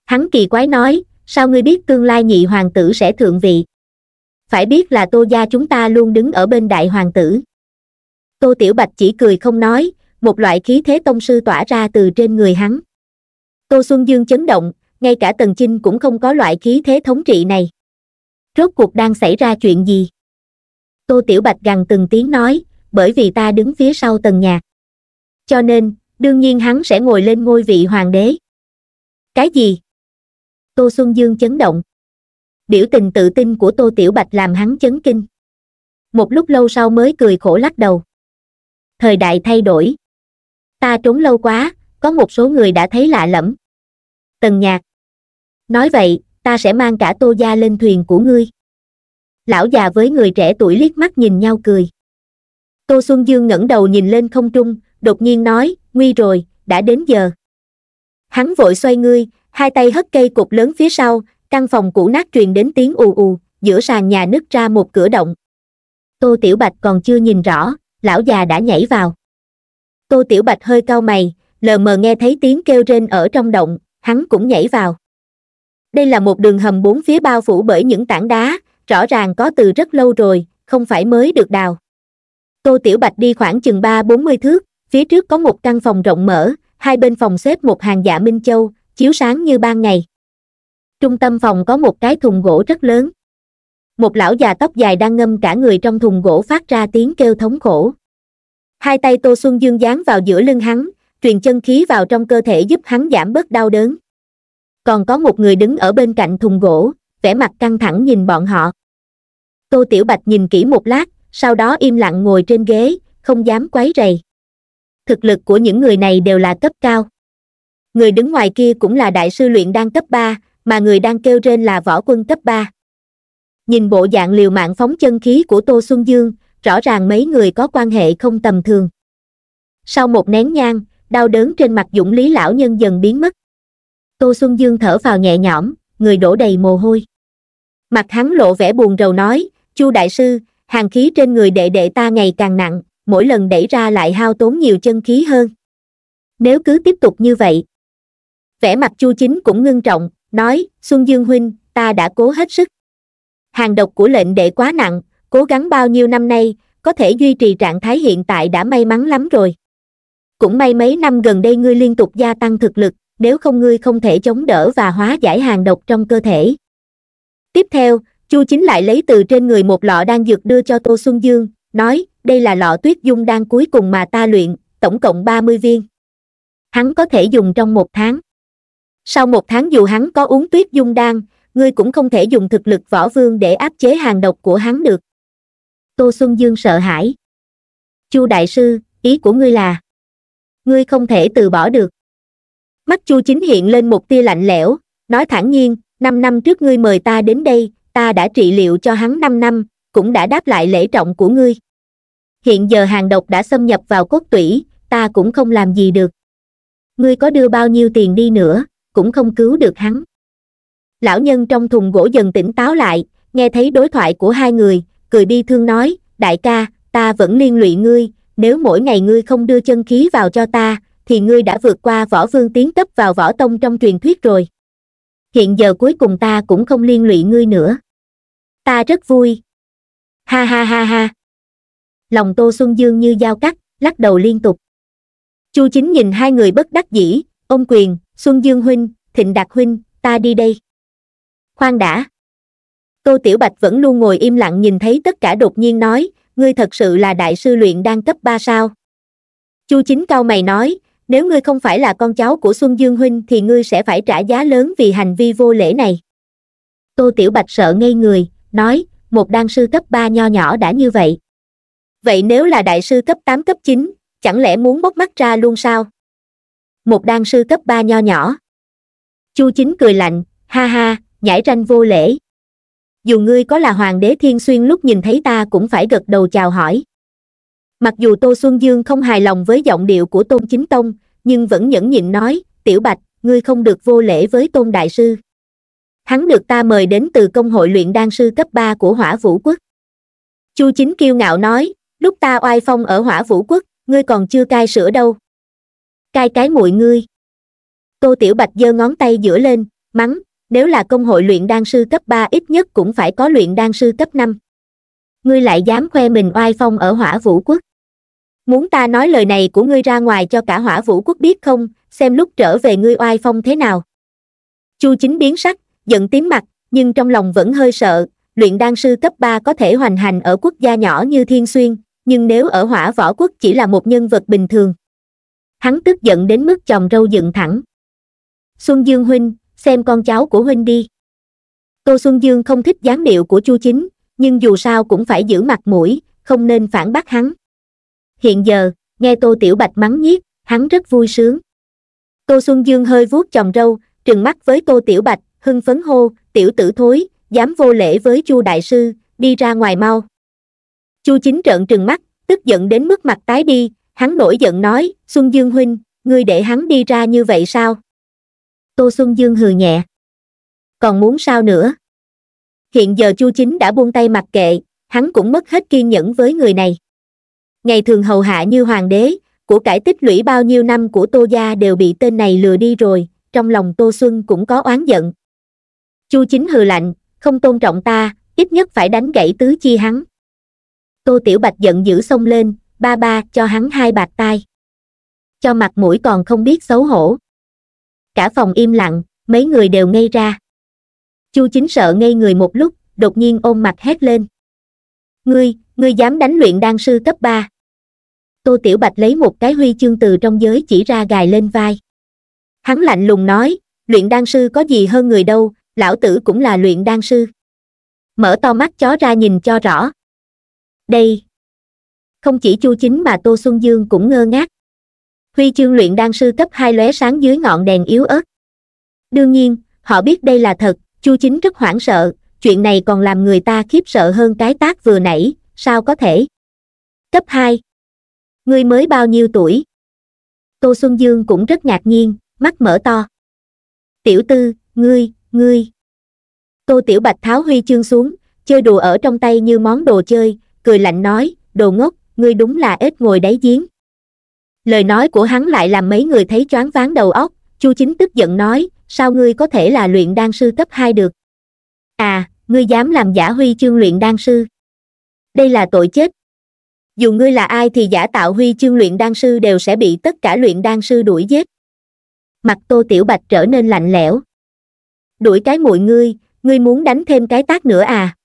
hắn kỳ quái nói sao ngươi biết tương lai nhị hoàng tử sẽ thượng vị phải biết là tô gia chúng ta luôn đứng ở bên đại hoàng tử tô tiểu bạch chỉ cười không nói một loại khí thế tông sư tỏa ra từ trên người hắn tô xuân dương chấn động ngay cả tần chinh cũng không có loại khí thế thống trị này rốt cuộc đang xảy ra chuyện gì tô tiểu bạch gằn từng tiếng nói bởi vì ta đứng phía sau tần nhạc cho nên đương nhiên hắn sẽ ngồi lên ngôi vị hoàng đế cái gì tô xuân dương chấn động biểu tình tự tin của tô tiểu bạch làm hắn chấn kinh một lúc lâu sau mới cười khổ lắc đầu thời đại thay đổi ta trốn lâu quá có một số người đã thấy lạ lẫm tần nhạc nói vậy ta sẽ mang cả tô gia lên thuyền của ngươi lão già với người trẻ tuổi liếc mắt nhìn nhau cười tô xuân dương ngẩng đầu nhìn lên không trung đột nhiên nói nguy rồi đã đến giờ hắn vội xoay ngươi hai tay hất cây cục lớn phía sau căn phòng cũ nát truyền đến tiếng ù ù giữa sàn nhà nứt ra một cửa động tô tiểu bạch còn chưa nhìn rõ lão già đã nhảy vào tô tiểu bạch hơi cau mày lờ mờ nghe thấy tiếng kêu rên ở trong động hắn cũng nhảy vào đây là một đường hầm bốn phía bao phủ bởi những tảng đá rõ ràng có từ rất lâu rồi không phải mới được đào tô tiểu bạch đi khoảng chừng ba bốn mươi thước phía trước có một căn phòng rộng mở hai bên phòng xếp một hàng dạ minh châu chiếu sáng như ban ngày trung tâm phòng có một cái thùng gỗ rất lớn một lão già tóc dài đang ngâm cả người trong thùng gỗ phát ra tiếng kêu thống khổ hai tay tô xuân dương dán vào giữa lưng hắn truyền chân khí vào trong cơ thể giúp hắn giảm bớt đau đớn còn có một người đứng ở bên cạnh thùng gỗ vẻ mặt căng thẳng nhìn bọn họ tô tiểu bạch nhìn kỹ một lát sau đó im lặng ngồi trên ghế không dám quấy rầy thực lực của những người này đều là cấp cao người đứng ngoài kia cũng là đại sư luyện đang cấp ba mà người đang kêu trên là võ quân cấp ba nhìn bộ dạng liều mạng phóng chân khí của tô xuân dương rõ ràng mấy người có quan hệ không tầm thường sau một nén nhang đau đớn trên mặt dũng lý lão nhân dần biến mất tô xuân dương thở vào nhẹ nhõm người đổ đầy mồ hôi mặt hắn lộ vẻ buồn rầu nói chu đại sư hàng khí trên người đệ đệ ta ngày càng nặng mỗi lần đẩy ra lại hao tốn nhiều chân khí hơn nếu cứ tiếp tục như vậy vẻ mặt chu chính cũng ngưng trọng nói, Xuân Dương Huynh, ta đã cố hết sức. Hàng độc của lệnh đệ quá nặng, cố gắng bao nhiêu năm nay, có thể duy trì trạng thái hiện tại đã may mắn lắm rồi. Cũng may mấy năm gần đây ngươi liên tục gia tăng thực lực, nếu không ngươi không thể chống đỡ và hóa giải hàng độc trong cơ thể. Tiếp theo, Chu Chính lại lấy từ trên người một lọ đang dược đưa cho Tô Xuân Dương, nói, đây là lọ tuyết dung đang cuối cùng mà ta luyện, tổng cộng 30 viên. Hắn có thể dùng trong một tháng. Sau một tháng dù hắn có uống tuyết dung đan, ngươi cũng không thể dùng thực lực võ vương để áp chế hàng độc của hắn được. Tô Xuân Dương sợ hãi. Chu Đại Sư, ý của ngươi là, ngươi không thể từ bỏ được. Mắt Chu Chính hiện lên một tia lạnh lẽo, nói thẳng nhiên, năm năm trước ngươi mời ta đến đây, ta đã trị liệu cho hắn năm năm, cũng đã đáp lại lễ trọng của ngươi. Hiện giờ hàng độc đã xâm nhập vào cốt tủy, ta cũng không làm gì được. Ngươi có đưa bao nhiêu tiền đi nữa, cũng không cứu được hắn lão nhân trong thùng gỗ dần tỉnh táo lại nghe thấy đối thoại của hai người cười bi thương nói đại ca ta vẫn liên lụy ngươi nếu mỗi ngày ngươi không đưa chân khí vào cho ta thì ngươi đã vượt qua võ vương tiến cấp vào võ tông trong truyền thuyết rồi hiện giờ cuối cùng ta cũng không liên lụy ngươi nữa ta rất vui ha ha ha ha lòng tô xuân dương như dao cắt lắc đầu liên tục chu chính nhìn hai người bất đắc dĩ ông quyền, Xuân Dương Huynh, Thịnh Đạt Huynh, ta đi đây. Khoan đã. Tô Tiểu Bạch vẫn luôn ngồi im lặng nhìn thấy tất cả đột nhiên nói, ngươi thật sự là đại sư luyện đang cấp 3 sao. Chu Chính cao mày nói, nếu ngươi không phải là con cháu của Xuân Dương Huynh thì ngươi sẽ phải trả giá lớn vì hành vi vô lễ này. Tô Tiểu Bạch sợ ngây người, nói, một đan sư cấp 3 nho nhỏ đã như vậy. Vậy nếu là đại sư cấp 8 cấp 9, chẳng lẽ muốn bốc mắt ra luôn sao? một đan sư cấp ba nho nhỏ chu chính cười lạnh ha ha nhãi ranh vô lễ dù ngươi có là hoàng đế thiên xuyên lúc nhìn thấy ta cũng phải gật đầu chào hỏi mặc dù tô xuân dương không hài lòng với giọng điệu của tôn chính tông nhưng vẫn nhẫn nhịn nói tiểu bạch ngươi không được vô lễ với tôn đại sư hắn được ta mời đến từ công hội luyện đan sư cấp ba của hỏa vũ quốc chu chính kiêu ngạo nói lúc ta oai phong ở hỏa vũ quốc ngươi còn chưa cai sữa đâu Cai cái muội ngươi. Tô Tiểu Bạch giơ ngón tay giữa lên, mắng, nếu là công hội luyện đan sư cấp 3 ít nhất cũng phải có luyện đan sư cấp 5. Ngươi lại dám khoe mình oai phong ở hỏa vũ quốc. Muốn ta nói lời này của ngươi ra ngoài cho cả hỏa vũ quốc biết không, xem lúc trở về ngươi oai phong thế nào. Chu chính biến sắc, giận tím mặt, nhưng trong lòng vẫn hơi sợ, luyện đan sư cấp 3 có thể hoành hành ở quốc gia nhỏ như Thiên Xuyên, nhưng nếu ở hỏa võ quốc chỉ là một nhân vật bình thường hắn tức giận đến mức chồng râu dựng thẳng xuân dương huynh xem con cháu của huynh đi tô xuân dương không thích dáng điệu của chu chính nhưng dù sao cũng phải giữ mặt mũi không nên phản bác hắn hiện giờ nghe tô tiểu bạch mắng nhiếc hắn rất vui sướng tô xuân dương hơi vuốt chồng râu trừng mắt với tô tiểu bạch hưng phấn hô tiểu tử thối dám vô lễ với chu đại sư đi ra ngoài mau chu chính trợn trừng mắt tức giận đến mức mặt tái đi Hắn nổi giận nói, Xuân Dương huynh, ngươi để hắn đi ra như vậy sao? Tô Xuân Dương hừ nhẹ. Còn muốn sao nữa? Hiện giờ Chu Chính đã buông tay mặc kệ, hắn cũng mất hết kiên nhẫn với người này. Ngày thường hầu hạ như hoàng đế, của cải tích lũy bao nhiêu năm của Tô Gia đều bị tên này lừa đi rồi, trong lòng Tô Xuân cũng có oán giận. Chu Chính hừ lạnh, không tôn trọng ta, ít nhất phải đánh gãy tứ chi hắn. Tô Tiểu Bạch giận dữ xông lên, ba ba cho hắn hai bạc tai cho mặt mũi còn không biết xấu hổ cả phòng im lặng mấy người đều ngây ra chu chính sợ ngây người một lúc đột nhiên ôm mặt hét lên ngươi ngươi dám đánh luyện đan sư cấp ba tô tiểu bạch lấy một cái huy chương từ trong giới chỉ ra gài lên vai hắn lạnh lùng nói luyện đan sư có gì hơn người đâu lão tử cũng là luyện đan sư mở to mắt chó ra nhìn cho rõ đây không chỉ chu chính mà tô xuân dương cũng ngơ ngác huy chương luyện đan sư cấp hai lóe sáng dưới ngọn đèn yếu ớt đương nhiên họ biết đây là thật chu chính rất hoảng sợ chuyện này còn làm người ta khiếp sợ hơn cái tác vừa nãy sao có thể cấp hai ngươi mới bao nhiêu tuổi tô xuân dương cũng rất ngạc nhiên mắt mở to tiểu tư ngươi ngươi tô tiểu bạch tháo huy chương xuống chơi đùa ở trong tay như món đồ chơi cười lạnh nói đồ ngốc ngươi đúng là ếch ngồi đáy giếng lời nói của hắn lại làm mấy người thấy choáng váng đầu óc chu chính tức giận nói sao ngươi có thể là luyện đan sư cấp hai được à ngươi dám làm giả huy chương luyện đan sư đây là tội chết dù ngươi là ai thì giả tạo huy chương luyện đan sư đều sẽ bị tất cả luyện đan sư đuổi giết mặt tô tiểu bạch trở nên lạnh lẽo đuổi cái muội ngươi ngươi muốn đánh thêm cái tác nữa à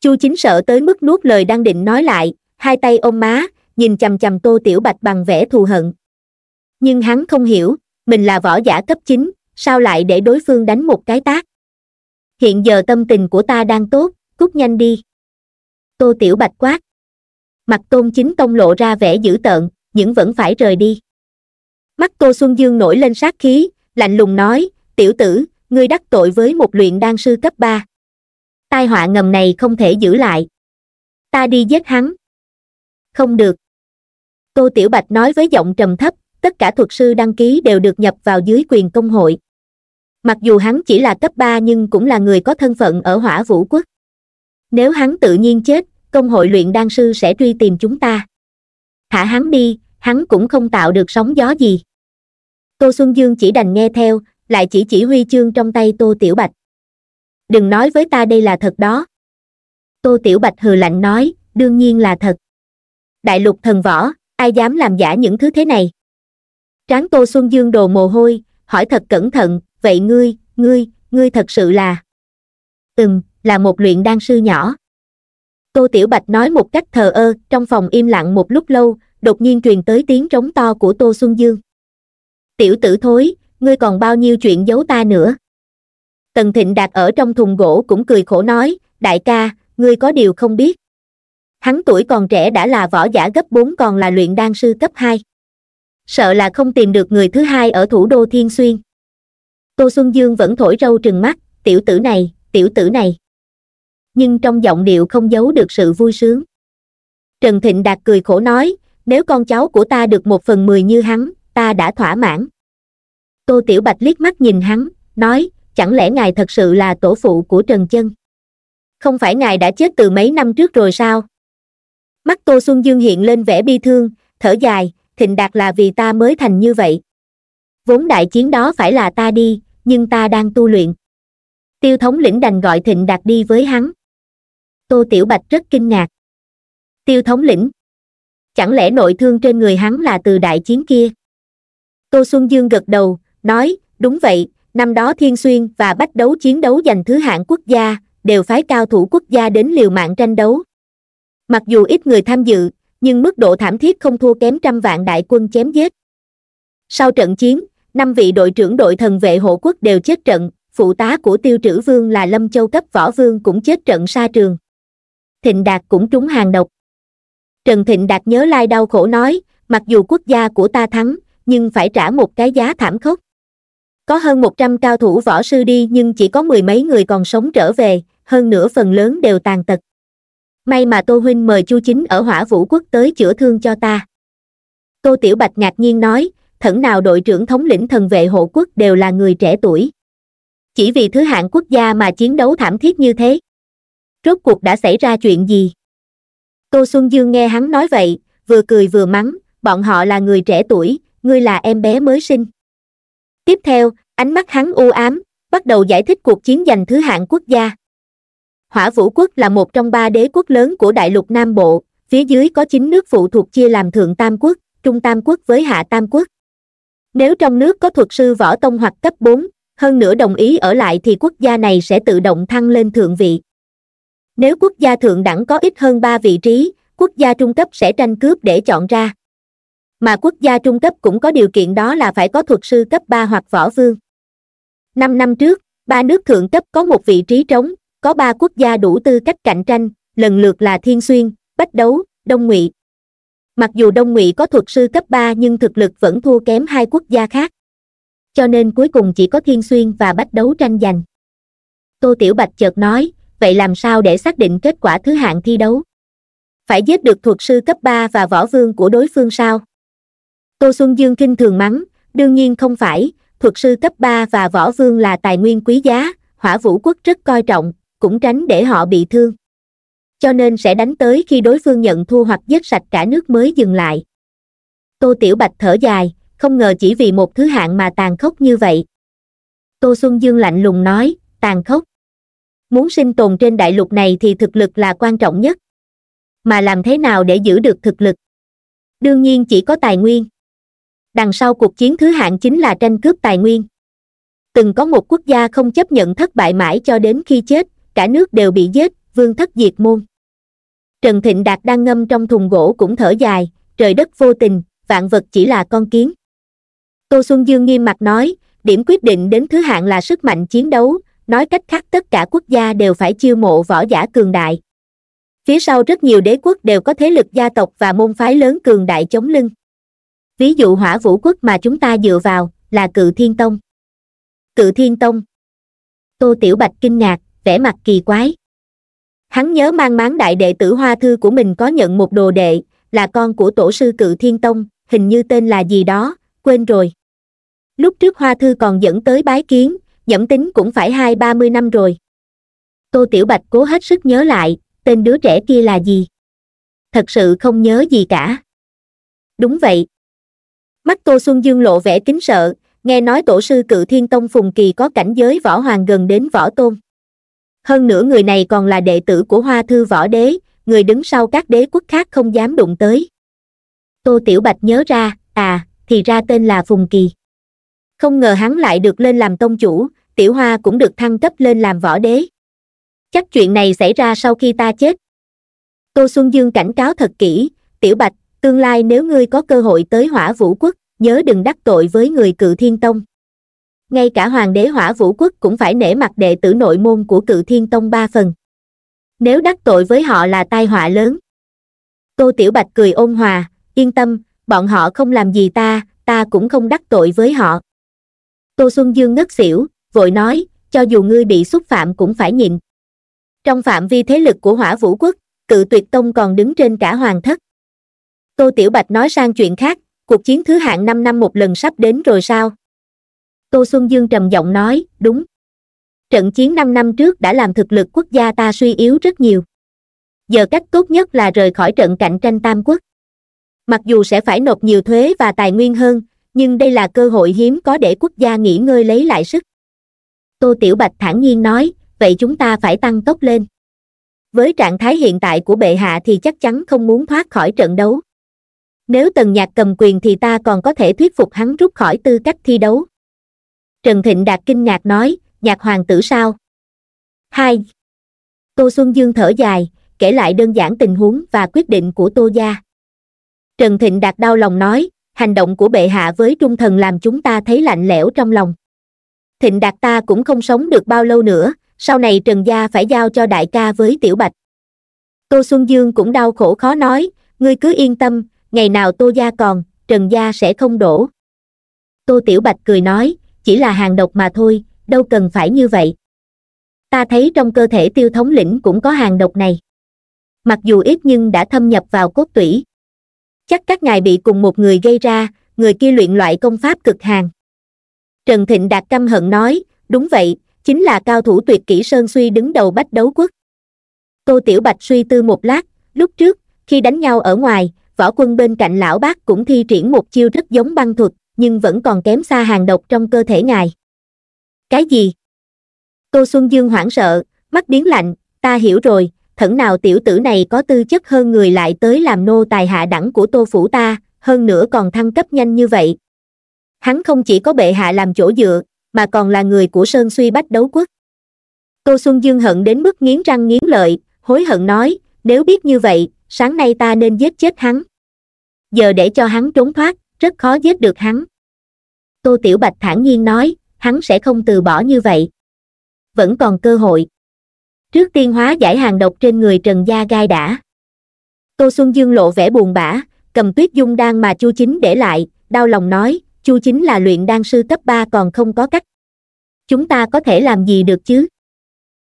chu chính sợ tới mức nuốt lời đang định nói lại hai tay ôm má nhìn chầm chầm tô tiểu bạch bằng vẻ thù hận nhưng hắn không hiểu mình là võ giả cấp chín sao lại để đối phương đánh một cái tác hiện giờ tâm tình của ta đang tốt cút nhanh đi tô tiểu bạch quát mặt tôn chính tông lộ ra vẻ dữ tợn nhưng vẫn phải rời đi mắt tô xuân dương nổi lên sát khí lạnh lùng nói tiểu tử ngươi đắc tội với một luyện đan sư cấp ba tai họa ngầm này không thể giữ lại ta đi giết hắn không được tô tiểu bạch nói với giọng trầm thấp tất cả thuật sư đăng ký đều được nhập vào dưới quyền công hội mặc dù hắn chỉ là cấp ba nhưng cũng là người có thân phận ở hỏa vũ quốc nếu hắn tự nhiên chết công hội luyện đan sư sẽ truy tìm chúng ta thả hắn đi hắn cũng không tạo được sóng gió gì tô xuân dương chỉ đành nghe theo lại chỉ chỉ huy chương trong tay tô tiểu bạch đừng nói với ta đây là thật đó tô tiểu bạch hừ lạnh nói đương nhiên là thật đại lục thần võ ai dám làm giả những thứ thế này tráng tô xuân dương đồ mồ hôi hỏi thật cẩn thận vậy ngươi ngươi ngươi thật sự là ừm là một luyện đan sư nhỏ tô tiểu bạch nói một cách thờ ơ trong phòng im lặng một lúc lâu đột nhiên truyền tới tiếng trống to của tô xuân dương tiểu tử thối ngươi còn bao nhiêu chuyện giấu ta nữa tần thịnh đạt ở trong thùng gỗ cũng cười khổ nói đại ca ngươi có điều không biết hắn tuổi còn trẻ đã là võ giả gấp bốn còn là luyện đan sư cấp hai sợ là không tìm được người thứ hai ở thủ đô thiên xuyên tô xuân dương vẫn thổi râu trừng mắt tiểu tử này tiểu tử này nhưng trong giọng điệu không giấu được sự vui sướng trần thịnh đạt cười khổ nói nếu con cháu của ta được một phần mười như hắn ta đã thỏa mãn tô tiểu bạch liếc mắt nhìn hắn nói chẳng lẽ ngài thật sự là tổ phụ của trần chân không phải ngài đã chết từ mấy năm trước rồi sao mắt tô xuân dương hiện lên vẻ bi thương thở dài thịnh đạt là vì ta mới thành như vậy vốn đại chiến đó phải là ta đi nhưng ta đang tu luyện tiêu thống lĩnh đành gọi thịnh đạt đi với hắn tô tiểu bạch rất kinh ngạc tiêu thống lĩnh chẳng lẽ nội thương trên người hắn là từ đại chiến kia tô xuân dương gật đầu nói đúng vậy năm đó thiên xuyên và bách đấu chiến đấu giành thứ hạng quốc gia đều phái cao thủ quốc gia đến liều mạng tranh đấu mặc dù ít người tham dự nhưng mức độ thảm thiết không thua kém trăm vạn đại quân chém giết sau trận chiến năm vị đội trưởng đội thần vệ hộ quốc đều chết trận phụ tá của tiêu trữ vương là lâm châu cấp võ vương cũng chết trận xa trường thịnh đạt cũng trúng hàng độc trần thịnh đạt nhớ lai đau khổ nói mặc dù quốc gia của ta thắng nhưng phải trả một cái giá thảm khốc có hơn một trăm cao thủ võ sư đi nhưng chỉ có mười mấy người còn sống trở về hơn nửa phần lớn đều tàn tật may mà tô huynh mời chu chính ở hỏa vũ quốc tới chữa thương cho ta tô tiểu bạch ngạc nhiên nói thẩn nào đội trưởng thống lĩnh thần vệ hộ quốc đều là người trẻ tuổi chỉ vì thứ hạng quốc gia mà chiến đấu thảm thiết như thế rốt cuộc đã xảy ra chuyện gì tô xuân dương nghe hắn nói vậy vừa cười vừa mắng bọn họ là người trẻ tuổi ngươi là em bé mới sinh tiếp theo ánh mắt hắn u ám bắt đầu giải thích cuộc chiến giành thứ hạng quốc gia hỏa vũ quốc là một trong ba đế quốc lớn của đại lục Nam Bộ, phía dưới có chín nước phụ thuộc chia làm Thượng Tam Quốc, Trung Tam Quốc với Hạ Tam Quốc. Nếu trong nước có thuật sư võ tông hoặc cấp 4, hơn nữa đồng ý ở lại thì quốc gia này sẽ tự động thăng lên thượng vị. Nếu quốc gia thượng đẳng có ít hơn 3 vị trí, quốc gia trung cấp sẽ tranh cướp để chọn ra. Mà quốc gia trung cấp cũng có điều kiện đó là phải có thuật sư cấp 3 hoặc võ vương. 5 năm trước, ba nước thượng cấp có một vị trí trống, có ba quốc gia đủ tư cách cạnh tranh lần lượt là thiên xuyên bách đấu đông ngụy mặc dù đông ngụy có thuật sư cấp ba nhưng thực lực vẫn thua kém hai quốc gia khác cho nên cuối cùng chỉ có thiên xuyên và bách đấu tranh giành tô tiểu bạch chợt nói vậy làm sao để xác định kết quả thứ hạng thi đấu phải giết được thuật sư cấp ba và võ vương của đối phương sao tô xuân dương kinh thường mắng đương nhiên không phải thuật sư cấp ba và võ vương là tài nguyên quý giá hỏa vũ quốc rất coi trọng cũng tránh để họ bị thương cho nên sẽ đánh tới khi đối phương nhận thua hoặc giết sạch cả nước mới dừng lại tô tiểu bạch thở dài không ngờ chỉ vì một thứ hạng mà tàn khốc như vậy tô xuân dương lạnh lùng nói tàn khốc muốn sinh tồn trên đại lục này thì thực lực là quan trọng nhất mà làm thế nào để giữ được thực lực đương nhiên chỉ có tài nguyên đằng sau cuộc chiến thứ hạng chính là tranh cướp tài nguyên từng có một quốc gia không chấp nhận thất bại mãi cho đến khi chết cả nước đều bị giết vương thất diệt môn trần thịnh đạt đang ngâm trong thùng gỗ cũng thở dài trời đất vô tình vạn vật chỉ là con kiến tô xuân dương nghiêm mặt nói điểm quyết định đến thứ hạng là sức mạnh chiến đấu nói cách khác tất cả quốc gia đều phải chiêu mộ võ giả cường đại phía sau rất nhiều đế quốc đều có thế lực gia tộc và môn phái lớn cường đại chống lưng ví dụ hỏa vũ quốc mà chúng ta dựa vào là cự thiên tông cự thiên tông tô tiểu bạch kinh ngạc vẻ mặt kỳ quái hắn nhớ mang máng đại đệ tử hoa thư của mình có nhận một đồ đệ là con của tổ sư cự thiên tông hình như tên là gì đó quên rồi lúc trước hoa thư còn dẫn tới bái kiến nhẫm tính cũng phải hai ba mươi năm rồi tô tiểu bạch cố hết sức nhớ lại tên đứa trẻ kia là gì thật sự không nhớ gì cả đúng vậy mắt tô xuân dương lộ vẻ kính sợ nghe nói tổ sư cự thiên tông phùng kỳ có cảnh giới võ hoàng gần đến võ tôn hơn nữa người này còn là đệ tử của hoa thư võ đế người đứng sau các đế quốc khác không dám đụng tới tô tiểu bạch nhớ ra à thì ra tên là phùng kỳ không ngờ hắn lại được lên làm tông chủ tiểu hoa cũng được thăng cấp lên làm võ đế chắc chuyện này xảy ra sau khi ta chết tô xuân dương cảnh cáo thật kỹ tiểu bạch tương lai nếu ngươi có cơ hội tới hỏa vũ quốc nhớ đừng đắc tội với người cự thiên tông ngay cả hoàng đế hỏa vũ quốc cũng phải nể mặt đệ tử nội môn của cự thiên tông ba phần nếu đắc tội với họ là tai họa lớn tô tiểu bạch cười ôn hòa yên tâm bọn họ không làm gì ta ta cũng không đắc tội với họ tô xuân dương ngất xỉu vội nói cho dù ngươi bị xúc phạm cũng phải nhịn trong phạm vi thế lực của hỏa vũ quốc cự tuyệt tông còn đứng trên cả hoàng thất tô tiểu bạch nói sang chuyện khác cuộc chiến thứ hạng năm năm một lần sắp đến rồi sao Tô Xuân Dương trầm giọng nói, đúng. Trận chiến 5 năm trước đã làm thực lực quốc gia ta suy yếu rất nhiều. Giờ cách tốt nhất là rời khỏi trận cạnh tranh tam quốc. Mặc dù sẽ phải nộp nhiều thuế và tài nguyên hơn, nhưng đây là cơ hội hiếm có để quốc gia nghỉ ngơi lấy lại sức. Tô Tiểu Bạch thản nhiên nói, vậy chúng ta phải tăng tốc lên. Với trạng thái hiện tại của bệ hạ thì chắc chắn không muốn thoát khỏi trận đấu. Nếu Tần Nhạc cầm quyền thì ta còn có thể thuyết phục hắn rút khỏi tư cách thi đấu trần thịnh đạt kinh ngạc nói nhạc hoàng tử sao hai tô xuân dương thở dài kể lại đơn giản tình huống và quyết định của tô gia trần thịnh đạt đau lòng nói hành động của bệ hạ với trung thần làm chúng ta thấy lạnh lẽo trong lòng thịnh đạt ta cũng không sống được bao lâu nữa sau này trần gia phải giao cho đại ca với tiểu bạch tô xuân dương cũng đau khổ khó nói ngươi cứ yên tâm ngày nào tô gia còn trần gia sẽ không đổ tô tiểu bạch cười nói chỉ là hàng độc mà thôi đâu cần phải như vậy ta thấy trong cơ thể tiêu thống lĩnh cũng có hàng độc này mặc dù ít nhưng đã thâm nhập vào cốt tủy chắc các ngài bị cùng một người gây ra người kia luyện loại công pháp cực hàng trần thịnh đạt căm hận nói đúng vậy chính là cao thủ tuyệt kỹ sơn suy đứng đầu bách đấu quốc tô tiểu bạch suy tư một lát lúc trước khi đánh nhau ở ngoài võ quân bên cạnh lão bác cũng thi triển một chiêu rất giống băng thuật nhưng vẫn còn kém xa hàng độc trong cơ thể ngài. Cái gì? Tô Xuân Dương hoảng sợ, mắt biến lạnh, ta hiểu rồi, thẩn nào tiểu tử này có tư chất hơn người lại tới làm nô tài hạ đẳng của tô phủ ta, hơn nữa còn thăng cấp nhanh như vậy. Hắn không chỉ có bệ hạ làm chỗ dựa, mà còn là người của Sơn Suy Bách Đấu Quốc. Tô Xuân Dương hận đến mức nghiến răng nghiến lợi, hối hận nói, nếu biết như vậy, sáng nay ta nên giết chết hắn. Giờ để cho hắn trốn thoát, rất khó giết được hắn tô tiểu bạch thản nhiên nói hắn sẽ không từ bỏ như vậy vẫn còn cơ hội trước tiên hóa giải hàng độc trên người trần gia gai đã tô xuân dương lộ vẻ buồn bã cầm tuyết dung đan mà chu chính để lại đau lòng nói chu chính là luyện đan sư cấp ba còn không có cách chúng ta có thể làm gì được chứ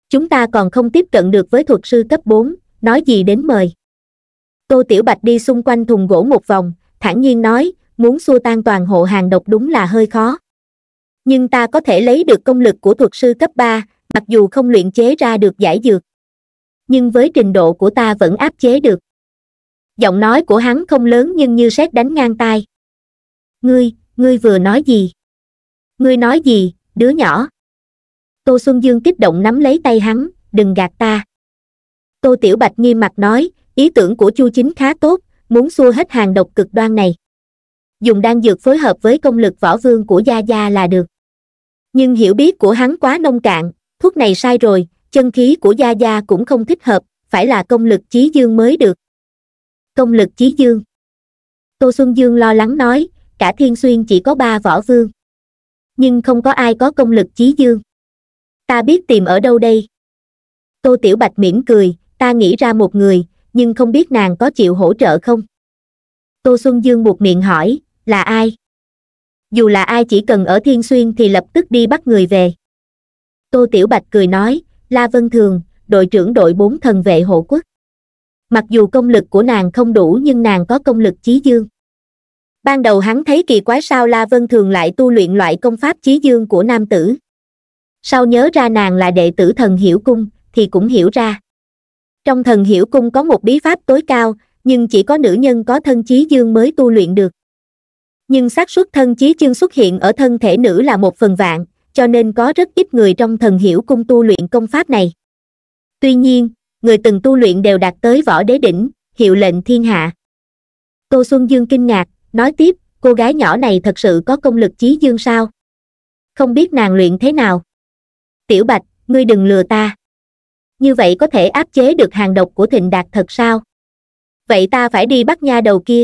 chúng ta còn không tiếp cận được với thuật sư cấp bốn nói gì đến mời tô tiểu bạch đi xung quanh thùng gỗ một vòng thản nhiên nói muốn xua tan toàn hộ hàng độc đúng là hơi khó. Nhưng ta có thể lấy được công lực của thuật sư cấp 3, mặc dù không luyện chế ra được giải dược. Nhưng với trình độ của ta vẫn áp chế được. Giọng nói của hắn không lớn nhưng như sét đánh ngang tai. Ngươi, ngươi vừa nói gì? Ngươi nói gì, đứa nhỏ? Tô Xuân Dương kích động nắm lấy tay hắn, đừng gạt ta. Tô Tiểu Bạch nghi mặt nói, ý tưởng của Chu Chính khá tốt, muốn xua hết hàng độc cực đoan này dùng đan dược phối hợp với công lực võ vương của gia gia là được nhưng hiểu biết của hắn quá nông cạn thuốc này sai rồi chân khí của gia gia cũng không thích hợp phải là công lực chí dương mới được công lực chí dương tô xuân dương lo lắng nói cả thiên xuyên chỉ có ba võ vương nhưng không có ai có công lực chí dương ta biết tìm ở đâu đây tô tiểu bạch mỉm cười ta nghĩ ra một người nhưng không biết nàng có chịu hỗ trợ không tô xuân dương buộc miệng hỏi là ai dù là ai chỉ cần ở thiên xuyên thì lập tức đi bắt người về tô tiểu bạch cười nói la vân thường đội trưởng đội bốn thần vệ hộ quốc mặc dù công lực của nàng không đủ nhưng nàng có công lực chí dương ban đầu hắn thấy kỳ quái sao la vân thường lại tu luyện loại công pháp chí dương của nam tử sau nhớ ra nàng là đệ tử thần hiểu cung thì cũng hiểu ra trong thần hiểu cung có một bí pháp tối cao nhưng chỉ có nữ nhân có thân chí dương mới tu luyện được nhưng xác suất thân chí chương xuất hiện ở thân thể nữ là một phần vạn, cho nên có rất ít người trong thần hiểu cung tu luyện công pháp này. Tuy nhiên, người từng tu luyện đều đạt tới võ đế đỉnh, hiệu lệnh thiên hạ. Tô Xuân Dương kinh ngạc, nói tiếp, cô gái nhỏ này thật sự có công lực chí dương sao? Không biết nàng luyện thế nào? Tiểu Bạch, ngươi đừng lừa ta. Như vậy có thể áp chế được hàng độc của thịnh đạt thật sao? Vậy ta phải đi bắt nha đầu kia.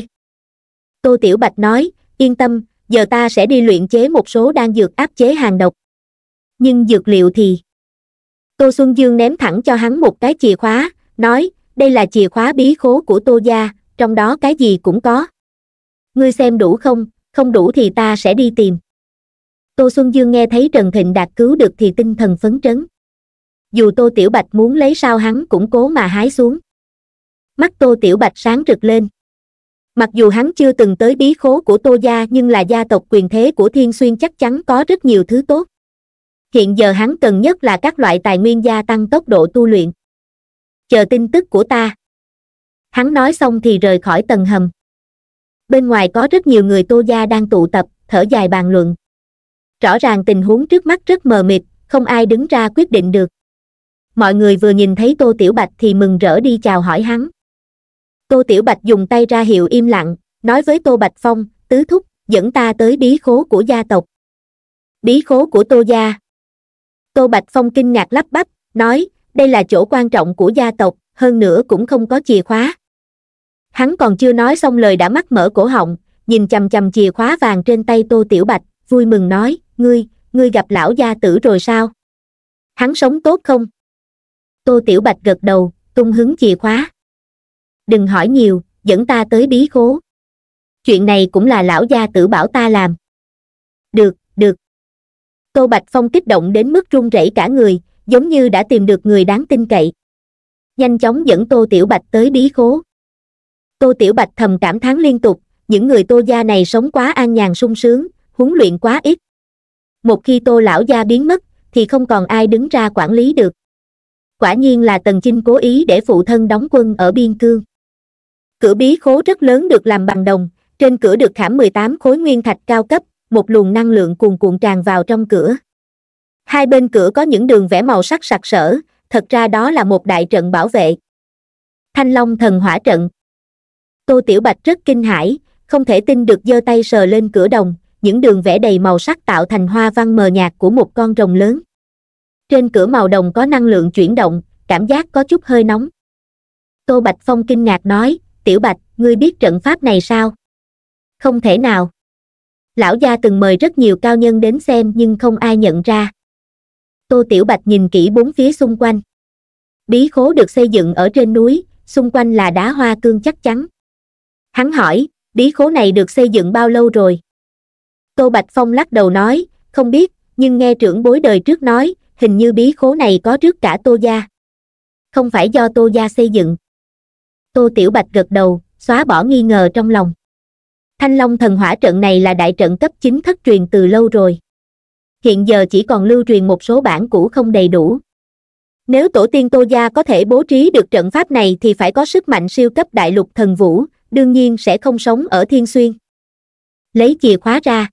Tô Tiểu Bạch nói, yên tâm giờ ta sẽ đi luyện chế một số đan dược áp chế hàng độc nhưng dược liệu thì tô xuân dương ném thẳng cho hắn một cái chìa khóa nói đây là chìa khóa bí khố của tô gia trong đó cái gì cũng có ngươi xem đủ không không đủ thì ta sẽ đi tìm tô xuân dương nghe thấy trần thịnh đạt cứu được thì tinh thần phấn chấn dù tô tiểu bạch muốn lấy sao hắn cũng cố mà hái xuống mắt tô tiểu bạch sáng rực lên mặc dù hắn chưa từng tới bí khố của tô gia nhưng là gia tộc quyền thế của thiên xuyên chắc chắn có rất nhiều thứ tốt hiện giờ hắn cần nhất là các loại tài nguyên gia tăng tốc độ tu luyện chờ tin tức của ta hắn nói xong thì rời khỏi tầng hầm bên ngoài có rất nhiều người tô gia đang tụ tập thở dài bàn luận rõ ràng tình huống trước mắt rất mờ mịt không ai đứng ra quyết định được mọi người vừa nhìn thấy tô tiểu bạch thì mừng rỡ đi chào hỏi hắn tô tiểu bạch dùng tay ra hiệu im lặng nói với tô bạch phong tứ thúc dẫn ta tới bí khố của gia tộc bí khố của tô gia tô bạch phong kinh ngạc lắp bắp nói đây là chỗ quan trọng của gia tộc hơn nữa cũng không có chìa khóa hắn còn chưa nói xong lời đã mắc mở cổ họng nhìn chầm chầm chìa khóa vàng trên tay tô tiểu bạch vui mừng nói ngươi ngươi gặp lão gia tử rồi sao hắn sống tốt không tô tiểu bạch gật đầu tung hứng chìa khóa đừng hỏi nhiều dẫn ta tới bí khố chuyện này cũng là lão gia tử bảo ta làm được được câu bạch phong kích động đến mức run rẩy cả người giống như đã tìm được người đáng tin cậy nhanh chóng dẫn tô tiểu bạch tới bí khố tô tiểu bạch thầm cảm thán liên tục những người tô gia này sống quá an nhàn sung sướng huấn luyện quá ít một khi tô lão gia biến mất thì không còn ai đứng ra quản lý được quả nhiên là tần chinh cố ý để phụ thân đóng quân ở biên cương cửa bí khố rất lớn được làm bằng đồng trên cửa được khảm mười tám khối nguyên thạch cao cấp một luồng năng lượng cuồn cuộn tràn vào trong cửa hai bên cửa có những đường vẽ màu sắc sặc sỡ thật ra đó là một đại trận bảo vệ thanh long thần hỏa trận tô tiểu bạch rất kinh hãi không thể tin được giơ tay sờ lên cửa đồng những đường vẽ đầy màu sắc tạo thành hoa văn mờ nhạt của một con rồng lớn trên cửa màu đồng có năng lượng chuyển động cảm giác có chút hơi nóng tô bạch phong kinh ngạc nói tiểu bạch ngươi biết trận pháp này sao không thể nào lão gia từng mời rất nhiều cao nhân đến xem nhưng không ai nhận ra tô tiểu bạch nhìn kỹ bốn phía xung quanh bí khố được xây dựng ở trên núi xung quanh là đá hoa cương chắc chắn hắn hỏi bí khố này được xây dựng bao lâu rồi tô bạch phong lắc đầu nói không biết nhưng nghe trưởng bối đời trước nói hình như bí khố này có trước cả tô gia không phải do tô gia xây dựng tô tiểu bạch gật đầu xóa bỏ nghi ngờ trong lòng thanh long thần hỏa trận này là đại trận cấp chính thất truyền từ lâu rồi hiện giờ chỉ còn lưu truyền một số bản cũ không đầy đủ nếu tổ tiên tô gia có thể bố trí được trận pháp này thì phải có sức mạnh siêu cấp đại lục thần vũ đương nhiên sẽ không sống ở thiên xuyên lấy chìa khóa ra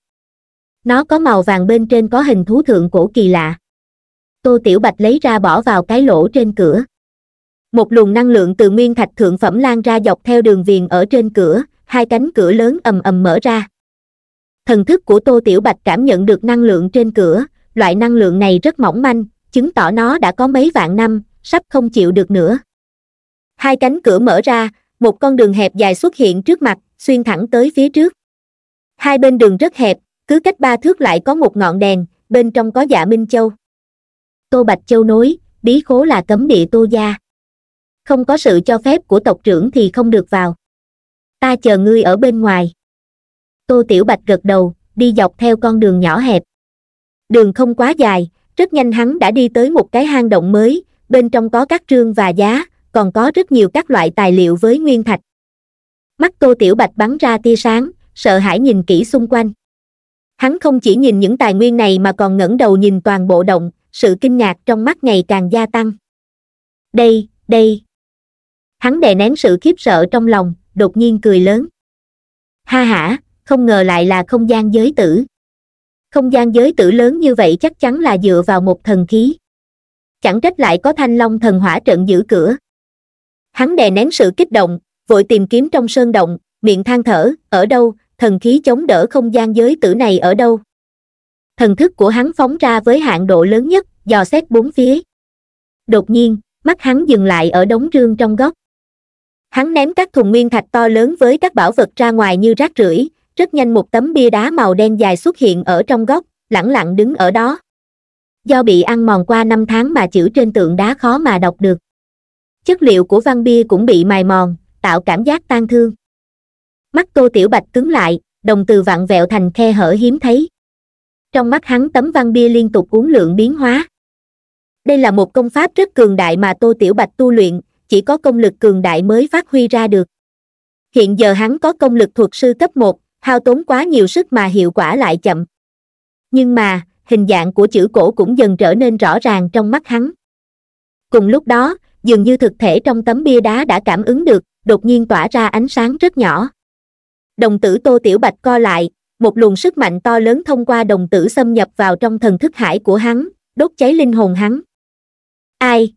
nó có màu vàng bên trên có hình thú thượng cổ kỳ lạ tô tiểu bạch lấy ra bỏ vào cái lỗ trên cửa một luồng năng lượng từ nguyên thạch thượng phẩm lan ra dọc theo đường viền ở trên cửa hai cánh cửa lớn ầm ầm mở ra thần thức của tô tiểu bạch cảm nhận được năng lượng trên cửa loại năng lượng này rất mỏng manh chứng tỏ nó đã có mấy vạn năm sắp không chịu được nữa hai cánh cửa mở ra một con đường hẹp dài xuất hiện trước mặt xuyên thẳng tới phía trước hai bên đường rất hẹp cứ cách ba thước lại có một ngọn đèn bên trong có dạ minh châu tô bạch châu nói bí khố là cấm địa tô gia không có sự cho phép của tộc trưởng thì không được vào ta chờ ngươi ở bên ngoài tô tiểu bạch gật đầu đi dọc theo con đường nhỏ hẹp đường không quá dài rất nhanh hắn đã đi tới một cái hang động mới bên trong có các trương và giá còn có rất nhiều các loại tài liệu với nguyên thạch mắt tô tiểu bạch bắn ra tia sáng sợ hãi nhìn kỹ xung quanh hắn không chỉ nhìn những tài nguyên này mà còn ngẩng đầu nhìn toàn bộ động sự kinh ngạc trong mắt ngày càng gia tăng đây đây hắn đè nén sự khiếp sợ trong lòng đột nhiên cười lớn ha ha, không ngờ lại là không gian giới tử không gian giới tử lớn như vậy chắc chắn là dựa vào một thần khí chẳng trách lại có thanh long thần hỏa trận giữ cửa hắn đè nén sự kích động vội tìm kiếm trong sơn động miệng than thở ở đâu thần khí chống đỡ không gian giới tử này ở đâu thần thức của hắn phóng ra với hạn độ lớn nhất dò xét bốn phía đột nhiên mắt hắn dừng lại ở đống rương trong góc hắn ném các thùng nguyên thạch to lớn với các bảo vật ra ngoài như rác rưởi rất nhanh một tấm bia đá màu đen dài xuất hiện ở trong góc lẳng lặng đứng ở đó do bị ăn mòn qua năm tháng mà chữ trên tượng đá khó mà đọc được chất liệu của văn bia cũng bị mài mòn tạo cảm giác tan thương mắt tô tiểu bạch cứng lại đồng từ vặn vẹo thành khe hở hiếm thấy trong mắt hắn tấm văn bia liên tục uống lượng biến hóa đây là một công pháp rất cường đại mà tô tiểu bạch tu luyện chỉ có công lực cường đại mới phát huy ra được hiện giờ hắn có công lực thuật sư cấp một hao tốn quá nhiều sức mà hiệu quả lại chậm nhưng mà hình dạng của chữ cổ cũng dần trở nên rõ ràng trong mắt hắn cùng lúc đó dường như thực thể trong tấm bia đá đã cảm ứng được đột nhiên tỏa ra ánh sáng rất nhỏ đồng tử tô tiểu bạch co lại một luồng sức mạnh to lớn thông qua đồng tử xâm nhập vào trong thần thức hải của hắn đốt cháy linh hồn hắn ai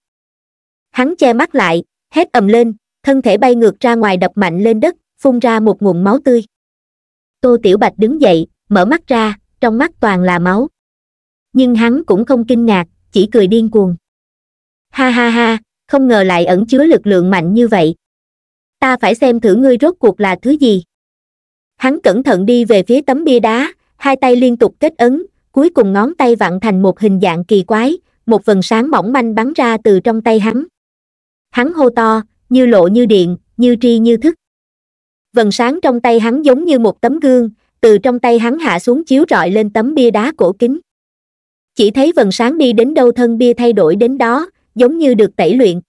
hắn che mắt lại hét ầm lên thân thể bay ngược ra ngoài đập mạnh lên đất phun ra một nguồn máu tươi tô tiểu bạch đứng dậy mở mắt ra trong mắt toàn là máu nhưng hắn cũng không kinh ngạc chỉ cười điên cuồng ha ha ha không ngờ lại ẩn chứa lực lượng mạnh như vậy ta phải xem thử ngươi rốt cuộc là thứ gì hắn cẩn thận đi về phía tấm bia đá hai tay liên tục kết ấn cuối cùng ngón tay vặn thành một hình dạng kỳ quái một vần sáng mỏng manh bắn ra từ trong tay hắn hắn hô to như lộ như điện như tri như thức vần sáng trong tay hắn giống như một tấm gương từ trong tay hắn hạ xuống chiếu rọi lên tấm bia đá cổ kính chỉ thấy vần sáng đi đến đâu thân bia thay đổi đến đó giống như được tẩy luyện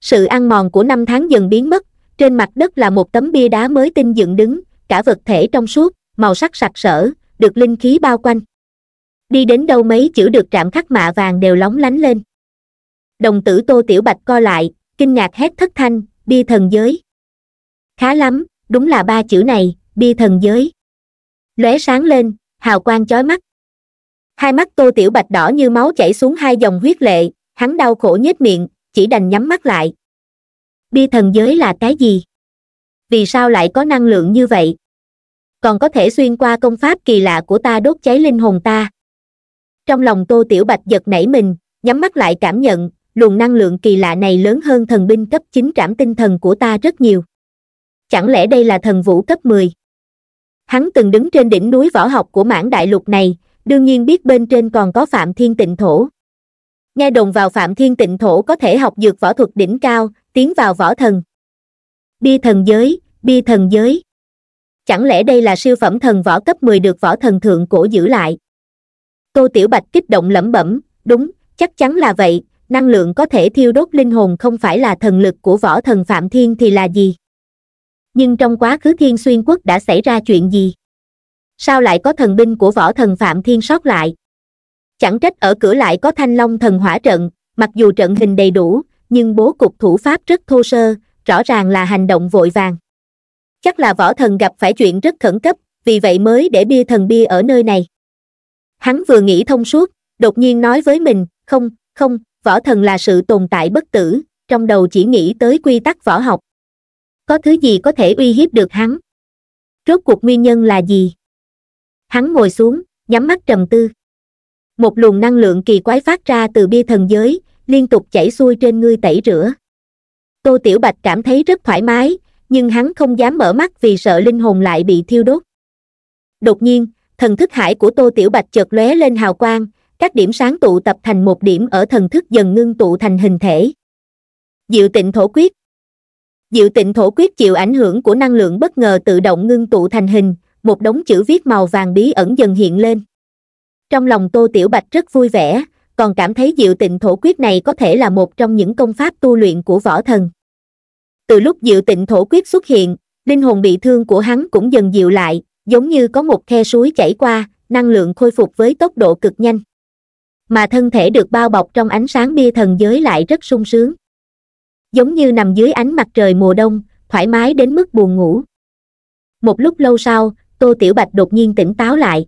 sự ăn mòn của năm tháng dần biến mất trên mặt đất là một tấm bia đá mới tinh dựng đứng cả vật thể trong suốt màu sắc sạch sỡ được linh khí bao quanh đi đến đâu mấy chữ được trạm khắc mạ vàng đều lóng lánh lên đồng tử tô tiểu bạch co lại kinh ngạc hét thất thanh bia thần giới khá lắm đúng là ba chữ này bia thần giới lóe sáng lên hào quang chói mắt hai mắt tô tiểu bạch đỏ như máu chảy xuống hai dòng huyết lệ hắn đau khổ nhếch miệng chỉ đành nhắm mắt lại bia thần giới là cái gì vì sao lại có năng lượng như vậy còn có thể xuyên qua công pháp kỳ lạ của ta đốt cháy linh hồn ta trong lòng tô tiểu bạch giật nảy mình nhắm mắt lại cảm nhận luồng năng lượng kỳ lạ này lớn hơn thần binh cấp 9 trảm tinh thần của ta rất nhiều. Chẳng lẽ đây là thần vũ cấp 10? Hắn từng đứng trên đỉnh núi võ học của mảng đại lục này, đương nhiên biết bên trên còn có Phạm Thiên Tịnh Thổ. Nghe đồn vào Phạm Thiên Tịnh Thổ có thể học dược võ thuật đỉnh cao, tiến vào võ thần. Bia thần giới, bia thần giới. Chẳng lẽ đây là siêu phẩm thần võ cấp 10 được võ thần thượng cổ giữ lại? Tô Tiểu Bạch kích động lẩm bẩm, đúng, chắc chắn là vậy, năng lượng có thể thiêu đốt linh hồn không phải là thần lực của võ thần Phạm Thiên thì là gì? Nhưng trong quá khứ Thiên Xuyên Quốc đã xảy ra chuyện gì? Sao lại có thần binh của võ thần Phạm Thiên sót lại? Chẳng trách ở cửa lại có thanh long thần hỏa trận, mặc dù trận hình đầy đủ, nhưng bố cục thủ pháp rất thô sơ, rõ ràng là hành động vội vàng. Chắc là võ thần gặp phải chuyện rất khẩn cấp, vì vậy mới để bia thần bia ở nơi này. Hắn vừa nghĩ thông suốt, đột nhiên nói với mình, không, không, võ thần là sự tồn tại bất tử trong đầu chỉ nghĩ tới quy tắc võ học có thứ gì có thể uy hiếp được hắn rốt cuộc nguyên nhân là gì hắn ngồi xuống nhắm mắt trầm tư một luồng năng lượng kỳ quái phát ra từ bia thần giới liên tục chảy xuôi trên ngươi tẩy rửa tô tiểu bạch cảm thấy rất thoải mái nhưng hắn không dám mở mắt vì sợ linh hồn lại bị thiêu đốt đột nhiên thần thức hải của tô tiểu bạch chợt lóe lên hào quang các điểm sáng tụ tập thành một điểm ở thần thức dần ngưng tụ thành hình thể. Diệu tịnh thổ quyết Diệu tịnh thổ quyết chịu ảnh hưởng của năng lượng bất ngờ tự động ngưng tụ thành hình, một đống chữ viết màu vàng bí ẩn dần hiện lên. Trong lòng Tô Tiểu Bạch rất vui vẻ, còn cảm thấy diệu tịnh thổ quyết này có thể là một trong những công pháp tu luyện của võ thần. Từ lúc diệu tịnh thổ quyết xuất hiện, linh hồn bị thương của hắn cũng dần dịu lại, giống như có một khe suối chảy qua, năng lượng khôi phục với tốc độ cực nhanh mà thân thể được bao bọc trong ánh sáng bia thần giới lại rất sung sướng giống như nằm dưới ánh mặt trời mùa đông thoải mái đến mức buồn ngủ một lúc lâu sau tô tiểu bạch đột nhiên tỉnh táo lại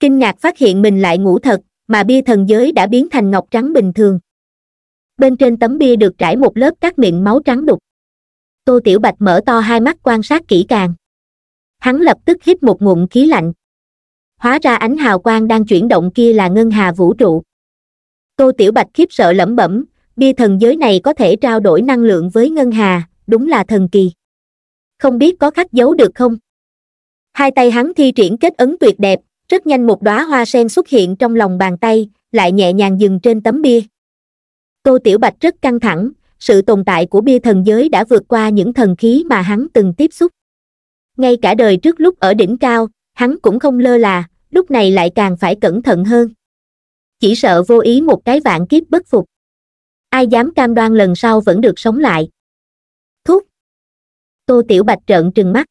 kinh ngạc phát hiện mình lại ngủ thật mà bia thần giới đã biến thành ngọc trắng bình thường bên trên tấm bia được trải một lớp các miệng máu trắng đục tô tiểu bạch mở to hai mắt quan sát kỹ càng hắn lập tức hít một ngụm khí lạnh hóa ra ánh hào quang đang chuyển động kia là ngân hà vũ trụ tô tiểu bạch khiếp sợ lẩm bẩm bia thần giới này có thể trao đổi năng lượng với ngân hà đúng là thần kỳ không biết có khắc dấu được không hai tay hắn thi triển kết ấn tuyệt đẹp rất nhanh một đóa hoa sen xuất hiện trong lòng bàn tay lại nhẹ nhàng dừng trên tấm bia tô tiểu bạch rất căng thẳng sự tồn tại của bia thần giới đã vượt qua những thần khí mà hắn từng tiếp xúc ngay cả đời trước lúc ở đỉnh cao hắn cũng không lơ là lúc này lại càng phải cẩn thận hơn chỉ sợ vô ý một cái vạn kiếp bất phục ai dám cam đoan lần sau vẫn được sống lại thúc tô tiểu bạch trợn trừng mắt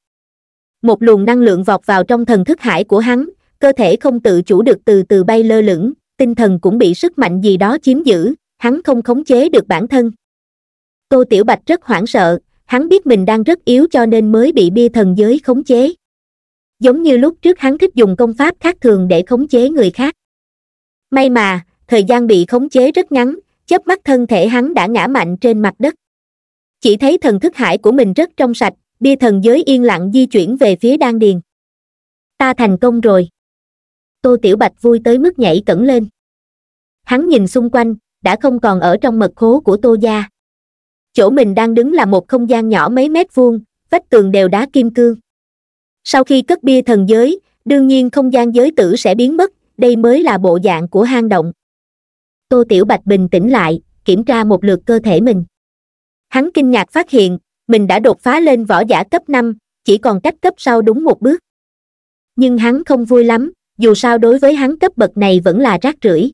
một luồng năng lượng vọt vào trong thần thức hải của hắn cơ thể không tự chủ được từ từ bay lơ lửng tinh thần cũng bị sức mạnh gì đó chiếm giữ hắn không khống chế được bản thân tô tiểu bạch rất hoảng sợ hắn biết mình đang rất yếu cho nên mới bị bia thần giới khống chế giống như lúc trước hắn thích dùng công pháp khác thường để khống chế người khác may mà thời gian bị khống chế rất ngắn chớp mắt thân thể hắn đã ngã mạnh trên mặt đất chỉ thấy thần thức hải của mình rất trong sạch bia thần giới yên lặng di chuyển về phía đan điền ta thành công rồi tô tiểu bạch vui tới mức nhảy cẩn lên hắn nhìn xung quanh đã không còn ở trong mật khố của tô gia chỗ mình đang đứng là một không gian nhỏ mấy mét vuông vách tường đều đá kim cương sau khi cất bia thần giới đương nhiên không gian giới tử sẽ biến mất đây mới là bộ dạng của hang động tô tiểu bạch bình tĩnh lại kiểm tra một lượt cơ thể mình hắn kinh ngạc phát hiện mình đã đột phá lên võ giả cấp năm chỉ còn cách cấp sau đúng một bước nhưng hắn không vui lắm dù sao đối với hắn cấp bậc này vẫn là rác rưởi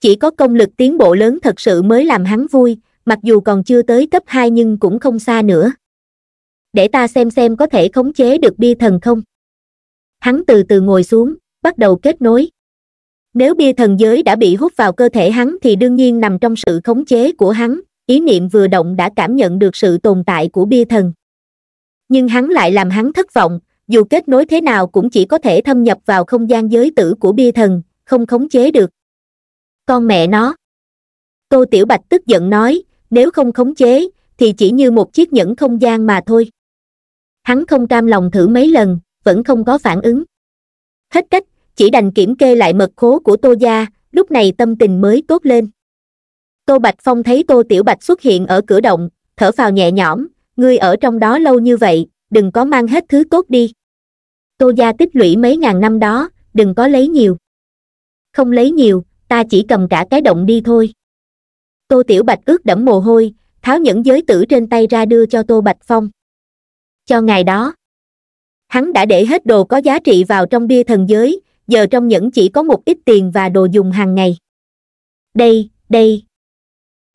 chỉ có công lực tiến bộ lớn thật sự mới làm hắn vui mặc dù còn chưa tới cấp hai nhưng cũng không xa nữa để ta xem xem có thể khống chế được bia thần không hắn từ từ ngồi xuống bắt đầu kết nối nếu bia thần giới đã bị hút vào cơ thể hắn thì đương nhiên nằm trong sự khống chế của hắn ý niệm vừa động đã cảm nhận được sự tồn tại của bia thần nhưng hắn lại làm hắn thất vọng dù kết nối thế nào cũng chỉ có thể thâm nhập vào không gian giới tử của bia thần không khống chế được con mẹ nó tô tiểu bạch tức giận nói nếu không khống chế thì chỉ như một chiếc nhẫn không gian mà thôi hắn không cam lòng thử mấy lần vẫn không có phản ứng hết cách chỉ đành kiểm kê lại mật khố của tô gia lúc này tâm tình mới tốt lên tô bạch phong thấy tô tiểu bạch xuất hiện ở cửa động thở phào nhẹ nhõm ngươi ở trong đó lâu như vậy đừng có mang hết thứ tốt đi tô gia tích lũy mấy ngàn năm đó đừng có lấy nhiều không lấy nhiều ta chỉ cầm cả cái động đi thôi tô tiểu bạch ướt đẫm mồ hôi tháo những giới tử trên tay ra đưa cho tô bạch phong cho ngày đó hắn đã để hết đồ có giá trị vào trong bia thần giới giờ trong nhẫn chỉ có một ít tiền và đồ dùng hàng ngày đây đây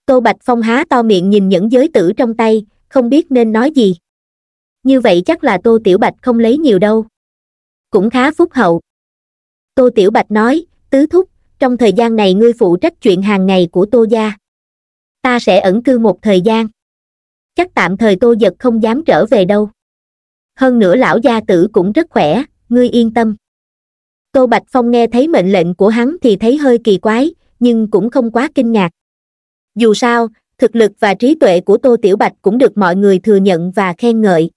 tô bạch phong há to miệng nhìn nhẫn giới tử trong tay không biết nên nói gì như vậy chắc là tô tiểu bạch không lấy nhiều đâu cũng khá phúc hậu tô tiểu bạch nói tứ thúc trong thời gian này ngươi phụ trách chuyện hàng ngày của tô gia ta sẽ ẩn cư một thời gian chắc tạm thời tô giật không dám trở về đâu hơn nữa lão gia tử cũng rất khỏe ngươi yên tâm tô bạch phong nghe thấy mệnh lệnh của hắn thì thấy hơi kỳ quái nhưng cũng không quá kinh ngạc dù sao thực lực và trí tuệ của tô tiểu bạch cũng được mọi người thừa nhận và khen ngợi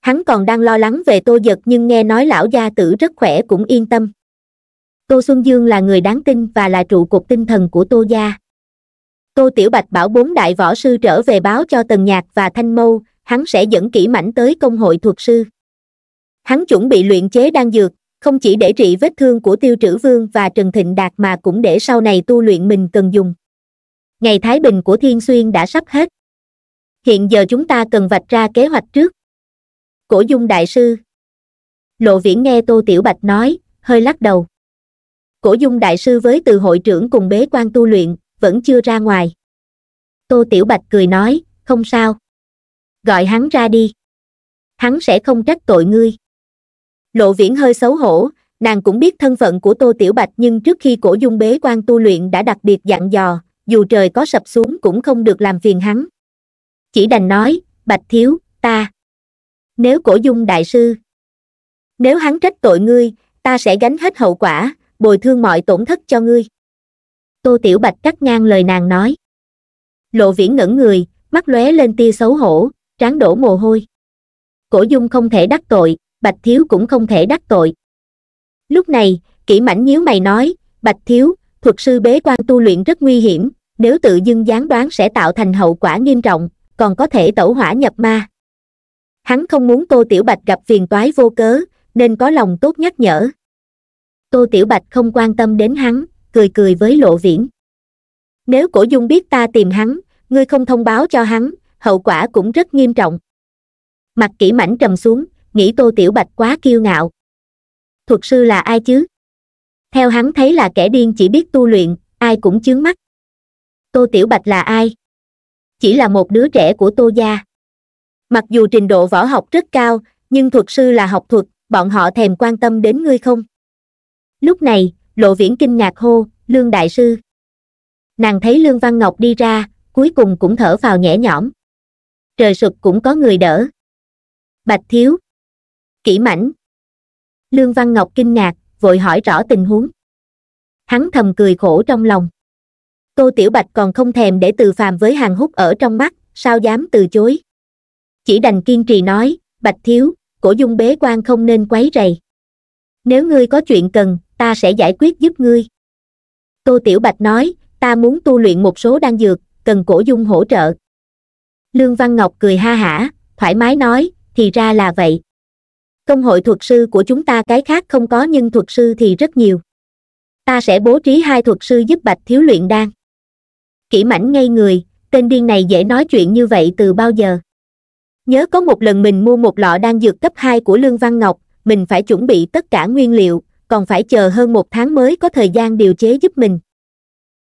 hắn còn đang lo lắng về tô giật nhưng nghe nói lão gia tử rất khỏe cũng yên tâm tô xuân dương là người đáng tin và là trụ cột tinh thần của tô gia tô tiểu bạch bảo bốn đại võ sư trở về báo cho tần nhạc và thanh mâu hắn sẽ dẫn kỹ mảnh tới công hội thuật sư. Hắn chuẩn bị luyện chế đan dược, không chỉ để trị vết thương của Tiêu Trữ Vương và Trần Thịnh Đạt mà cũng để sau này tu luyện mình cần dùng. Ngày Thái Bình của Thiên Xuyên đã sắp hết. Hiện giờ chúng ta cần vạch ra kế hoạch trước. Cổ Dung Đại Sư Lộ Viễn nghe Tô Tiểu Bạch nói, hơi lắc đầu. Cổ Dung Đại Sư với từ hội trưởng cùng bế quan tu luyện, vẫn chưa ra ngoài. Tô Tiểu Bạch cười nói, không sao gọi hắn ra đi hắn sẽ không trách tội ngươi lộ viễn hơi xấu hổ nàng cũng biết thân phận của tô tiểu bạch nhưng trước khi cổ dung bế quan tu luyện đã đặc biệt dặn dò dù trời có sập xuống cũng không được làm phiền hắn chỉ đành nói bạch thiếu ta nếu cổ dung đại sư nếu hắn trách tội ngươi ta sẽ gánh hết hậu quả bồi thương mọi tổn thất cho ngươi tô tiểu bạch cắt ngang lời nàng nói lộ viễn ngẩn người mắt lóe lên tia xấu hổ tráng đổ mồ hôi cổ dung không thể đắc tội bạch thiếu cũng không thể đắc tội lúc này kỹ mảnh nhíu mày nói bạch thiếu thuật sư bế quan tu luyện rất nguy hiểm nếu tự dưng gián đoán sẽ tạo thành hậu quả nghiêm trọng còn có thể tẩu hỏa nhập ma hắn không muốn tô tiểu bạch gặp phiền toái vô cớ nên có lòng tốt nhắc nhở tô tiểu bạch không quan tâm đến hắn cười cười với lộ viễn nếu cổ dung biết ta tìm hắn ngươi không thông báo cho hắn hậu quả cũng rất nghiêm trọng mặt kỹ mảnh trầm xuống nghĩ tô tiểu bạch quá kiêu ngạo thuật sư là ai chứ theo hắn thấy là kẻ điên chỉ biết tu luyện ai cũng chướng mắt tô tiểu bạch là ai chỉ là một đứa trẻ của tô gia mặc dù trình độ võ học rất cao nhưng thuật sư là học thuật bọn họ thèm quan tâm đến ngươi không lúc này lộ viễn kinh ngạc hô lương đại sư nàng thấy lương văn ngọc đi ra cuối cùng cũng thở vào nhẹ nhõm trời sụp cũng có người đỡ bạch thiếu kỹ mảnh. lương văn ngọc kinh ngạc vội hỏi rõ tình huống hắn thầm cười khổ trong lòng tô tiểu bạch còn không thèm để từ phàm với hàng hút ở trong mắt sao dám từ chối chỉ đành kiên trì nói bạch thiếu cổ dung bế quan không nên quấy rầy nếu ngươi có chuyện cần ta sẽ giải quyết giúp ngươi tô tiểu bạch nói ta muốn tu luyện một số đan dược cần cổ dung hỗ trợ lương văn ngọc cười ha hả thoải mái nói thì ra là vậy công hội thuật sư của chúng ta cái khác không có nhưng thuật sư thì rất nhiều ta sẽ bố trí hai thuật sư giúp bạch thiếu luyện đan kỹ mảnh ngây người tên điên này dễ nói chuyện như vậy từ bao giờ nhớ có một lần mình mua một lọ đan dược cấp hai của lương văn ngọc mình phải chuẩn bị tất cả nguyên liệu còn phải chờ hơn một tháng mới có thời gian điều chế giúp mình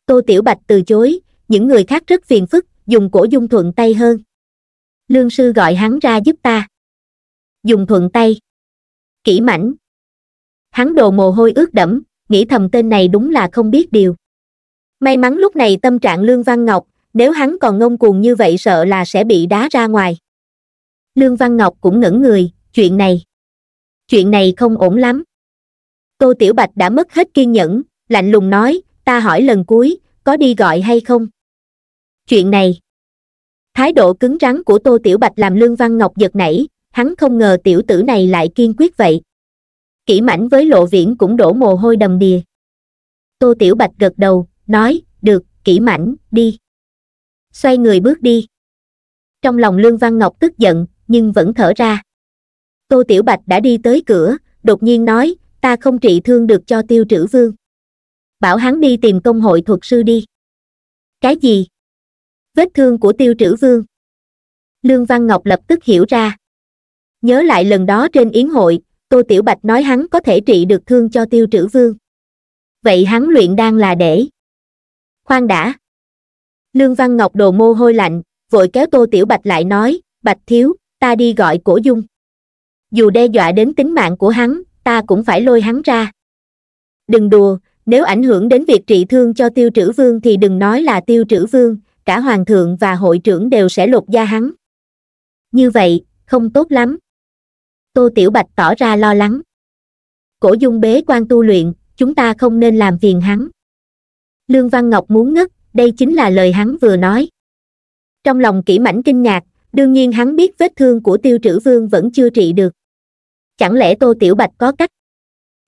tô tiểu bạch từ chối những người khác rất phiền phức dùng cổ dung thuận tay hơn. Lương sư gọi hắn ra giúp ta. Dùng thuận tay. Kỹ mảnh. Hắn đồ mồ hôi ướt đẫm, nghĩ thầm tên này đúng là không biết điều. May mắn lúc này tâm trạng Lương Văn Ngọc, nếu hắn còn ngông cuồng như vậy sợ là sẽ bị đá ra ngoài. Lương Văn Ngọc cũng ngẩn người, chuyện này. Chuyện này không ổn lắm. Tô Tiểu Bạch đã mất hết kiên nhẫn, lạnh lùng nói, ta hỏi lần cuối, có đi gọi hay không? chuyện này thái độ cứng rắn của tô tiểu bạch làm lương văn ngọc giật nảy hắn không ngờ tiểu tử này lại kiên quyết vậy kỹ mảnh với lộ viễn cũng đổ mồ hôi đầm đìa tô tiểu bạch gật đầu nói được kỹ mảnh đi xoay người bước đi trong lòng lương văn ngọc tức giận nhưng vẫn thở ra tô tiểu bạch đã đi tới cửa đột nhiên nói ta không trị thương được cho tiêu trữ vương bảo hắn đi tìm công hội thuật sư đi cái gì vết thương của tiêu trữ vương lương văn ngọc lập tức hiểu ra nhớ lại lần đó trên yến hội tô tiểu bạch nói hắn có thể trị được thương cho tiêu trữ vương vậy hắn luyện đang là để khoan đã lương văn ngọc đồ mồ hôi lạnh vội kéo tô tiểu bạch lại nói bạch thiếu ta đi gọi cổ dung dù đe dọa đến tính mạng của hắn ta cũng phải lôi hắn ra đừng đùa nếu ảnh hưởng đến việc trị thương cho tiêu trữ vương thì đừng nói là tiêu trữ vương cả hoàng thượng và hội trưởng đều sẽ lột da hắn như vậy không tốt lắm tô tiểu bạch tỏ ra lo lắng cổ dung bế quan tu luyện chúng ta không nên làm phiền hắn lương văn ngọc muốn ngất đây chính là lời hắn vừa nói trong lòng kỹ mảnh kinh ngạc đương nhiên hắn biết vết thương của tiêu trữ vương vẫn chưa trị được chẳng lẽ tô tiểu bạch có cách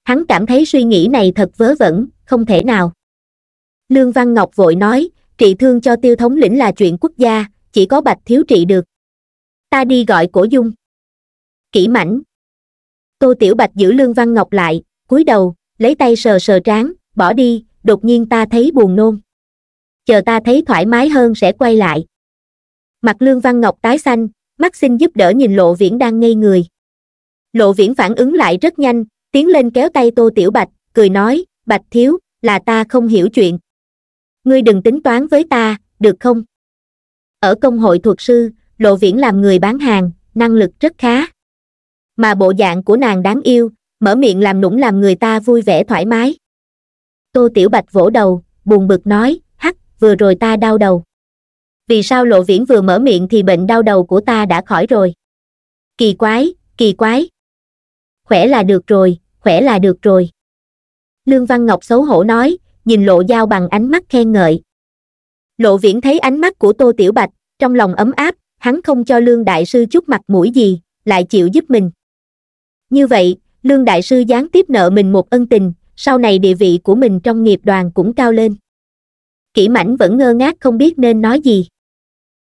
hắn cảm thấy suy nghĩ này thật vớ vẩn không thể nào lương văn ngọc vội nói trị thương cho tiêu thống lĩnh là chuyện quốc gia chỉ có bạch thiếu trị được ta đi gọi cổ dung kỹ mảnh tô tiểu bạch giữ lương văn ngọc lại cúi đầu lấy tay sờ sờ trán bỏ đi đột nhiên ta thấy buồn nôn chờ ta thấy thoải mái hơn sẽ quay lại mặt lương văn ngọc tái xanh mắt xin giúp đỡ nhìn lộ viễn đang ngây người lộ viễn phản ứng lại rất nhanh tiến lên kéo tay tô tiểu bạch cười nói bạch thiếu là ta không hiểu chuyện ngươi đừng tính toán với ta được không ở công hội thuật sư lộ viễn làm người bán hàng năng lực rất khá mà bộ dạng của nàng đáng yêu mở miệng làm nũng làm người ta vui vẻ thoải mái tô tiểu bạch vỗ đầu buồn bực nói hắc vừa rồi ta đau đầu vì sao lộ viễn vừa mở miệng thì bệnh đau đầu của ta đã khỏi rồi kỳ quái kỳ quái khỏe là được rồi khỏe là được rồi lương văn ngọc xấu hổ nói nhìn lộ dao bằng ánh mắt khen ngợi lộ viễn thấy ánh mắt của tô tiểu bạch trong lòng ấm áp hắn không cho lương đại sư chút mặt mũi gì lại chịu giúp mình như vậy lương đại sư gián tiếp nợ mình một ân tình sau này địa vị của mình trong nghiệp đoàn cũng cao lên kỹ mảnh vẫn ngơ ngác không biết nên nói gì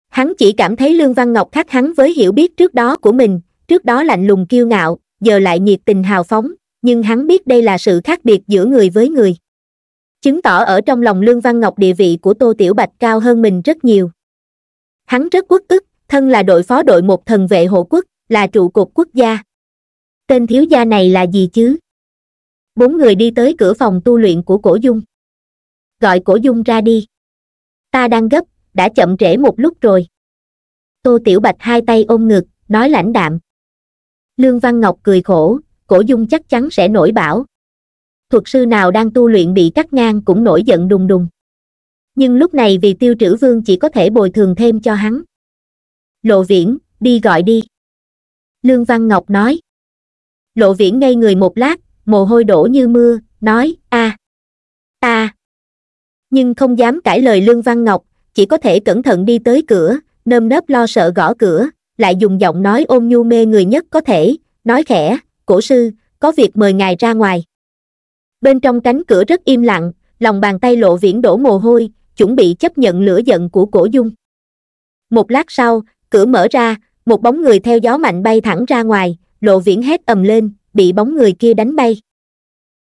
hắn chỉ cảm thấy lương văn ngọc khác hắn với hiểu biết trước đó của mình trước đó lạnh lùng kiêu ngạo giờ lại nhiệt tình hào phóng nhưng hắn biết đây là sự khác biệt giữa người với người chứng tỏ ở trong lòng lương văn ngọc địa vị của tô tiểu bạch cao hơn mình rất nhiều hắn rất quốc ức thân là đội phó đội một thần vệ hộ quốc là trụ cột quốc gia tên thiếu gia này là gì chứ bốn người đi tới cửa phòng tu luyện của cổ dung gọi cổ dung ra đi ta đang gấp đã chậm trễ một lúc rồi tô tiểu bạch hai tay ôm ngực nói lãnh đạm lương văn ngọc cười khổ cổ dung chắc chắn sẽ nổi bảo thuật sư nào đang tu luyện bị cắt ngang cũng nổi giận đùng đùng nhưng lúc này vì tiêu trữ vương chỉ có thể bồi thường thêm cho hắn lộ viễn đi gọi đi lương văn ngọc nói lộ viễn ngây người một lát mồ hôi đổ như mưa nói a à, a nhưng không dám cãi lời lương văn ngọc chỉ có thể cẩn thận đi tới cửa nơm nớp lo sợ gõ cửa lại dùng giọng nói ôm nhu mê người nhất có thể nói khẽ cổ sư có việc mời ngài ra ngoài bên trong cánh cửa rất im lặng lòng bàn tay lộ viễn đổ mồ hôi chuẩn bị chấp nhận lửa giận của cổ dung một lát sau cửa mở ra một bóng người theo gió mạnh bay thẳng ra ngoài lộ viễn hét ầm lên bị bóng người kia đánh bay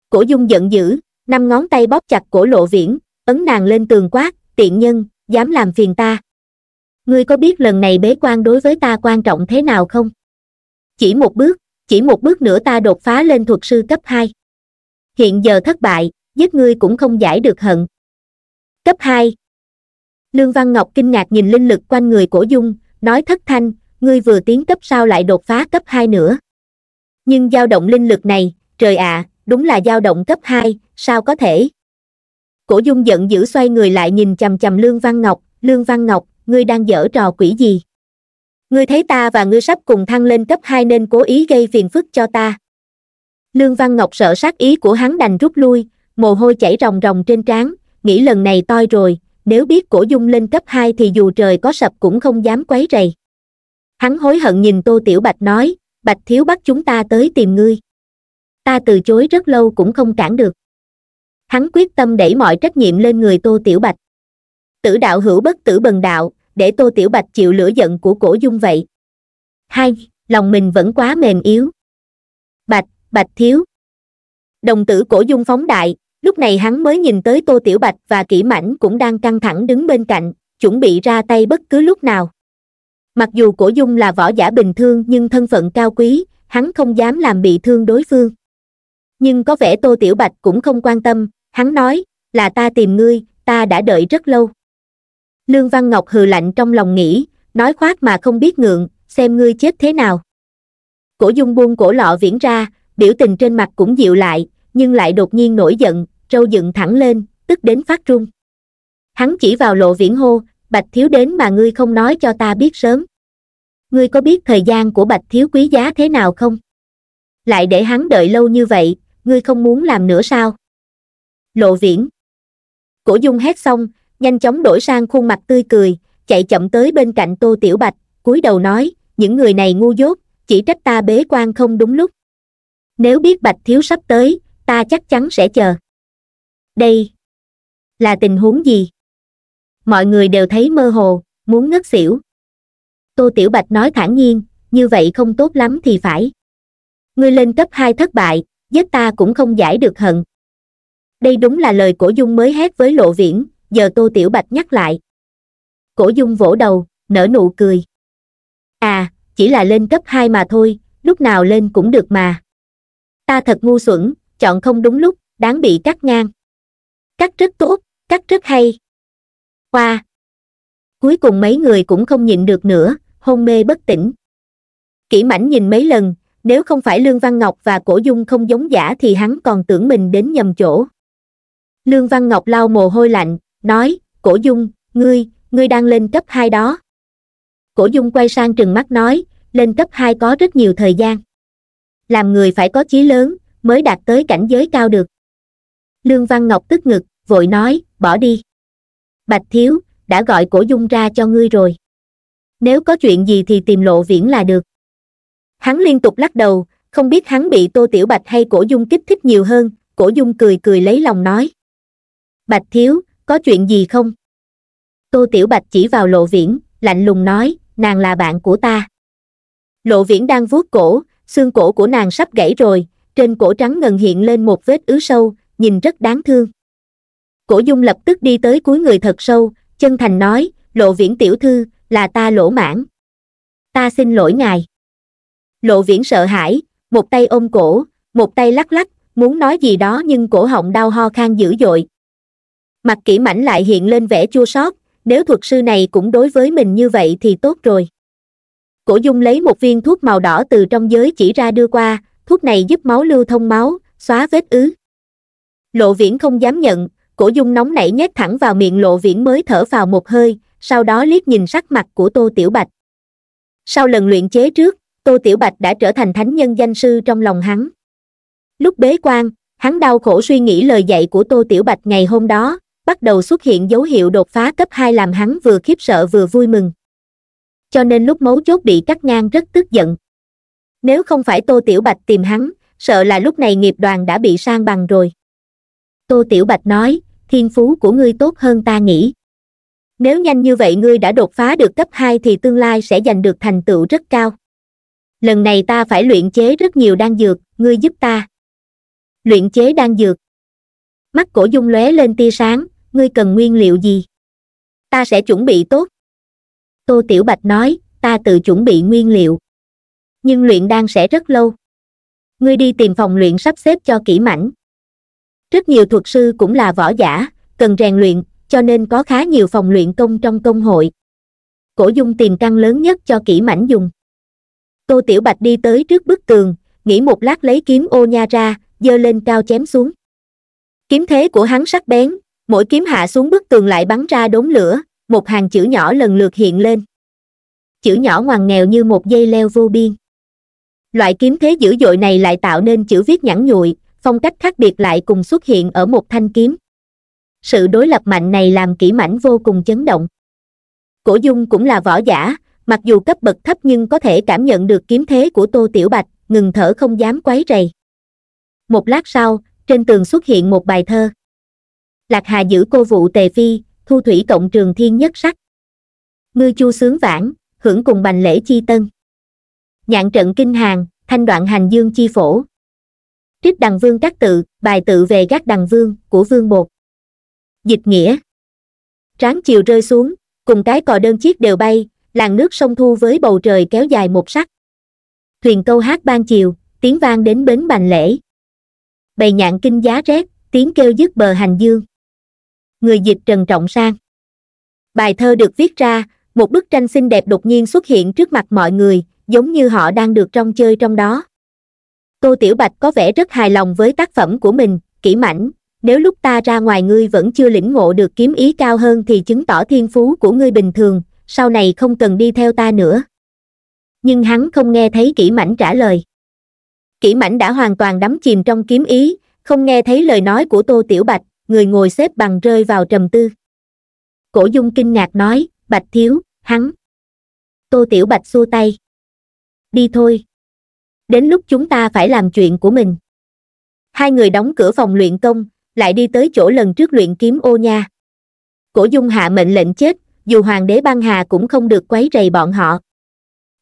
cổ dung giận dữ năm ngón tay bóp chặt cổ lộ viễn ấn nàng lên tường quát tiện nhân dám làm phiền ta ngươi có biết lần này bế quan đối với ta quan trọng thế nào không chỉ một bước chỉ một bước nữa ta đột phá lên thuật sư cấp hai hiện giờ thất bại giết ngươi cũng không giải được hận cấp hai lương văn ngọc kinh ngạc nhìn linh lực quanh người cổ dung nói thất thanh ngươi vừa tiến cấp sao lại đột phá cấp hai nữa nhưng dao động linh lực này trời ạ à, đúng là dao động cấp hai sao có thể cổ dung giận dữ xoay người lại nhìn chằm chằm lương văn ngọc lương văn ngọc ngươi đang dở trò quỷ gì ngươi thấy ta và ngươi sắp cùng thăng lên cấp hai nên cố ý gây phiền phức cho ta Lương Văn Ngọc sợ sát ý của hắn đành rút lui, mồ hôi chảy ròng ròng trên trán, nghĩ lần này toi rồi, nếu biết cổ dung lên cấp 2 thì dù trời có sập cũng không dám quấy rầy. Hắn hối hận nhìn Tô Tiểu Bạch nói, Bạch Thiếu bắt chúng ta tới tìm ngươi. Ta từ chối rất lâu cũng không cản được. Hắn quyết tâm đẩy mọi trách nhiệm lên người Tô Tiểu Bạch. Tử đạo hữu bất tử bần đạo, để Tô Tiểu Bạch chịu lửa giận của cổ dung vậy. Hai, lòng mình vẫn quá mềm yếu, bạch thiếu đồng tử cổ dung phóng đại lúc này hắn mới nhìn tới tô tiểu bạch và Kỷ Mảnh cũng đang căng thẳng đứng bên cạnh chuẩn bị ra tay bất cứ lúc nào mặc dù cổ dung là võ giả bình thường nhưng thân phận cao quý hắn không dám làm bị thương đối phương nhưng có vẻ tô tiểu bạch cũng không quan tâm hắn nói là ta tìm ngươi ta đã đợi rất lâu lương văn ngọc hừ lạnh trong lòng nghĩ nói khoác mà không biết ngượng xem ngươi chết thế nào cổ dung buông cổ lọ viễn ra biểu tình trên mặt cũng dịu lại, nhưng lại đột nhiên nổi giận, râu dựng thẳng lên, tức đến phát run. Hắn chỉ vào lộ viễn hô, Bạch Thiếu đến mà ngươi không nói cho ta biết sớm. Ngươi có biết thời gian của Bạch Thiếu quý giá thế nào không? Lại để hắn đợi lâu như vậy, ngươi không muốn làm nữa sao? Lộ viễn. Cổ dung hét xong, nhanh chóng đổi sang khuôn mặt tươi cười, chạy chậm tới bên cạnh Tô Tiểu Bạch, cúi đầu nói, những người này ngu dốt, chỉ trách ta bế quan không đúng lúc nếu biết bạch thiếu sắp tới ta chắc chắn sẽ chờ đây là tình huống gì mọi người đều thấy mơ hồ muốn ngất xỉu tô tiểu bạch nói thản nhiên như vậy không tốt lắm thì phải ngươi lên cấp hai thất bại giết ta cũng không giải được hận đây đúng là lời cổ dung mới hét với lộ viễn giờ tô tiểu bạch nhắc lại cổ dung vỗ đầu nở nụ cười à chỉ là lên cấp hai mà thôi lúc nào lên cũng được mà ta thật ngu xuẩn chọn không đúng lúc đáng bị cắt ngang cắt rất tốt cắt rất hay hoa cuối cùng mấy người cũng không nhịn được nữa hôn mê bất tỉnh kỹ mảnh nhìn mấy lần nếu không phải lương văn ngọc và cổ dung không giống giả thì hắn còn tưởng mình đến nhầm chỗ lương văn ngọc lau mồ hôi lạnh nói cổ dung ngươi ngươi đang lên cấp hai đó cổ dung quay sang trừng mắt nói lên cấp hai có rất nhiều thời gian làm người phải có chí lớn mới đạt tới cảnh giới cao được lương văn ngọc tức ngực vội nói bỏ đi bạch thiếu đã gọi cổ dung ra cho ngươi rồi nếu có chuyện gì thì tìm lộ viễn là được hắn liên tục lắc đầu không biết hắn bị tô tiểu bạch hay cổ dung kích thích nhiều hơn cổ dung cười cười lấy lòng nói bạch thiếu có chuyện gì không tô tiểu bạch chỉ vào lộ viễn lạnh lùng nói nàng là bạn của ta lộ viễn đang vuốt cổ xương cổ của nàng sắp gãy rồi, trên cổ trắng ngần hiện lên một vết ứ sâu, nhìn rất đáng thương. Cổ dung lập tức đi tới cuối người thật sâu, chân thành nói, lộ viễn tiểu thư, là ta lỗ mãn. Ta xin lỗi ngài. Lộ viễn sợ hãi, một tay ôm cổ, một tay lắc lắc, muốn nói gì đó nhưng cổ họng đau ho khan dữ dội. Mặt kỹ mảnh lại hiện lên vẻ chua xót, nếu thuật sư này cũng đối với mình như vậy thì tốt rồi cổ dung lấy một viên thuốc màu đỏ từ trong giới chỉ ra đưa qua thuốc này giúp máu lưu thông máu xóa vết ứ lộ viễn không dám nhận cổ dung nóng nảy nhét thẳng vào miệng lộ viễn mới thở vào một hơi sau đó liếc nhìn sắc mặt của tô tiểu bạch sau lần luyện chế trước tô tiểu bạch đã trở thành thánh nhân danh sư trong lòng hắn lúc bế quan hắn đau khổ suy nghĩ lời dạy của tô tiểu bạch ngày hôm đó bắt đầu xuất hiện dấu hiệu đột phá cấp hai làm hắn vừa khiếp sợ vừa vui mừng cho nên lúc mấu chốt bị cắt ngang rất tức giận nếu không phải tô tiểu bạch tìm hắn sợ là lúc này nghiệp đoàn đã bị sang bằng rồi tô tiểu bạch nói thiên phú của ngươi tốt hơn ta nghĩ nếu nhanh như vậy ngươi đã đột phá được cấp hai thì tương lai sẽ giành được thành tựu rất cao lần này ta phải luyện chế rất nhiều đan dược ngươi giúp ta luyện chế đan dược mắt cổ dung lóe lên tia sáng ngươi cần nguyên liệu gì ta sẽ chuẩn bị tốt tô tiểu bạch nói ta tự chuẩn bị nguyên liệu nhưng luyện đan sẽ rất lâu ngươi đi tìm phòng luyện sắp xếp cho kỹ mảnh rất nhiều thuật sư cũng là võ giả cần rèn luyện cho nên có khá nhiều phòng luyện công trong công hội cổ dung tìm căn lớn nhất cho kỹ mảnh dùng tô tiểu bạch đi tới trước bức tường nghĩ một lát lấy kiếm ô nha ra giơ lên cao chém xuống kiếm thế của hắn sắc bén mỗi kiếm hạ xuống bức tường lại bắn ra đốm lửa một hàng chữ nhỏ lần lượt hiện lên chữ nhỏ ngoằn nghèo như một dây leo vô biên loại kiếm thế dữ dội này lại tạo nên chữ viết nhẵn nhụi phong cách khác biệt lại cùng xuất hiện ở một thanh kiếm sự đối lập mạnh này làm kỹ mảnh vô cùng chấn động cổ dung cũng là võ giả mặc dù cấp bậc thấp nhưng có thể cảm nhận được kiếm thế của tô tiểu bạch ngừng thở không dám quấy rầy một lát sau trên tường xuất hiện một bài thơ lạc hà giữ cô vụ tề phi thu thủy cộng trường thiên nhất sắc ngư chu sướng vãn hưởng cùng bành lễ chi tân nhạn trận kinh hàng thanh đoạn hành dương chi phổ trích đằng vương các tự bài tự về gác đằng vương của vương bột dịch nghĩa tráng chiều rơi xuống cùng cái cò đơn chiếc đều bay làng nước sông thu với bầu trời kéo dài một sắc thuyền câu hát ban chiều tiếng vang đến bến bành lễ bầy nhạn kinh giá rét tiếng kêu dứt bờ hành dương người dịch Trần Trọng Sang. Bài thơ được viết ra, một bức tranh xinh đẹp đột nhiên xuất hiện trước mặt mọi người, giống như họ đang được trong chơi trong đó. Tô Tiểu Bạch có vẻ rất hài lòng với tác phẩm của mình, kỹ mảnh, nếu lúc ta ra ngoài ngươi vẫn chưa lĩnh ngộ được kiếm ý cao hơn thì chứng tỏ thiên phú của ngươi bình thường, sau này không cần đi theo ta nữa. Nhưng hắn không nghe thấy kỹ mảnh trả lời. Kỹ mảnh đã hoàn toàn đắm chìm trong kiếm ý, không nghe thấy lời nói của Tô Tiểu Bạch, người ngồi xếp bằng rơi vào trầm tư cổ dung kinh ngạc nói bạch thiếu hắn tô tiểu bạch xua tay đi thôi đến lúc chúng ta phải làm chuyện của mình hai người đóng cửa phòng luyện công lại đi tới chỗ lần trước luyện kiếm ô nha cổ dung hạ mệnh lệnh chết dù hoàng đế băng hà cũng không được quấy rầy bọn họ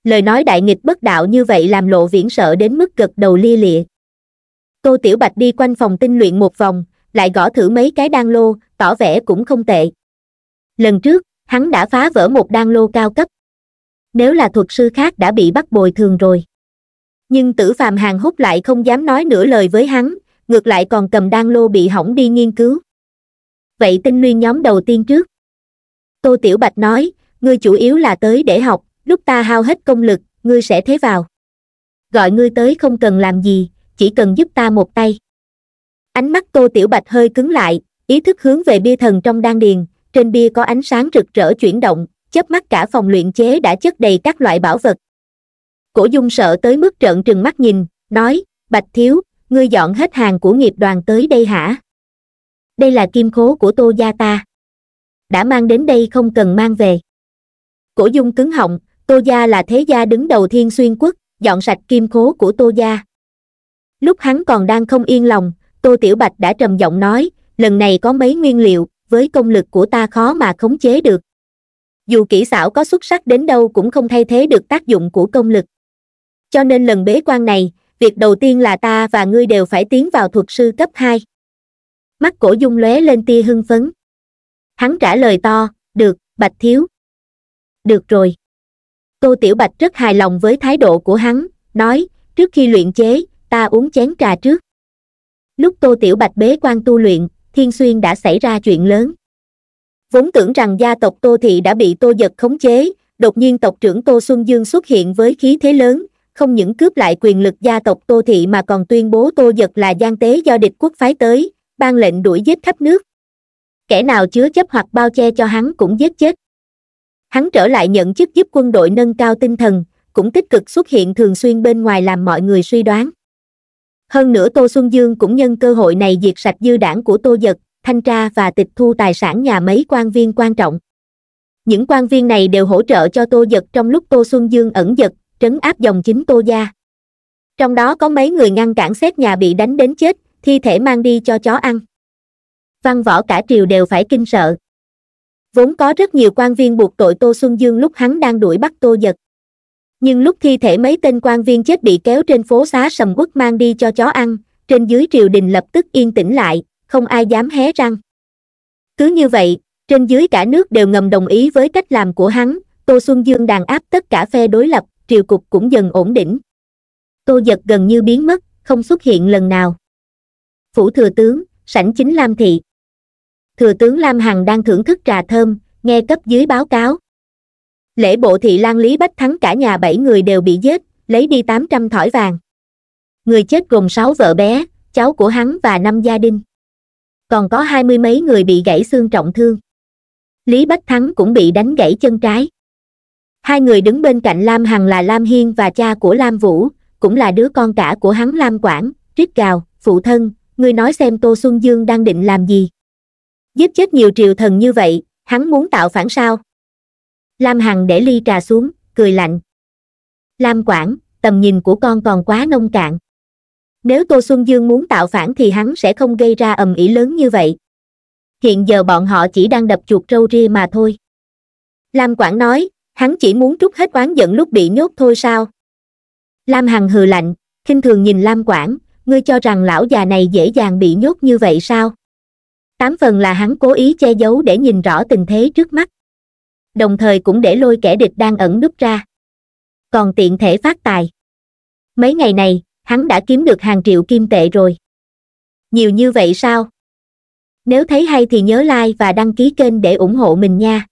lời nói đại nghịch bất đạo như vậy làm lộ viễn sợ đến mức gật đầu lia lịa tô tiểu bạch đi quanh phòng tinh luyện một vòng lại gõ thử mấy cái đan lô tỏ vẻ cũng không tệ lần trước hắn đã phá vỡ một đan lô cao cấp nếu là thuật sư khác đã bị bắt bồi thường rồi nhưng tử phàm hàng hút lại không dám nói nửa lời với hắn ngược lại còn cầm đan lô bị hỏng đi nghiên cứu vậy tinh nguyên nhóm đầu tiên trước tô tiểu bạch nói ngươi chủ yếu là tới để học lúc ta hao hết công lực ngươi sẽ thế vào gọi ngươi tới không cần làm gì chỉ cần giúp ta một tay ánh mắt tô tiểu bạch hơi cứng lại ý thức hướng về bia thần trong đan điền trên bia có ánh sáng rực rỡ chuyển động chớp mắt cả phòng luyện chế đã chất đầy các loại bảo vật cổ dung sợ tới mức trợn trừng mắt nhìn nói bạch thiếu ngươi dọn hết hàng của nghiệp đoàn tới đây hả đây là kim khố của tô gia ta đã mang đến đây không cần mang về cổ dung cứng họng tô gia là thế gia đứng đầu thiên xuyên quốc dọn sạch kim khố của tô gia lúc hắn còn đang không yên lòng tô tiểu bạch đã trầm giọng nói lần này có mấy nguyên liệu với công lực của ta khó mà khống chế được dù kỹ xảo có xuất sắc đến đâu cũng không thay thế được tác dụng của công lực cho nên lần bế quan này việc đầu tiên là ta và ngươi đều phải tiến vào thuật sư cấp hai mắt cổ dung lóe lên tia hưng phấn hắn trả lời to được bạch thiếu được rồi tô tiểu bạch rất hài lòng với thái độ của hắn nói trước khi luyện chế ta uống chén trà trước lúc tô tiểu bạch bế quan tu luyện thiên xuyên đã xảy ra chuyện lớn vốn tưởng rằng gia tộc tô thị đã bị tô giật khống chế đột nhiên tộc trưởng tô xuân dương xuất hiện với khí thế lớn không những cướp lại quyền lực gia tộc tô thị mà còn tuyên bố tô giật là gian tế do địch quốc phái tới ban lệnh đuổi giết khắp nước kẻ nào chứa chấp hoặc bao che cho hắn cũng giết chết hắn trở lại nhận chức giúp quân đội nâng cao tinh thần cũng tích cực xuất hiện thường xuyên bên ngoài làm mọi người suy đoán hơn nữa tô xuân dương cũng nhân cơ hội này diệt sạch dư đảng của tô dật thanh tra và tịch thu tài sản nhà mấy quan viên quan trọng những quan viên này đều hỗ trợ cho tô dật trong lúc tô xuân dương ẩn dật trấn áp dòng chính tô gia trong đó có mấy người ngăn cản xét nhà bị đánh đến chết thi thể mang đi cho chó ăn văn võ cả triều đều phải kinh sợ vốn có rất nhiều quan viên buộc tội tô xuân dương lúc hắn đang đuổi bắt tô dật nhưng lúc thi thể mấy tên quan viên chết bị kéo trên phố xá sầm quốc mang đi cho chó ăn, trên dưới triều đình lập tức yên tĩnh lại, không ai dám hé răng. Cứ như vậy, trên dưới cả nước đều ngầm đồng ý với cách làm của hắn, Tô Xuân Dương đàn áp tất cả phe đối lập, triều cục cũng dần ổn định. Tô Giật gần như biến mất, không xuất hiện lần nào. Phủ thừa tướng, sảnh chính Lam Thị. Thừa tướng Lam Hằng đang thưởng thức trà thơm, nghe cấp dưới báo cáo lễ bộ thị lan lý bách thắng cả nhà bảy người đều bị giết lấy đi tám trăm thỏi vàng người chết gồm sáu vợ bé cháu của hắn và năm gia đình còn có hai mươi mấy người bị gãy xương trọng thương lý bách thắng cũng bị đánh gãy chân trái hai người đứng bên cạnh lam hằng là lam hiên và cha của lam vũ cũng là đứa con cả của hắn lam quảng rít gào phụ thân người nói xem tô xuân dương đang định làm gì giết chết nhiều triều thần như vậy hắn muốn tạo phản sao Lam Hằng để ly trà xuống, cười lạnh. Lam Quảng, tầm nhìn của con còn quá nông cạn. Nếu Tô Xuân Dương muốn tạo phản thì hắn sẽ không gây ra ầm ĩ lớn như vậy. Hiện giờ bọn họ chỉ đang đập chuột râu ria mà thôi. Lam Quảng nói, hắn chỉ muốn trút hết oán giận lúc bị nhốt thôi sao. Lam Hằng hừ lạnh, khinh thường nhìn Lam Quảng, ngươi cho rằng lão già này dễ dàng bị nhốt như vậy sao? Tám phần là hắn cố ý che giấu để nhìn rõ tình thế trước mắt đồng thời cũng để lôi kẻ địch đang ẩn núp ra còn tiện thể phát tài mấy ngày này hắn đã kiếm được hàng triệu kim tệ rồi nhiều như vậy sao nếu thấy hay thì nhớ like và đăng ký kênh để ủng hộ mình nha